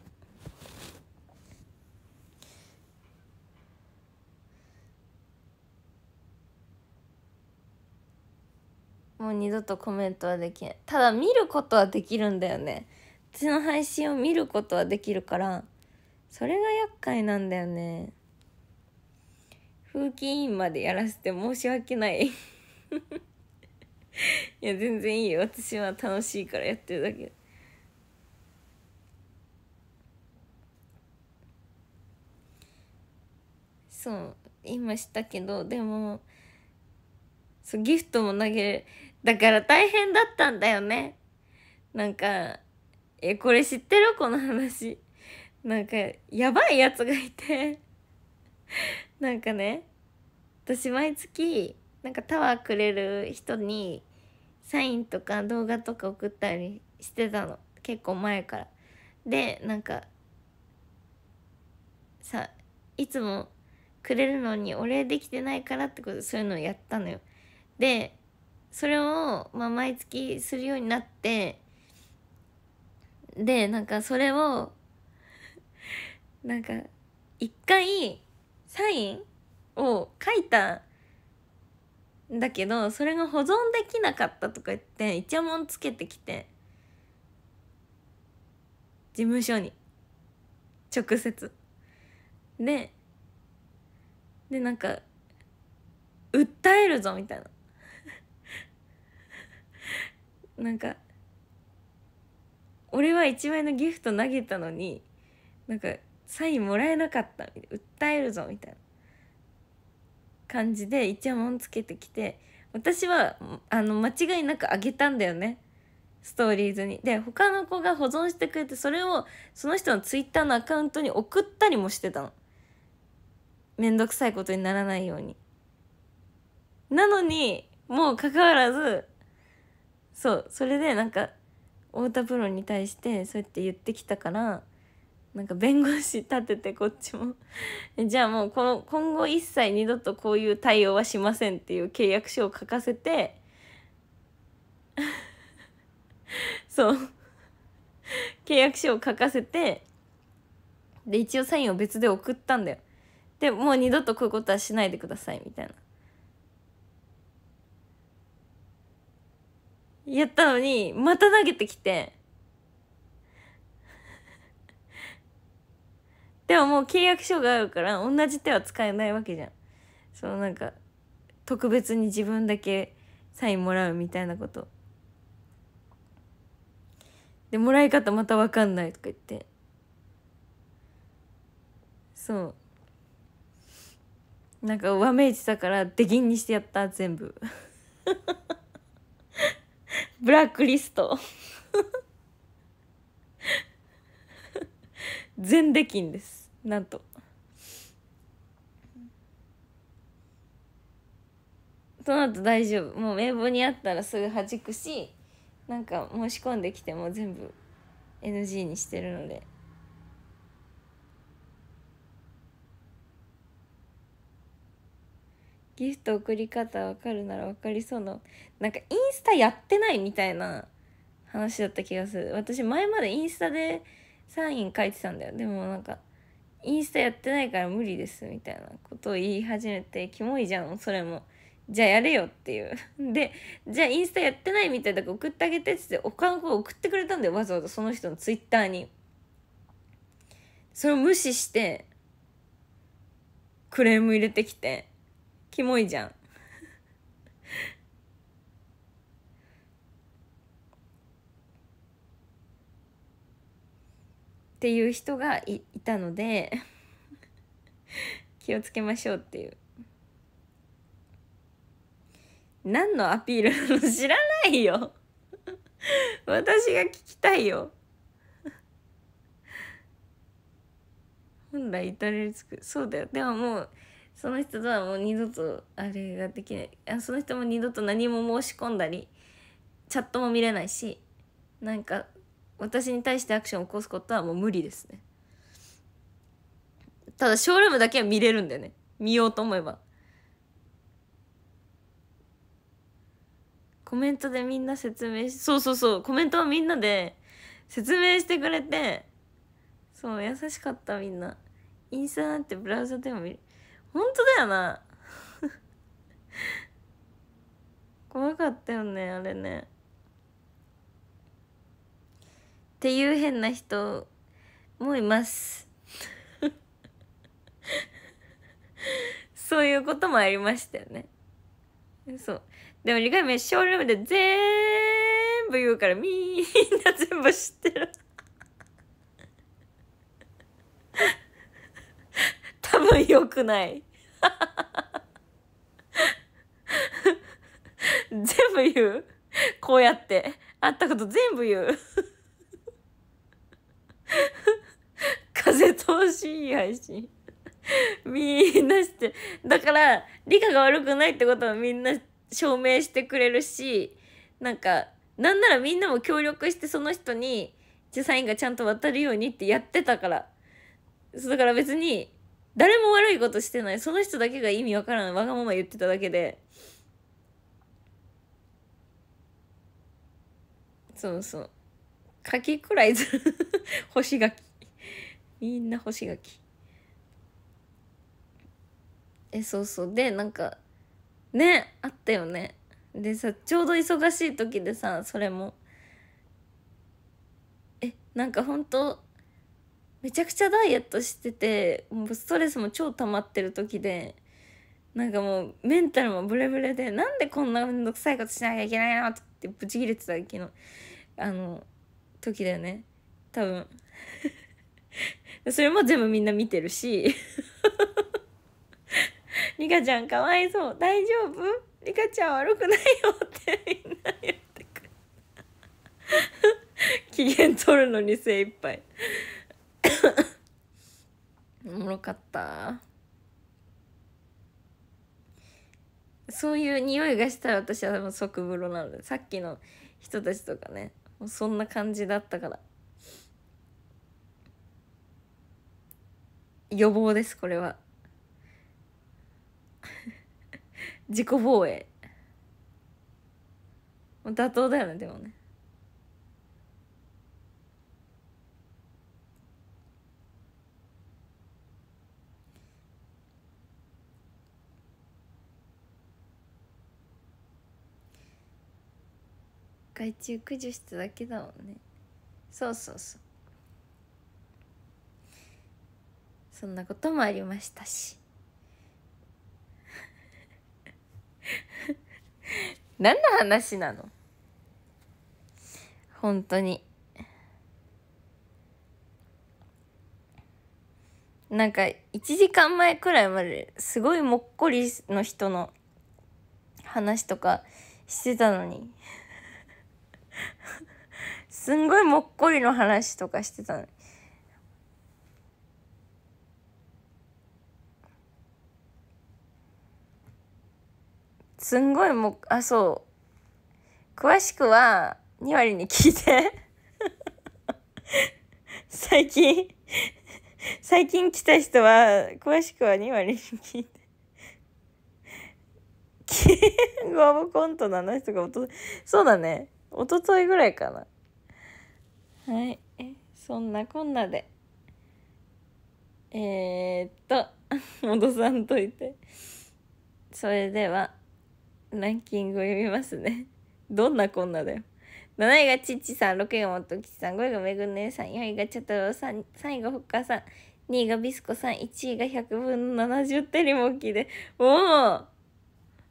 もう二度とコメントはできないただ見ることはできるんだよねうちの配信を見ることはできるからそれが厄介なんだよね風紀委員までやらせて申し訳ない いや全然いいよ私は楽しいからやってるだけそう今したけどでもそうギフトも投げだから大変だったんだよね。なんか、え、これ知ってるこの話。なんか、やばいやつがいてなんかね、私毎月、なんかタワーくれる人に、サインとか動画とか送ったりしてたの。結構前から。で、なんか、さ、いつもくれるのにお礼できてないからってことそういうのをやったのよ。で、それを、まあ、毎月するようになってでなんかそれを なんか一回サインを書いたんだけどそれが保存できなかったとか言って一応もんつけてきて事務所に直接ででなんか訴えるぞみたいななんか俺は1枚のギフト投げたのになんかサインもらえなかった訴えるぞみたいな感じで一文つけてきて私はあの間違いなくあげたんだよねストーリーズに。で他の子が保存してくれてそれをその人のツイッターのアカウントに送ったりもしてたの。めんどくさいことにならないように。なのにもうかかわらずそうそれでなんか太田プロに対してそうやって言ってきたからなんか弁護士立ててこっちも じゃあもうこの今後一切二度とこういう対応はしませんっていう契約書を書かせて そう契約書を書かせてで一応サインを別で送ったんだよでもう二度とこういうことはしないでくださいみたいなやったのに、また投げてきて。でももう契約書があるから、同じ手は使えないわけじゃん。そのなんか、特別に自分だけサインもらうみたいなこと。で、もらい方またわかんないとか言って。そう。なんか、わめいてたから、出禁にしてやった、全部。ブラックリスト全できんですなんとその後大丈夫もう名簿にあったらすぐ弾くしなんか申し込んできても全部 NG にしてるのでギフト送り方わかるならわかりそうななんかインスタやってないみたいな話だった気がする私前までインスタでサイン書いてたんだよでもなんかインスタやってないから無理ですみたいなことを言い始めてキモいじゃんそれもじゃあやれよっていう でじゃあインスタやってないみたいだから送ってあげてっつって他の子が送ってくれたんだよわざわざその人のツイッターにそれを無視してクレーム入れてきてキモいじゃんっていう人がいいたので 気をつけましょうっていう何のアピールなの知らないよ 私が聞きたいよ本来至れり尽くそうだよでももうその人とはもう二度とあれができないあその人も二度と何も申し込んだりチャットも見れないしなんか私に対してアクションを起こすことはもう無理ですねただショールームだけは見れるんだよね見ようと思えばコメントでみんな説明しそうそうそうコメントはみんなで説明してくれてそう優しかったみんなインスタなんてブラウザでも見る本当だよな怖かったよねあれねっていう変な人もいますそういうこともありましたよねそうでも2回目ショールームで全部言うからみんな全部知ってる多分良くない。全部言うこうやって。会ったこと全部言う。風通しいい配信。みんなして。だから、理科が悪くないってことはみんな証明してくれるし、なんか、なんならみんなも協力してその人に、サインがちゃんと渡るようにってやってたから。だから別に、誰も悪いことしてないその人だけが意味わからないわがまま言ってただけでそうそう柿くらいずる干し柿みんな干し柿えそうそうでなんかねあったよねでさちょうど忙しい時でさそれもえなんか本当めちゃくちゃダイエットしててもうストレスも超溜まってる時でなんかもうメンタルもブレブレでなんでこんな面倒くさいことしなきゃいけないのってブチ切れてた時のあの時だよね多分 それも全部みんな見てるし リカちゃんかわいそう大丈夫リカちゃん悪くないよってみんな言ってくる 機嫌取るのに精一杯 おもろかったそういう匂いがしたら私は即風呂なのでさっきの人たちとかねもうそんな感じだったから予防ですこれは 自己防衛妥当だよねでもね害虫駆除しただけだもんねそうそうそうそんなこともありましたし 何の話なの本当になんか1時間前くらいまですごいもっこりの人の話とかしてたのにすんごいもっこりの話とかしてたのすんごいもあそう詳しくは2割に聞いて 最近最近来た人は詳しくは2割に聞いて キングオブコントの話とかそうだね一昨日ぐらいかな。はい。そんなこんなで。えー、っと、戻さんといて。それでは、ランキングを読みますね。どんなこんなだよ。7位がちっちさん、6位がもときちさん、5位がめぐねさん、4位がちゃたろうさん、3位がふっかさん、2位がビスコさん、1位が100分の70テリモッキーで、おお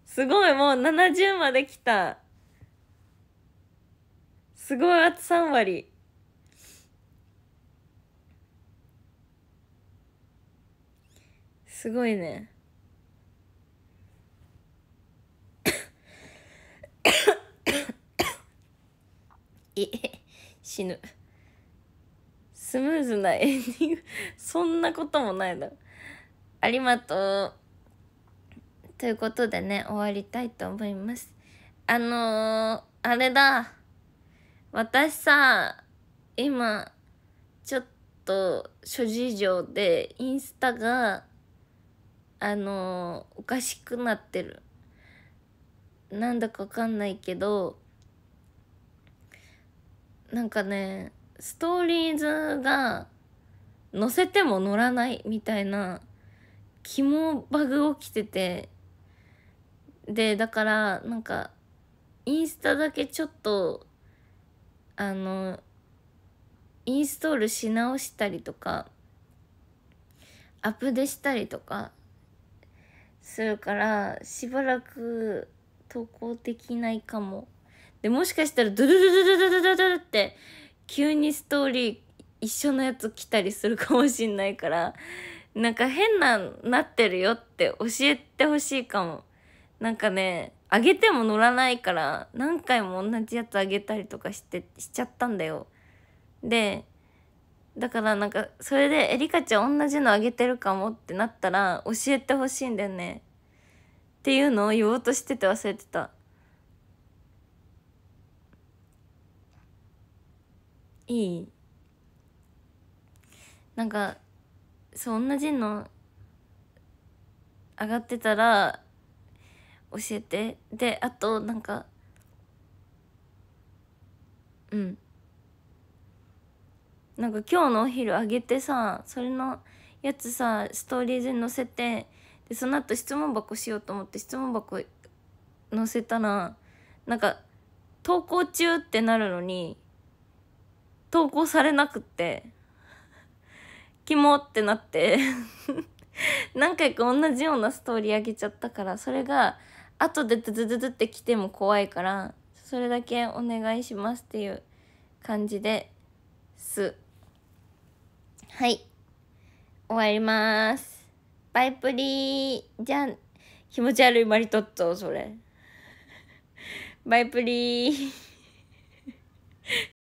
すごいもう70まで来た。すごいあ3割すごいね え死ぬスムーズなエンディングそんなこともないだろありがとうということでね終わりたいと思いますあのー、あれだ私さ、今、ちょっと諸事情でインスタが、あのー、おかしくなってる。なんだかわかんないけど、なんかね、ストーリーズが載せても乗らないみたいな、肝バグ起きてて、で、だから、なんか、インスタだけちょっとあのインストールし直したりとかアップデしたりとかするからしばらく投稿できないかもでもしかしたらドゥルルルルルルルルって急にストーリー一緒のやつ来たりするかもしんないからなんか変ななってるよって教えてほしいかもなんかねあげても乗らないから何回も同じやつあげたりとかしてしちゃったんだよでだからなんかそれでえりかちゃん同じのあげてるかもってなったら教えてほしいんだよねっていうのを言おうとしてて忘れてたいいなんかそう同じの上がってたら教えてであとなんかうんなんか今日のお昼あげてさそれのやつさストーリーズに載せてでその後質問箱しようと思って質問箱載せたらなんか投稿中ってなるのに投稿されなくってキモってなって 何回か同じようなストーリーあげちゃったからそれが後でズズズズって来ても怖いからそれだけお願いしますっていう感じですはい終わりますバイプリじゃん気持ち悪いマリトッツォそれバイプリ